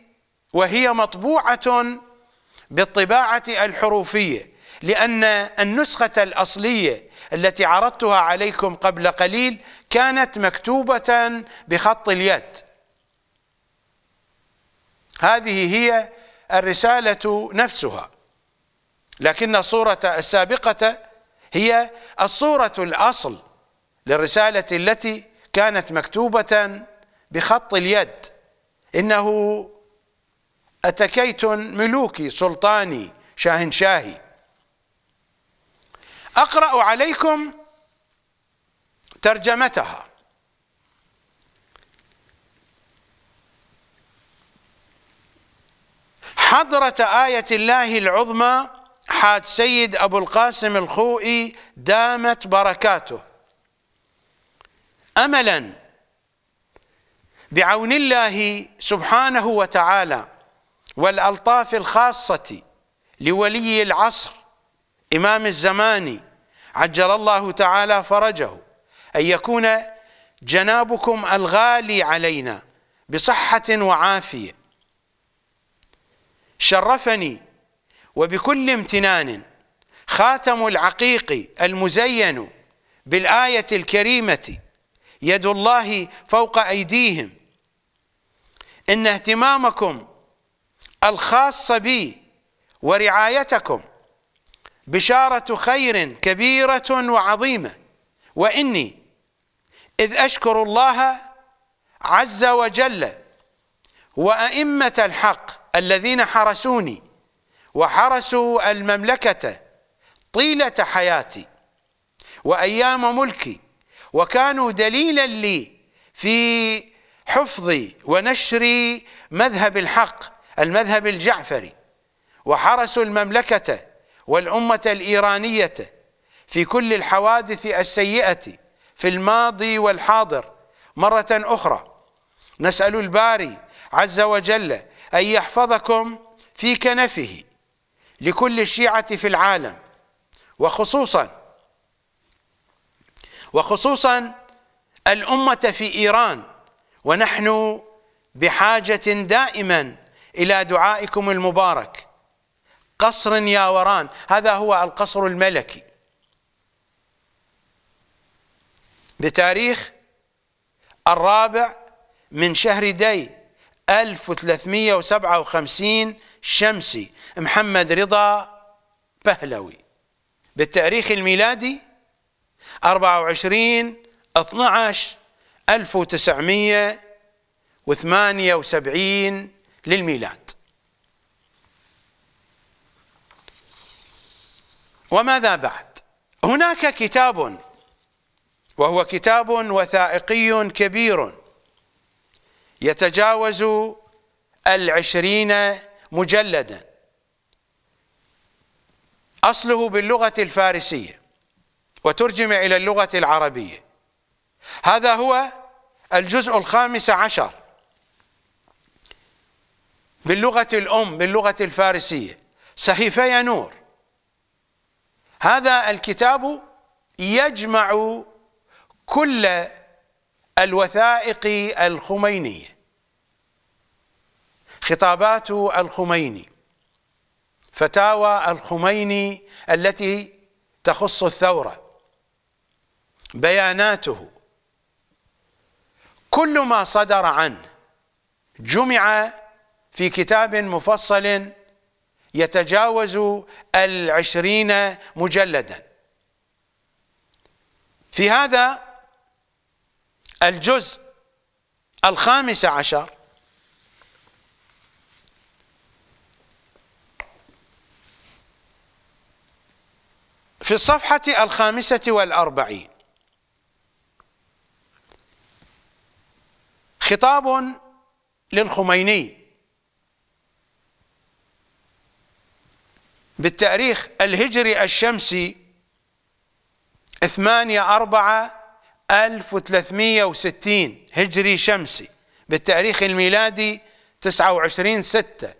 وهي مطبوعة بالطباعة الحروفية لأن النسخة الأصلية التي عرضتها عليكم قبل قليل كانت مكتوبة بخط اليد هذه هي الرسالة نفسها لكن الصورة السابقة هي الصورة الأصل للرسالة التي كانت مكتوبة بخط اليد إنه أتكيت ملوكي سلطاني شاهن شاهي أقرأ عليكم ترجمتها حضرة آية الله العظمى حاد سيد أبو القاسم الخوئي دامت بركاته أملا بعون الله سبحانه وتعالى والألطاف الخاصة لولي العصر إمام الزمان عجل الله تعالى فرجه أن يكون جنابكم الغالي علينا بصحة وعافية شرفني وبكل امتنان خاتم العقيق المزين بالآية الكريمة يد الله فوق أيديهم إن اهتمامكم الخاصة بي ورعايتكم بشارة خير كبيرة وعظيمة وإني إذ أشكر الله عز وجل وأئمة الحق الذين حرسوني وحرسوا المملكة طيلة حياتي وأيام ملكي وكانوا دليلا لي في حفظي ونشر مذهب الحق المذهب الجعفري وحرسوا المملكة والأمة الإيرانية في كل الحوادث السيئة في الماضي والحاضر مرة أخرى نسأل الباري عز وجل أن يحفظكم في كنفه لكل الشيعة في العالم وخصوصا وخصوصا الأمة في إيران ونحن بحاجة دائما إلى دعائكم المبارك قصر يا وران هذا هو القصر الملكي بتاريخ الرابع من شهر دي 1357 شمسي محمد رضا بهلوي بالتاريخ الميلادي 24 12 1978 للميلاد وماذا بعد هناك كتاب وهو كتاب وثائقي كبير يتجاوز العشرين مجلدا أصله باللغة الفارسية وترجم إلى اللغة العربية هذا هو الجزء الخامس عشر باللغة الأم باللغة الفارسية صحيفة نور هذا الكتاب يجمع كل الوثائق الخمينية خطابات الخميني فتاوى الخميني التي تخص الثورة بياناته كل ما صدر عنه جمع في كتاب مفصل يتجاوز العشرين مجلدا في هذا الجزء الخامس عشر في الصفحة الخامسة والأربعين خطاب للخميني بالتاريخ الهجري الشمسي 8 4 1360 هجري شمسي بالتاريخ الميلادي 29 6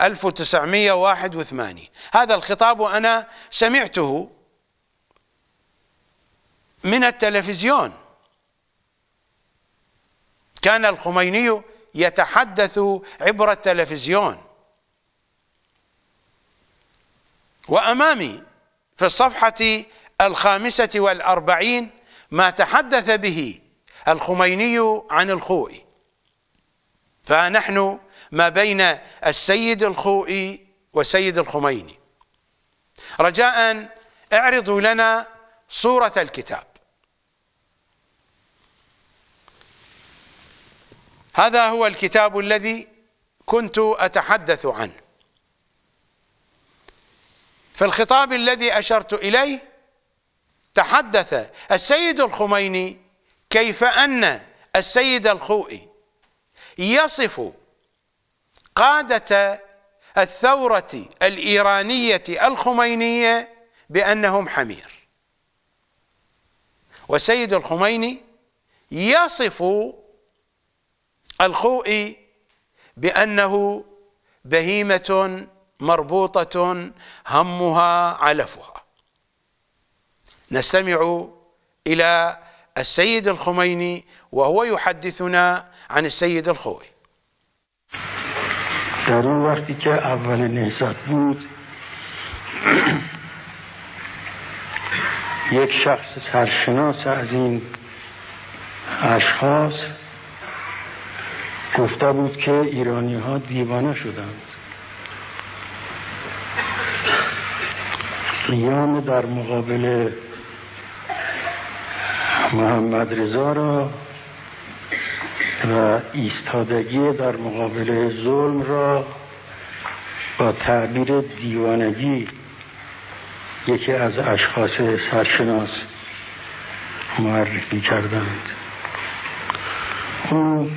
1981 هذا الخطاب وأنا سمعته من التلفزيون كان الخميني يتحدث عبر التلفزيون وأمامي في الصفحة الخامسة والأربعين ما تحدث به الخميني عن الخوئي فنحن ما بين السيد الخوئي وسيد الخميني رجاء اعرضوا لنا صورة الكتاب هذا هو الكتاب الذي كنت أتحدث عنه في الخطاب الذي أشرت إليه تحدث السيد الخميني كيف أن السيد الخوئي يصف قادة الثورة الإيرانية الخمينية بأنهم حمير وسيد الخميني يصف الخوئي بأنه بهيمة مربوطة همها علفها نستمع إلى السيد الخميني وهو يحدثنا عن السيد الخوي در اون وقتی که اول نهزت بود یک شخص سرشناس از این اشخاص گفته بود که ایرانی ها دیوانه شدند قیام در مقابل محمد رضا را و ایستادگی در مقابل ظلم را با تعبیر دیوانگی یکی از اشخاص سرشناس معرفی کردند اون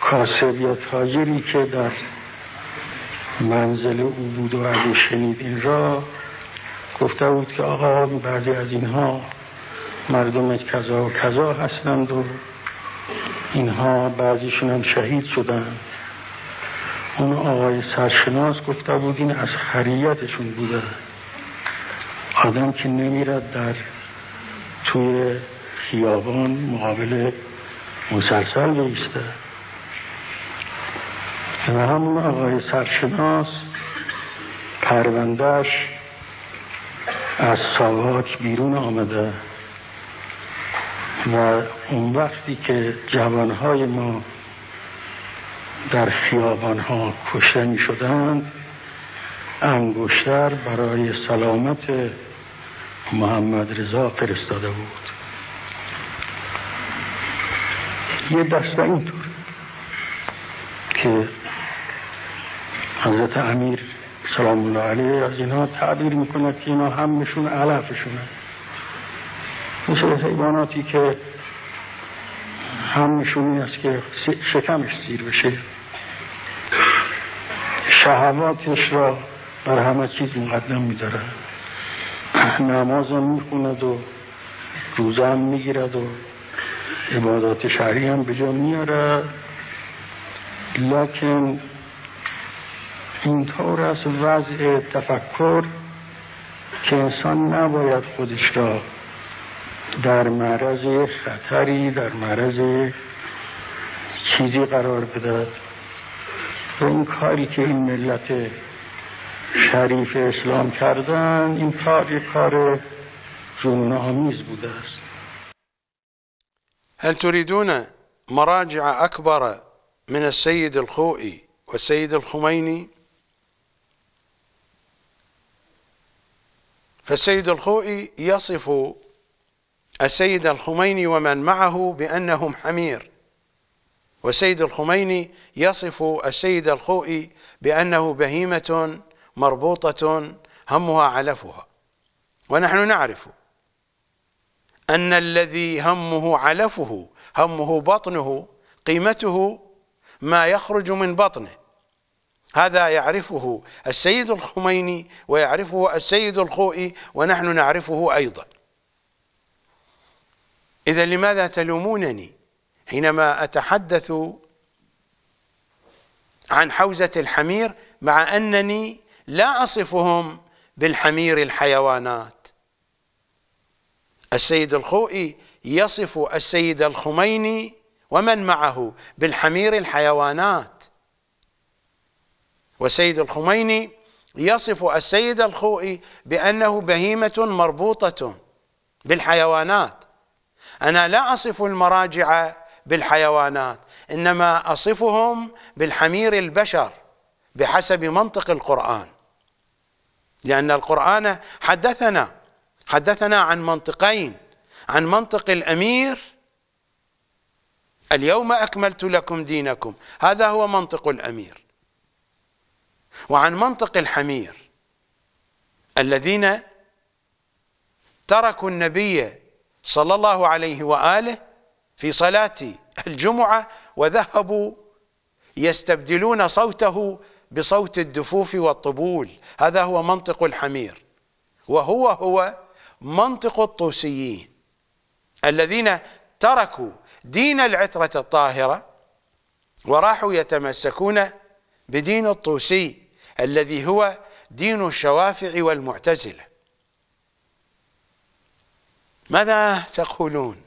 کاسب یا تاجری که در منزل او بود و شنید این را گفته بود که آقا بعضی از اینها مردم کذا و کذا هستند و اینها بعضیشون هم شهید شدند اون آقای سرشناس گفته بود این از خریتشون بوده آدم که نمیرد در توی خیابان مقابل مسلسل بیسته و همون آقای سرشناس پروندهش از ساواک بیرون آمده و اون وقتی که جوانهای ما در خیابانها کشته می شدند انگشتر برای سلامت محمد رضا فرستاده بود یه دسته اینطور که حضرت امیر سلام الله علیه از اینها تعبیر میکنه که اینا همشون علفشونه مثل حیواناتی که همشون این است که شکمش سیر بشه شهواتش را بر همه چیز مقدم میداره نماز هم میخوند و روزه هم میگیرد و عبادات شهری هم به جا میاره لکن این طور از وضع تفکر که انسان نباید خودش را در معرض خطری در معرض چیزی قرار بدهد و این کاری که این ملت شریف اسلام کردن این کار یک کار جنون آمیز بوده است هل تریدون مراجع اکبر من الخوئی و والسید الخمینی؟ فالسيد الخوئي يصف السيد الخميني ومن معه بأنهم حمير والسيد الخميني يصف السيد الخوئي بأنه بهيمة مربوطة همها علفها ونحن نعرف أن الذي همه علفه همه بطنه قيمته ما يخرج من بطنه هذا يعرفه السيد الخميني ويعرفه السيد الخوئي ونحن نعرفه أيضا إذا لماذا تلومونني حينما أتحدث عن حوزة الحمير مع أنني لا أصفهم بالحمير الحيوانات السيد الخوئي يصف السيد الخميني ومن معه بالحمير الحيوانات وسيد الخميني يصف السيد الخوئي بأنه بهيمة مربوطة بالحيوانات أنا لا أصف المراجع بالحيوانات إنما أصفهم بالحمير البشر بحسب منطق القرآن لأن القرآن حدثنا حدثنا عن منطقين عن منطق الأمير اليوم أكملت لكم دينكم هذا هو منطق الأمير وعن منطق الحمير الذين تركوا النبي صلى الله عليه وآله في صلاة الجمعة وذهبوا يستبدلون صوته بصوت الدفوف والطبول هذا هو منطق الحمير وهو هو منطق الطوسيين الذين تركوا دين العترة الطاهرة وراحوا يتمسكون بدين الطوسي الذي هو دين الشوافع والمعتزلة ماذا تقولون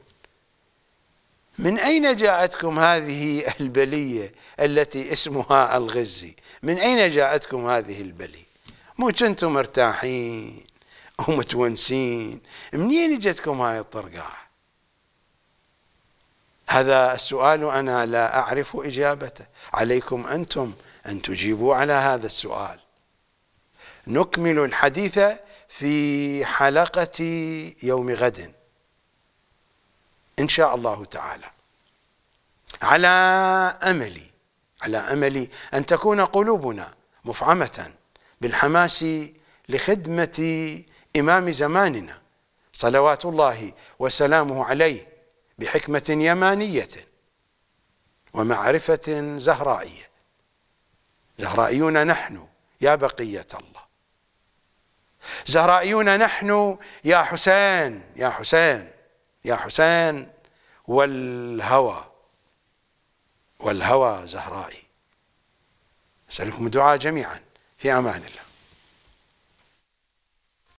من أين جاءتكم هذه البلية التي اسمها الغزي من أين جاءتكم هذه البلية مو كنتم مرتاحين ومتونسين منين اجتكم هاي الطرقاع هذا السؤال أنا لا أعرف إجابته عليكم أنتم أن تجيبوا على هذا السؤال نكمل الحديث في حلقة يوم غد إن شاء الله تعالى على أملي على أملي أن تكون قلوبنا مفعمة بالحماس لخدمة إمام زماننا صلوات الله وسلامه عليه بحكمة يمانية ومعرفة زهرائية زهرائيون نحن يا بقية الله زهرائيون نحن يا حسين يا حسين يا حسين والهوى والهوى زهرائي أسألكم الدعاء جميعا في أمان الله